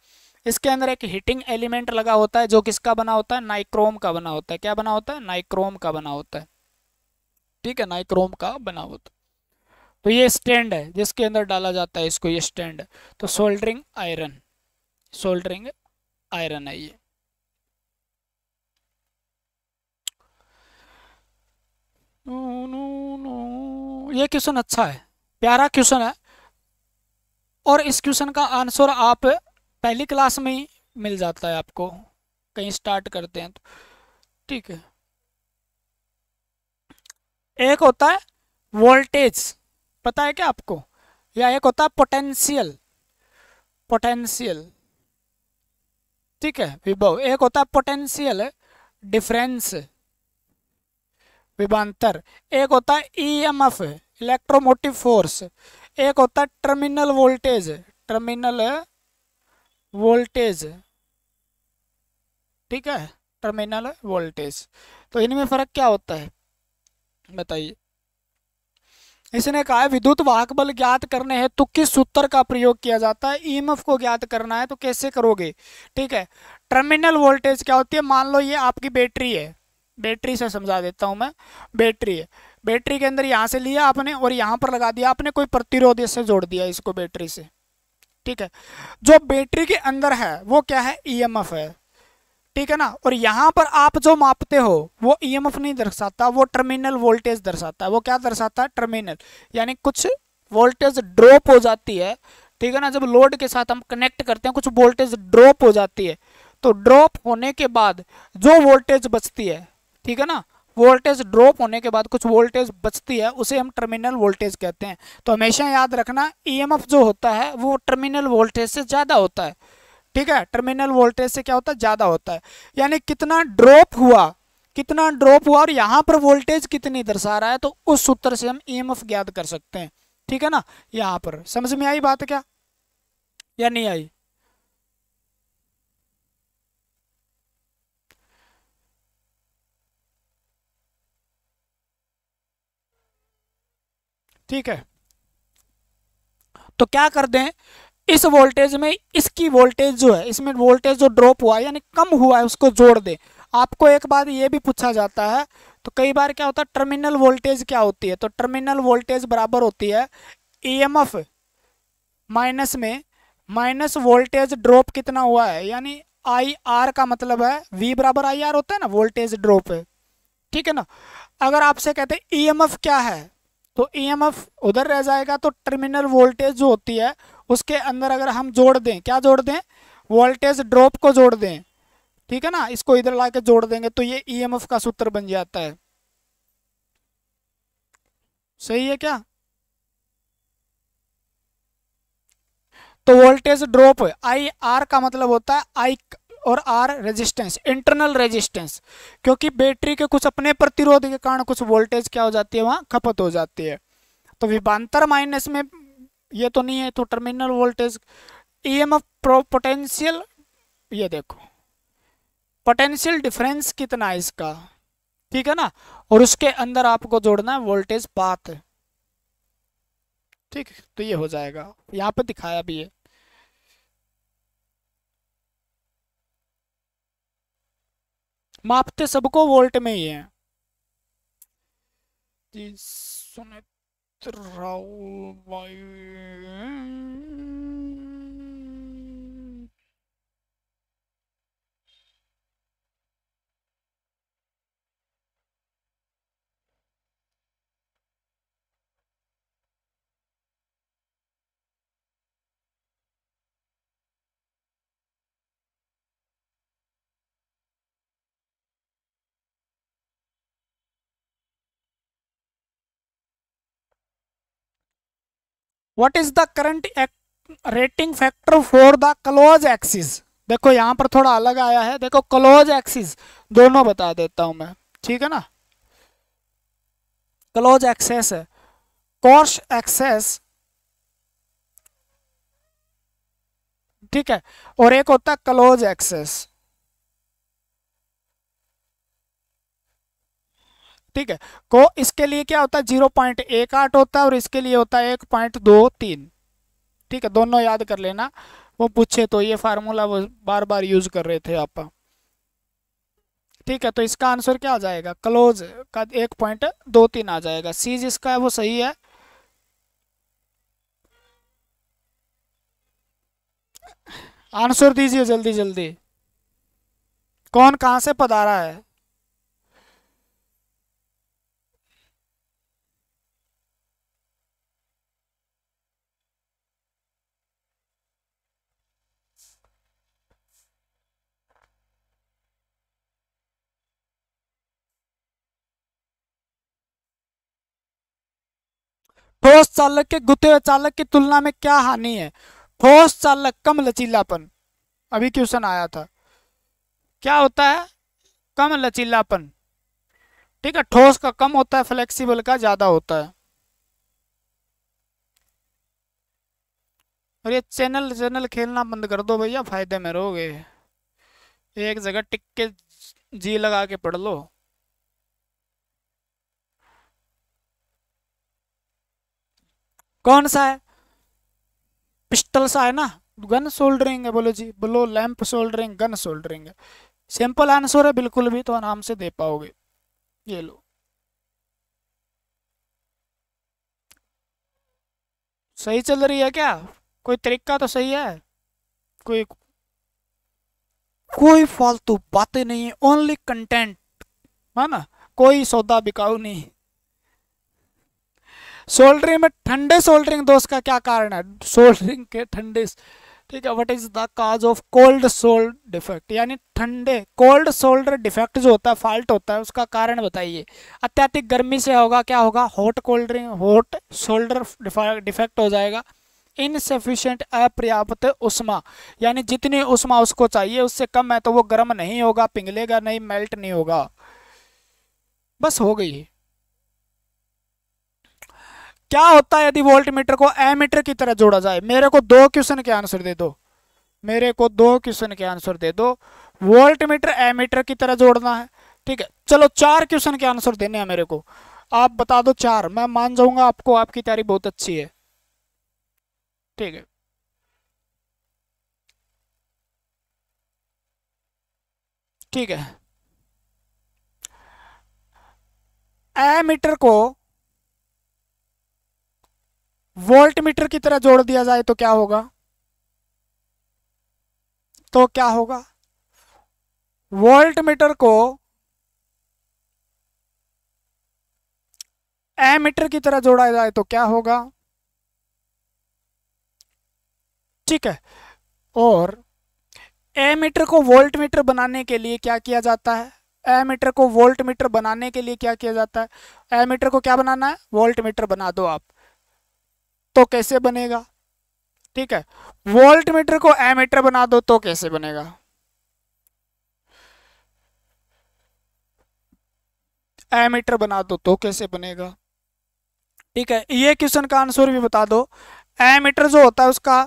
इसके अंदर एक हीटिंग एलिमेंट लगा होता है जो किसका बना होता है नाइक्रोम का बना होता है क्या बना होता है नाइक्रोम का बना होता है ठीक है नाइक्रोम का बना होता है तो ये स्टैंड है जिसके अंदर डाला जाता है इसको ये स्टैंड तो सोल्डरिंग आयरन सोल्डरिंग आयरन है ये नो नो नो ये क्वेश्चन अच्छा है प्यारा क्वेश्चन है और इस क्वेश्चन का आंसर आप पहली क्लास में ही मिल जाता है आपको कहीं स्टार्ट करते हैं तो ठीक है एक होता है वोल्टेज पता है क्या आपको या एक होता है पोटेंशियल पोटेंशियल ठीक है विभव एक होता है पोटेंशियल डिफरेंस विभांतर एक होता है ईएमएफ इलेक्ट्रोमोटिव फोर्स एक होता है टर्मिनल वोल्टेज टर्मिनल वोल्टेज ठीक है टर्मिनल वोल्टेज तो इनमें फर्क क्या होता है बताइए इसने कहा विद्युत वाहक बल ज्ञात करने हैं तो किस सूत्र का प्रयोग किया जाता है ईएमएफ e को ज्ञात करना है तो कैसे करोगे ठीक है टर्मिनल वोल्टेज क्या होती है मान लो ये आपकी बैटरी है बैटरी से समझा देता हूँ मैं बैटरी है बैटरी के अंदर यहाँ से लिया आपने और यहाँ पर लगा दिया आपने कोई प्रतिरोध इससे जोड़ दिया इसको बैटरी से ठीक है जो बैटरी के अंदर है वो क्या है ई e है ठीक है ना और यहाँ पर आप जो मापते हो वो ई e नहीं दर्शाता वो टर्मिनल वोल्टेज दर्शाता है वो क्या दर्शाता है टर्मिनल यानी कुछ वोल्टेज ड्रॉप हो जाती है ठीक है ना जब लोड के साथ हम कनेक्ट करते हैं कुछ वोल्टेज ड्रॉप हो जाती है तो ड्रॉप होने के बाद जो वोल्टेज बचती है ठीक है ना वोल्टेज ड्रॉप होने के बाद कुछ वोल्टेज बचती है उसे हम टर्मिनल वोल्टेज कहते हैं तो हमेशा याद रखना ईएमएफ e जो होता है वो टर्मिनल वोल्टेज से ज़्यादा होता है ठीक है टर्मिनल वोल्टेज से क्या होता है ज़्यादा होता है यानी कितना ड्रॉप हुआ कितना ड्रॉप हुआ और यहाँ पर वोल्टेज कितनी दर्शा रहा है तो उस सूत्र से हम ईएमएफ e ज्ञात कर सकते हैं ठीक है ना यहाँ पर समझ में आई बात क्या या नहीं आई ठीक है तो क्या कर दें इस वोल्टेज में इसकी वोल्टेज जो है इसमें वोल्टेज जो ड्रॉप हुआ है यानी कम हुआ है उसको जोड़ दें आपको एक बार ये भी पूछा जाता है तो कई बार क्या होता है टर्मिनल वोल्टेज क्या होती है तो टर्मिनल वोल्टेज बराबर होती है ई एम एफ माइनस में माइनस वोल्टेज ड्रॉप कितना हुआ है यानी आई आर का मतलब है वी बराबर आई आर होता है ना वोल्टेज ड्रॉप ठीक है ना अगर आपसे कहते हैं ई एम एफ क्या है तो ईएमएफ e उधर रह जाएगा तो टर्मिनल वोल्टेज जो होती है उसके अंदर अगर हम जोड़ दें क्या जोड़ दें वोल्टेज ड्रॉप को जोड़ दें ठीक है ना इसको इधर ला के जोड़ देंगे तो ये एफ e का सूत्र बन जाता है सही है क्या तो वोल्टेज ड्रॉप आई आर का मतलब होता है आई और आर रेजिस्टेंस इंटरनल रेजिस्टेंस क्योंकि बैटरी के कुछ अपने प्रतिरोध के कारण कुछ वोल्टेज क्या हो जाती है वहाँ खपत हो जाती है तो विभांतर माइनस में ये तो नहीं है तो terminal voltage E M F potential ये देखो पोटेंशियल डिफरेंस कितना है इसका ठीक है ना और उसके अंदर आपको जोड़ना है वोल्टेज पाथ ठीक तो ये हो जाएगा यहाँ पे दिखाया भी है मापते सबको वोल्ट में ही है सुनित राहुल भाई what is the current rating factor for the close axis देखो यहां पर थोड़ा अलग आया है देखो क्लोज एक्सिस दोनों बता देता हूं मैं ठीक है ना क्लोज एक्सेस है कॉर्स एक्सेस ठीक है और एक होता है क्लोज एक्सेस ठीक है को इसके लिए क्या होता है जीरो पॉइंट एक आठ होता है और इसके लिए होता है एक पॉइंट दो तीन ठीक है दोनों याद कर लेना वो पूछे तो ये फार्मूला वो बार बार यूज कर रहे थे आप ठीक है तो इसका आंसर क्या आ जाएगा क्लोज का एक पॉइंट दो तीन आ जाएगा सी जिसका है वो सही है आंसर दीजिए जल्दी जल्दी कौन कहां से पधारा है ठोस चालक के गुते हुए चालक की तुलना में क्या हानि है ठोस चालक कम लचीलापन अभी क्वेश्चन आया था क्या होता है कम लचीलापन ठीक है ठोस का कम होता है फ्लेक्सिबल का ज्यादा होता है और ये चैनल चैनल खेलना बंद कर दो भैया फायदे में रहोगे एक जगह टिक के जी लगा के पढ़ लो कौन सा है पिस्टल सा है ना गन सोल्डरिंग है बोलो जी बोलो लैंप सोल्डरिंग गन सोल्डरिंग है सिंपल आंसर है बिल्कुल भी तो आराम से दे पाओगे ये लो सही चल रही है क्या कोई तरीका तो सही है कोई कोई फालतू बातें नहीं है ओनली कंटेंट है ना कोई सौदा बिकाऊ नहीं सोल्डरिंग में ठंडे सोल्डरिंग दोस्त का क्या कारण है सोल्डरिंग के ठंडे ठीक है what is the cause of cold sold defect यानी ठंडे कोल्ड सोल्डर डिफेक्ट जो होता है फॉल्ट होता है उसका कारण बताइए अत्यधिक गर्मी से होगा क्या होगा hot soldering hot solder defect हो जाएगा इनसेफिशेंट अपर्याप्त उष्मा यानी जितनी उष्मा उसको चाहिए उससे कम है तो वो गर्म नहीं होगा पिघलेगा नहीं मेल्ट नहीं होगा बस हो गई क्या होता है यदि वोल्ट मीटर को एमीटर की तरह जोड़ा जाए मेरे को दो क्वेश्चन के आंसर दे दो मेरे को दो क्वेश्चन के आंसर दे दो वोल्ट मीटर एमीटर की तरह जोड़ना है ठीक है चलो चार क्वेश्चन के आंसर देने हैं मेरे को आप बता दो चार मैं मान जाऊंगा आपको आपकी तैयारी बहुत अच्छी है ठीक है ठीक है ए मीटर को वोल्ट मीटर की तरह जोड़ दिया जाए तो क्या होगा तो क्या होगा वोल्ट मीटर को एमीटर की तरह जोड़ा जाए तो क्या होगा ठीक है और एमीटर को वोल्ट मीटर बनाने के लिए क्या किया जाता है एमीटर को वोल्ट मीटर बनाने के लिए क्या किया जाता है एमीटर को क्या बनाना है वोल्ट मीटर बना दो आप तो कैसे बनेगा ठीक है वोल्ट मीटर को एमीटर बना दो तो कैसे बनेगा एमीटर बना दो तो कैसे बनेगा ठीक है ये क्वेश्चन का आंसर भी बता दो एमीटर जो होता है उसका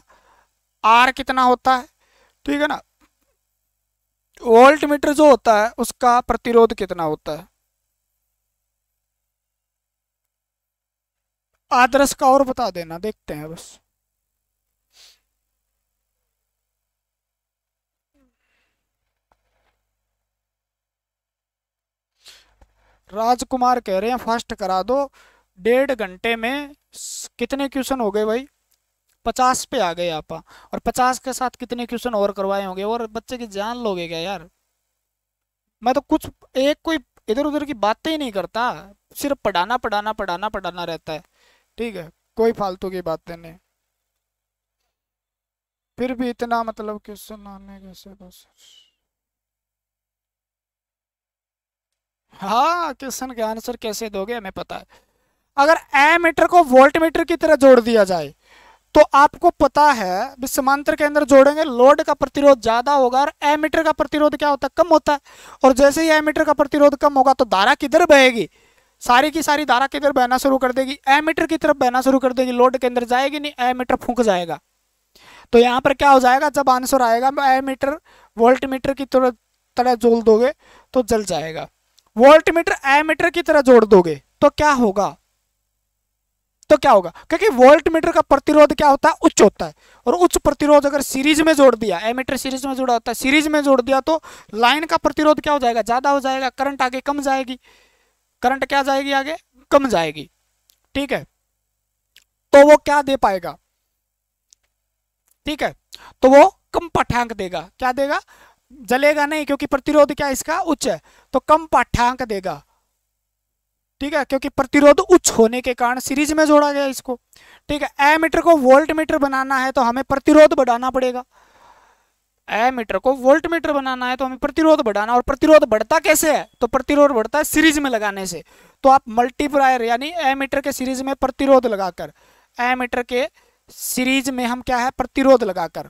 आर कितना होता है ठीक है ना वोल्ट मीटर जो होता है उसका प्रतिरोध कितना होता है आदर्श का और बता देना देखते हैं बस राजकुमार कह रहे हैं फास्ट करा दो डेढ़ घंटे में कितने क्वेश्चन हो गए भाई पचास पे आ गए आप और पचास के साथ कितने क्वेश्चन और करवाए होंगे और बच्चे की जान लोगे क्या यार मैं तो कुछ एक कोई इधर उधर की बातें ही नहीं करता सिर्फ पढ़ाना पढ़ाना पढ़ाना पढ़ाना रहता है ठीक है कोई फालतू की बातें नहीं फिर भी इतना मतलब क्वेश्चन आने कैसे बस हाँ क्वेश्चन के आंसर कैसे दोगे हमें पता है अगर मीटर को वोल्ट मीटर की तरह जोड़ दिया जाए तो आपको पता है विश्वमांतर के अंदर जोड़ेंगे लोड का प्रतिरोध ज्यादा होगा और ए मीटर का प्रतिरोध क्या होता है कम होता है और जैसे ही एमीटर का प्रतिरोध कम होगा तो धारा किधर बहेगी सारी की सारी धारा किधर बहना शुरू कर देगी एमीटर की तरफ बहना शुरू कर देगी लोड के अंदर जाएगी नहीं एमीटर फूक जाएगा तो यहाँ पर क्या हो जाएगा जब आंसर आएगा मीटर वोल्ट मीटर की तरह तरह जोड़ दोगे तो जल जाएगा वोल्ट मीटर एमीटर की तरह जोड़ दोगे तो क्या होगा तो क्या होगा क्योंकि वोल्ट मीटर का प्रतिरोध क्या होता है उच्च होता है और उच्च प्रतिरोध अगर सीरीज में जोड़ दिया एमीटर सीरीज में जुड़ा होता है सीरीज में जोड़ दिया तो लाइन का प्रतिरोध क्या हो जाएगा ज़्यादा हो जाएगा करंट आगे कम जाएगी करंट क्या जाएगी आगे कम जाएगी ठीक है तो वो क्या दे पाएगा ठीक है तो वो कम पाठ्यांक देगा क्या देगा जलेगा नहीं क्योंकि प्रतिरोध क्या इसका उच्च है तो कम पाठ्यांक देगा ठीक है क्योंकि प्रतिरोध उच्च होने के कारण सीरीज में जोड़ा गया इसको ठीक है ए मीटर को वोल्ट मीटर बनाना है तो हमें प्रतिरोध बढ़ाना पड़ेगा एमीटर को वोल्ट मीटर बनाना है तो हमें प्रतिरोध बढ़ाना और प्रतिरोध बढ़ता कैसे है तो प्रतिरोध बढ़ता है सीरीज में लगाने से तो आप मल्टीप्लायर यानी एमीटर के सीरीज में प्रतिरोध लगाकर एमीटर के सीरीज में हम क्या है प्रतिरोध लगाकर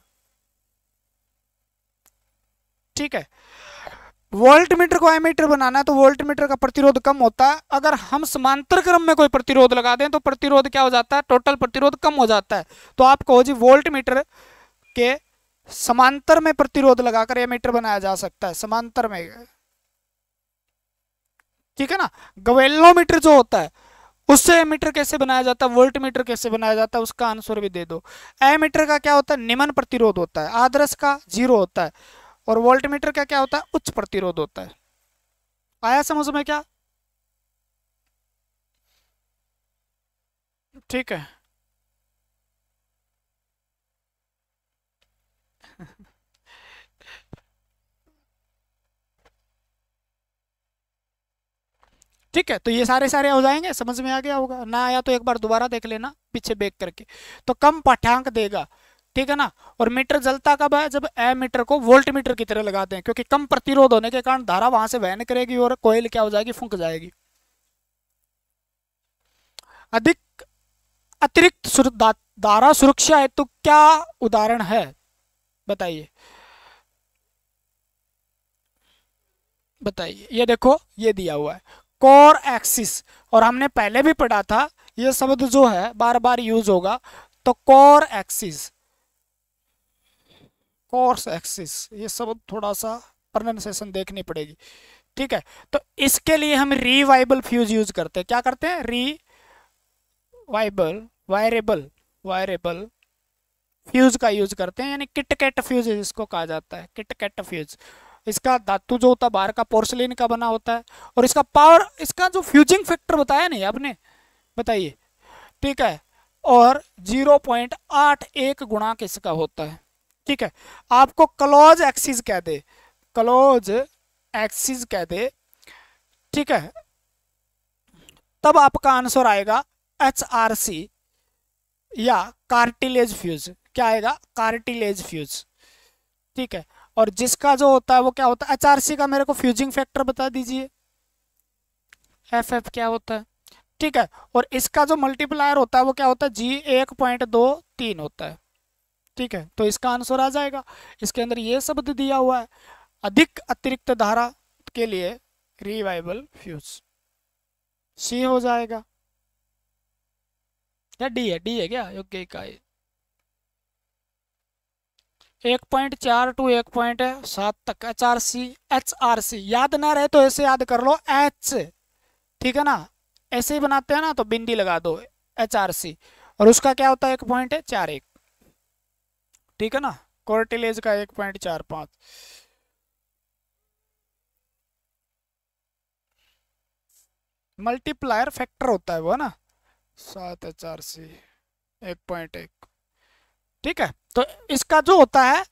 ठीक है वोल्ट मीटर को एमीटर बनाना है तो वोल्ट मीटर का प्रतिरोध कम होता है अगर हम समांतर क्रम में कोई प्रतिरोध लगा दें तो प्रतिरोध क्या हो जाता है टोटल प्रतिरोध कम हो जाता है तो आप कहो जी वोल्ट मीटर के समांतर में प्रतिरोध लगाकर एमीटर बनाया जा सकता है समांतर में ठीक है ना गवेलोमीटर जो होता है उससे एमीटर कैसे बनाया जाता है वोल्ट मीटर कैसे बनाया जाता है उसका आंसर भी दे दो एमीटर का क्या होता है निमन प्रतिरोध होता है आदर्श का जीरो होता है और वोल्ट मीटर का क्या होता है उच्च प्रतिरोध होता है आया समझ में क्या ठीक है ठीक है तो ये सारे सारे हो जाएंगे समझ में आ गया होगा ना आया तो एक बार दोबारा देख लेना पीछे बेक करके तो कम पाठ्यांक देगा ठीक है ना और मीटर जलता कब है जब ए मीटर को वोल्ट मीटर की तरह लगाते हैं क्योंकि कम प्रतिरोध होने के कारण धारा वहां से वहन करेगी और कोयल क्या हो जाएगी फूंक जाएगी अधिक अतिरिक्त सुर, धारा सुरक्षा हेतु तो क्या उदाहरण है बताइए बताइए ये देखो ये दिया हुआ है कोर एक्सिस और हमने पहले भी पढ़ा था ये शब्द जो है बार बार यूज होगा तो कोर एक्सिस कोर्स एक्सिस ये शब्द थोड़ा सा प्रोनाउंसिएशन देखनी पड़ेगी ठीक है तो इसके लिए हम रिवाइबल फ्यूज यूज करते हैं क्या करते हैं rewirable rewirable rewirable fuse का यूज करते हैं यानी किटकेट फ्यूज इसको कहा जाता है किटकेट फ्यूज इसका धातु जो होता है बाहर का पोर्सलिन का बना होता है और इसका पावर इसका जो फ्यूजिंग फैक्टर बताया नहीं आपने बताइए ठीक है और 0.81 गुणा इसका होता है ठीक है आपको क्लोज एक्सिस कह दे क्लोज एक्सिस कह दे ठीक है तब आपका आंसर आएगा एच आर सी या कार्टिलेज फ्यूज क्या आएगा कार्टिलेज फ्यूज ठीक है और जिसका जो होता है वो क्या होता है एच का मेरे को फ्यूजिंग फैक्टर बता दीजिए एफ एफ क्या होता है ठीक है और इसका जो मल्टीप्लायर होता है वो क्या होता है जी एक पॉइंट दो तीन होता है ठीक है तो इसका आंसर आ जाएगा इसके अंदर ये शब्द दिया हुआ है अधिक अतिरिक्त धारा के लिए रिवाइबल फ्यूज सी हो जाएगा या डी है डी है क्या योग्य इकाई एक पॉइंट चार टू एक पॉइंट सात तक H R C H R C याद ना रहे तो ऐसे याद कर लो एच ठीक है ना ऐसे ही बनाते हैं ना तो बिंदी लगा दो एच आर सी और उसका क्या होता है एक पॉइंट चार एक ठीक है ना कोर्टिलेज का एक पॉइंट चार पांच मल्टीप्लायर फैक्टर होता है वो ना सात एच आर सी एक पॉइंट एक ठीक है तो इसका जो होता है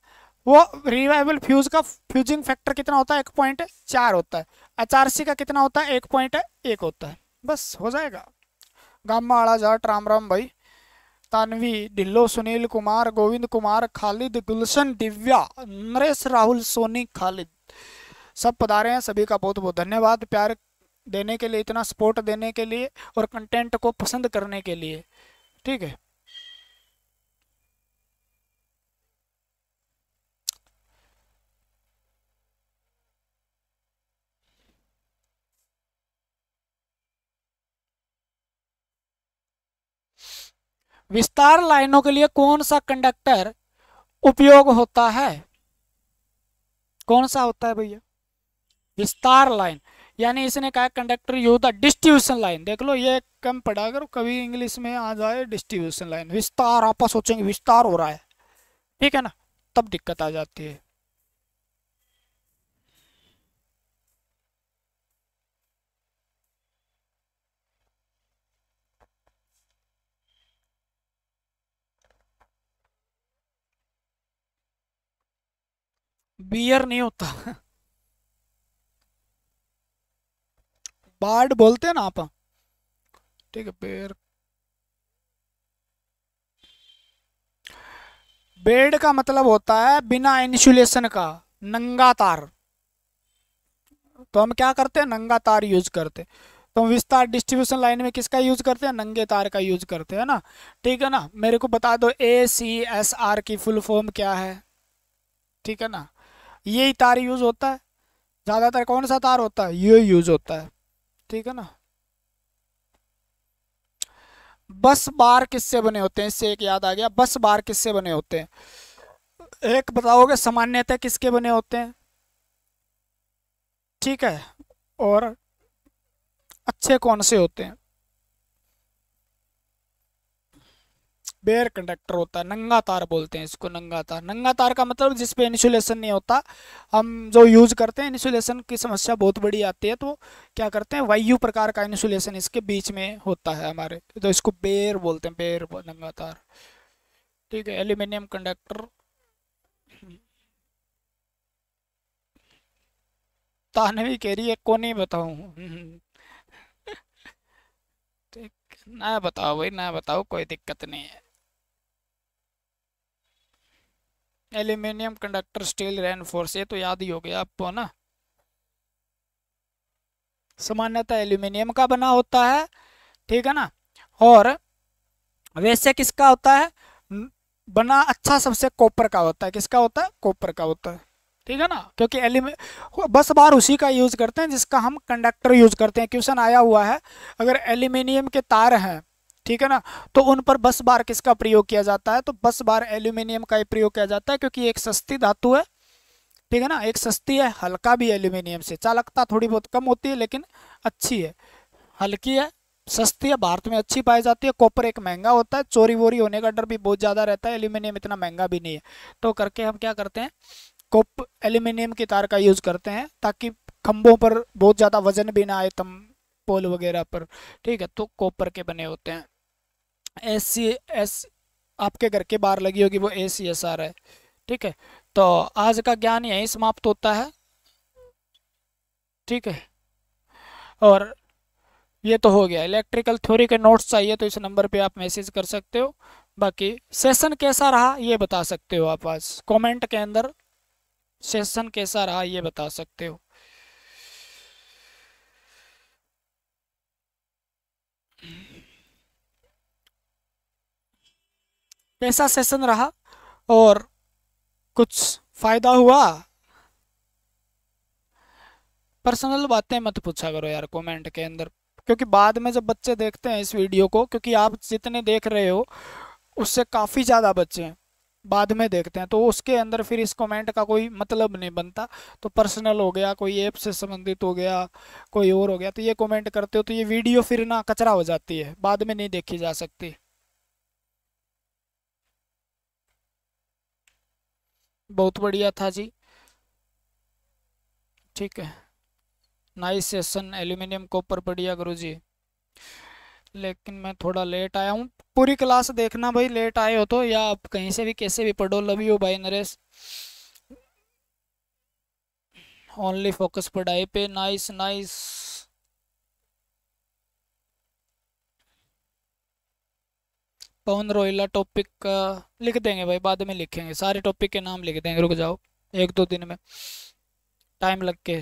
वो रिवाइबल फ्यूज का फ्यूजिंग फैक्टर कितना होता है एक पॉइंट चार होता है एचआरसी का कितना होता है एक पॉइंट एक होता है बस हो जाएगा गामा आड़ा जाट राम राम भाई तानवी ढिल्लो सुनील कुमार गोविंद कुमार खालिद गुलशन दिव्या नरेश राहुल सोनी खालिद सब पधारे हैं सभी का बहुत बहुत धन्यवाद प्यार देने के लिए इतना सपोर्ट देने के लिए और कंटेंट को पसंद करने के लिए ठीक है विस्तार लाइनों के लिए कौन सा कंडक्टर उपयोग होता है कौन सा होता है भैया विस्तार लाइन यानी इसने कहा कंडक्टर यू होता डिस्ट्रीब्यूशन लाइन देख लो ये कम पढ़ा करो कभी इंग्लिश में आ जाए डिस्ट्रीब्यूशन लाइन विस्तार आपस सोचेंगे विस्तार हो रहा है ठीक है ना तब दिक्कत आ जाती है बियर नहीं होता बार्ड बोलते हैं ना आप ठीक है बेर बेड का मतलब होता है बिना इंसुलेशन का नंगा तार तो हम क्या करते हैं नंगा तार यूज करते हैं तो हम विस्तार डिस्ट्रीब्यूशन लाइन में किसका यूज करते हैं नंगे तार का यूज करते हैं ना ठीक है ना मेरे को बता दो ए सी एस आर की फुल फॉर्म क्या है ठीक है ना यही तार यूज होता है ज़्यादातर कौन सा तार होता है ये यूज होता है ठीक है ना बस बार किससे बने होते हैं इससे एक याद आ गया बस बार किससे बने होते हैं एक बताओगे सामान्यतः किसके बने होते हैं ठीक है और अच्छे कौन से होते हैं बेयर कंडक्टर होता है नंगा तार बोलते हैं इसको नंगा तार नंगा तार का मतलब जिस पे इंसुलेशन नहीं होता हम जो यूज़ करते हैं इंसुलेशन की समस्या बहुत बड़ी आती है तो क्या करते हैं वायु प्रकार का इंसुलेशन इसके बीच में होता है हमारे तो इसको बेर बोलते हैं बेयर नंगा तार ठीक है एल्यूमिनियम कंडक्टर तानवी कह रही है को नहीं बताऊ ठीक ना बताओ भाई ना बताओ कोई दिक्कत नहीं है एल्यूमिनियम कंडक्टर स्टील रेनफोर्स ये तो याद ही हो गया आपको ना सामान्यतः एल्यूमिनियम का बना होता है ठीक है ना और वैसे किसका होता है बना अच्छा सबसे कॉपर का होता है किसका होता है कॉपर का होता है ठीक है ना क्योंकि एलिमे बस बार उसी का यूज़ करते हैं जिसका हम कंडक्टर यूज़ करते हैं क्वेश्चन आया हुआ है अगर एल्यूमिनियम के तार हैं ठीक है ना तो उन पर बस बार किसका प्रयोग किया जाता है तो बस बार एल्यूमिनियम का ही प्रयोग किया जाता है क्योंकि एक सस्ती धातु है ठीक है ना एक सस्ती है हल्का भी एल्यूमिनियम से चालकता थोड़ी बहुत कम होती है लेकिन अच्छी है हल्की है सस्ती है भारत में अच्छी पाई जाती है कॉपर एक महंगा होता है चोरी वोरी होने का डर भी बहुत ज़्यादा रहता है एल्यूमिनियम इतना महंगा भी नहीं है तो करके हम क्या करते हैं कोप एल्यूमिनियम की तार का यूज़ करते हैं ताकि खम्भों पर बहुत ज़्यादा वजन भी ना आए तम पोल वगैरह पर ठीक है तो कॉपर के बने होते हैं एस सी एस आपके घर के बाहर लगी होगी वो ए सी एस आर है ठीक है तो आज का ज्ञान यहीं समाप्त होता है ठीक है और ये तो हो गया इलेक्ट्रिकल थ्योरी के नोट्स चाहिए तो इस नंबर पे आप मैसेज कर सकते हो बाकी सेशन कैसा रहा ये बता सकते हो आप आज कमेंट के अंदर सेशन कैसा रहा ये बता सकते हो ऐसा सेशन रहा और कुछ फायदा हुआ पर्सनल बातें मत पूछा करो यार कमेंट के अंदर क्योंकि बाद में जब बच्चे देखते हैं इस वीडियो को क्योंकि आप जितने देख रहे हो उससे काफ़ी ज़्यादा बच्चे हैं बाद में देखते हैं तो उसके अंदर फिर इस कमेंट का कोई मतलब नहीं बनता तो पर्सनल हो गया कोई ऐप से संबंधित हो गया कोई और हो गया तो ये कमेंट करते हो तो ये वीडियो फिर ना कचरा हो जाती है बाद में नहीं देखी जा सकती बहुत बढ़िया था जी ठीक है नाइस सेशन एल्यूमिनियम कॉपर बढ़िया गुरु जी लेकिन मैं थोड़ा लेट आया हूँ पूरी क्लास देखना भाई लेट आए हो तो या आप कहीं से भी कैसे भी पढ़ो लव यू भाई नरेश ओनली फोकस पढ़ाई पे nice nice Pavan Rohila topic का लिख देंगे भाई बाद में लिखेंगे सारे टॉपिक के नाम लिख देंगे रुक जाओ एक दो दिन में टाइम लग के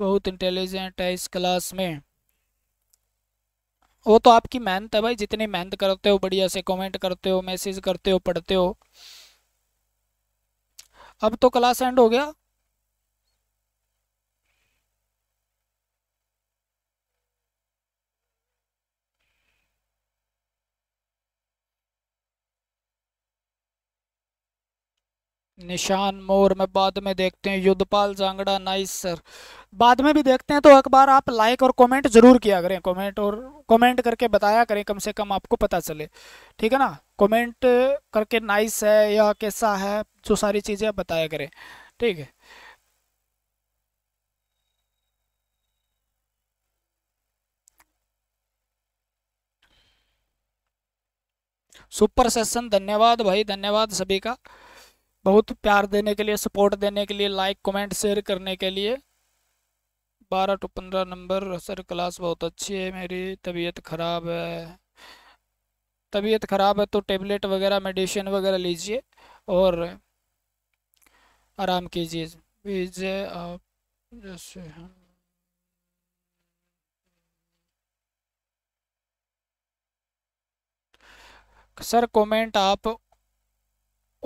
बहुत इंटेलिजेंट है इस क्लास में वो तो आपकी मेहनत है भाई जितनी मेहनत करते हो बढ़िया से कमेंट करते हो मैसेज करते हो पढ़ते हो अब तो क्लास एंड हो गया निशान मोर में बाद में देखते हैं युद्धपाल जांगड़ा नाइस सर बाद में भी देखते हैं तो अखबार आप लाइक और कमेंट ज़रूर किया करें कमेंट और कमेंट करके बताया करें कम से कम आपको पता चले ठीक है ना कमेंट करके नाइस है या कैसा है जो सारी चीज़ें आप बताया करें ठीक है सुपर सेशन धन्यवाद भाई धन्यवाद सभी का बहुत प्यार देने के लिए सपोर्ट देने के लिए लाइक कमेंट शेयर करने के लिए बारह टू पंद्रह नंबर सर क्लास बहुत अच्छी है मेरी तबीयत ख़राब है तबीयत ख़राब है तो टेबलेट वगैरह मेडिसिन वगैरह लीजिए और आराम कीजिए जैसे आप जैसे सर कमेंट आप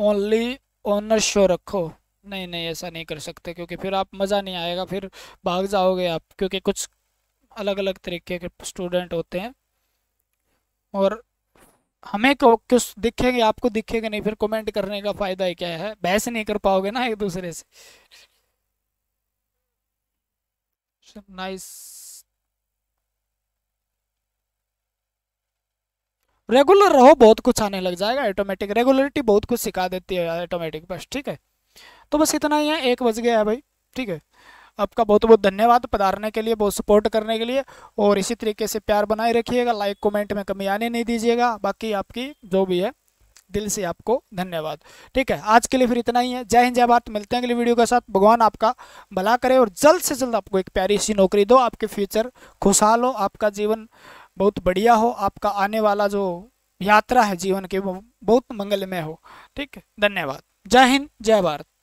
ओनली ऑनर शो रखो नहीं नहीं ऐसा नहीं कर सकते क्योंकि फिर आप मज़ा नहीं आएगा फिर भाग जाओगे आप क्योंकि कुछ अलग अलग तरीके के स्टूडेंट होते हैं और हमें को कुछ दिखेंगे आपको दिखेंगे नहीं फिर कमेंट करने का फ़ायदा ही क्या है बहस नहीं कर पाओगे ना एक दूसरे से नाइस रेगुलर रहो बहुत कुछ आने लग जाएगा ऑटोमेटिक रेगुलरिटी बहुत कुछ सिखा देती है ऑटोमेटिक बस ठीक है तो बस इतना ही है एक बज गया है भाई ठीक है आपका बहुत बहुत धन्यवाद पधारने के लिए बहुत सपोर्ट करने के लिए और इसी तरीके से प्यार बनाए रखिएगा लाइक कमेंट में कमी आने नहीं दीजिएगा बाकी आपकी जो भी है दिल से आपको धन्यवाद ठीक है आज के लिए फिर इतना ही है जय हिंद जय भारत मिलते हैं अगले वीडियो के साथ भगवान आपका भला करे और जल्द से जल्द आपको एक प्यारी सी नौकरी दो आपके फ्यूचर खुशहाल हो आपका जीवन बहुत बढ़िया हो आपका आने वाला जो यात्रा है जीवन के वो बहुत मंगलमय हो ठीक धन्यवाद जय हिंद जय भारत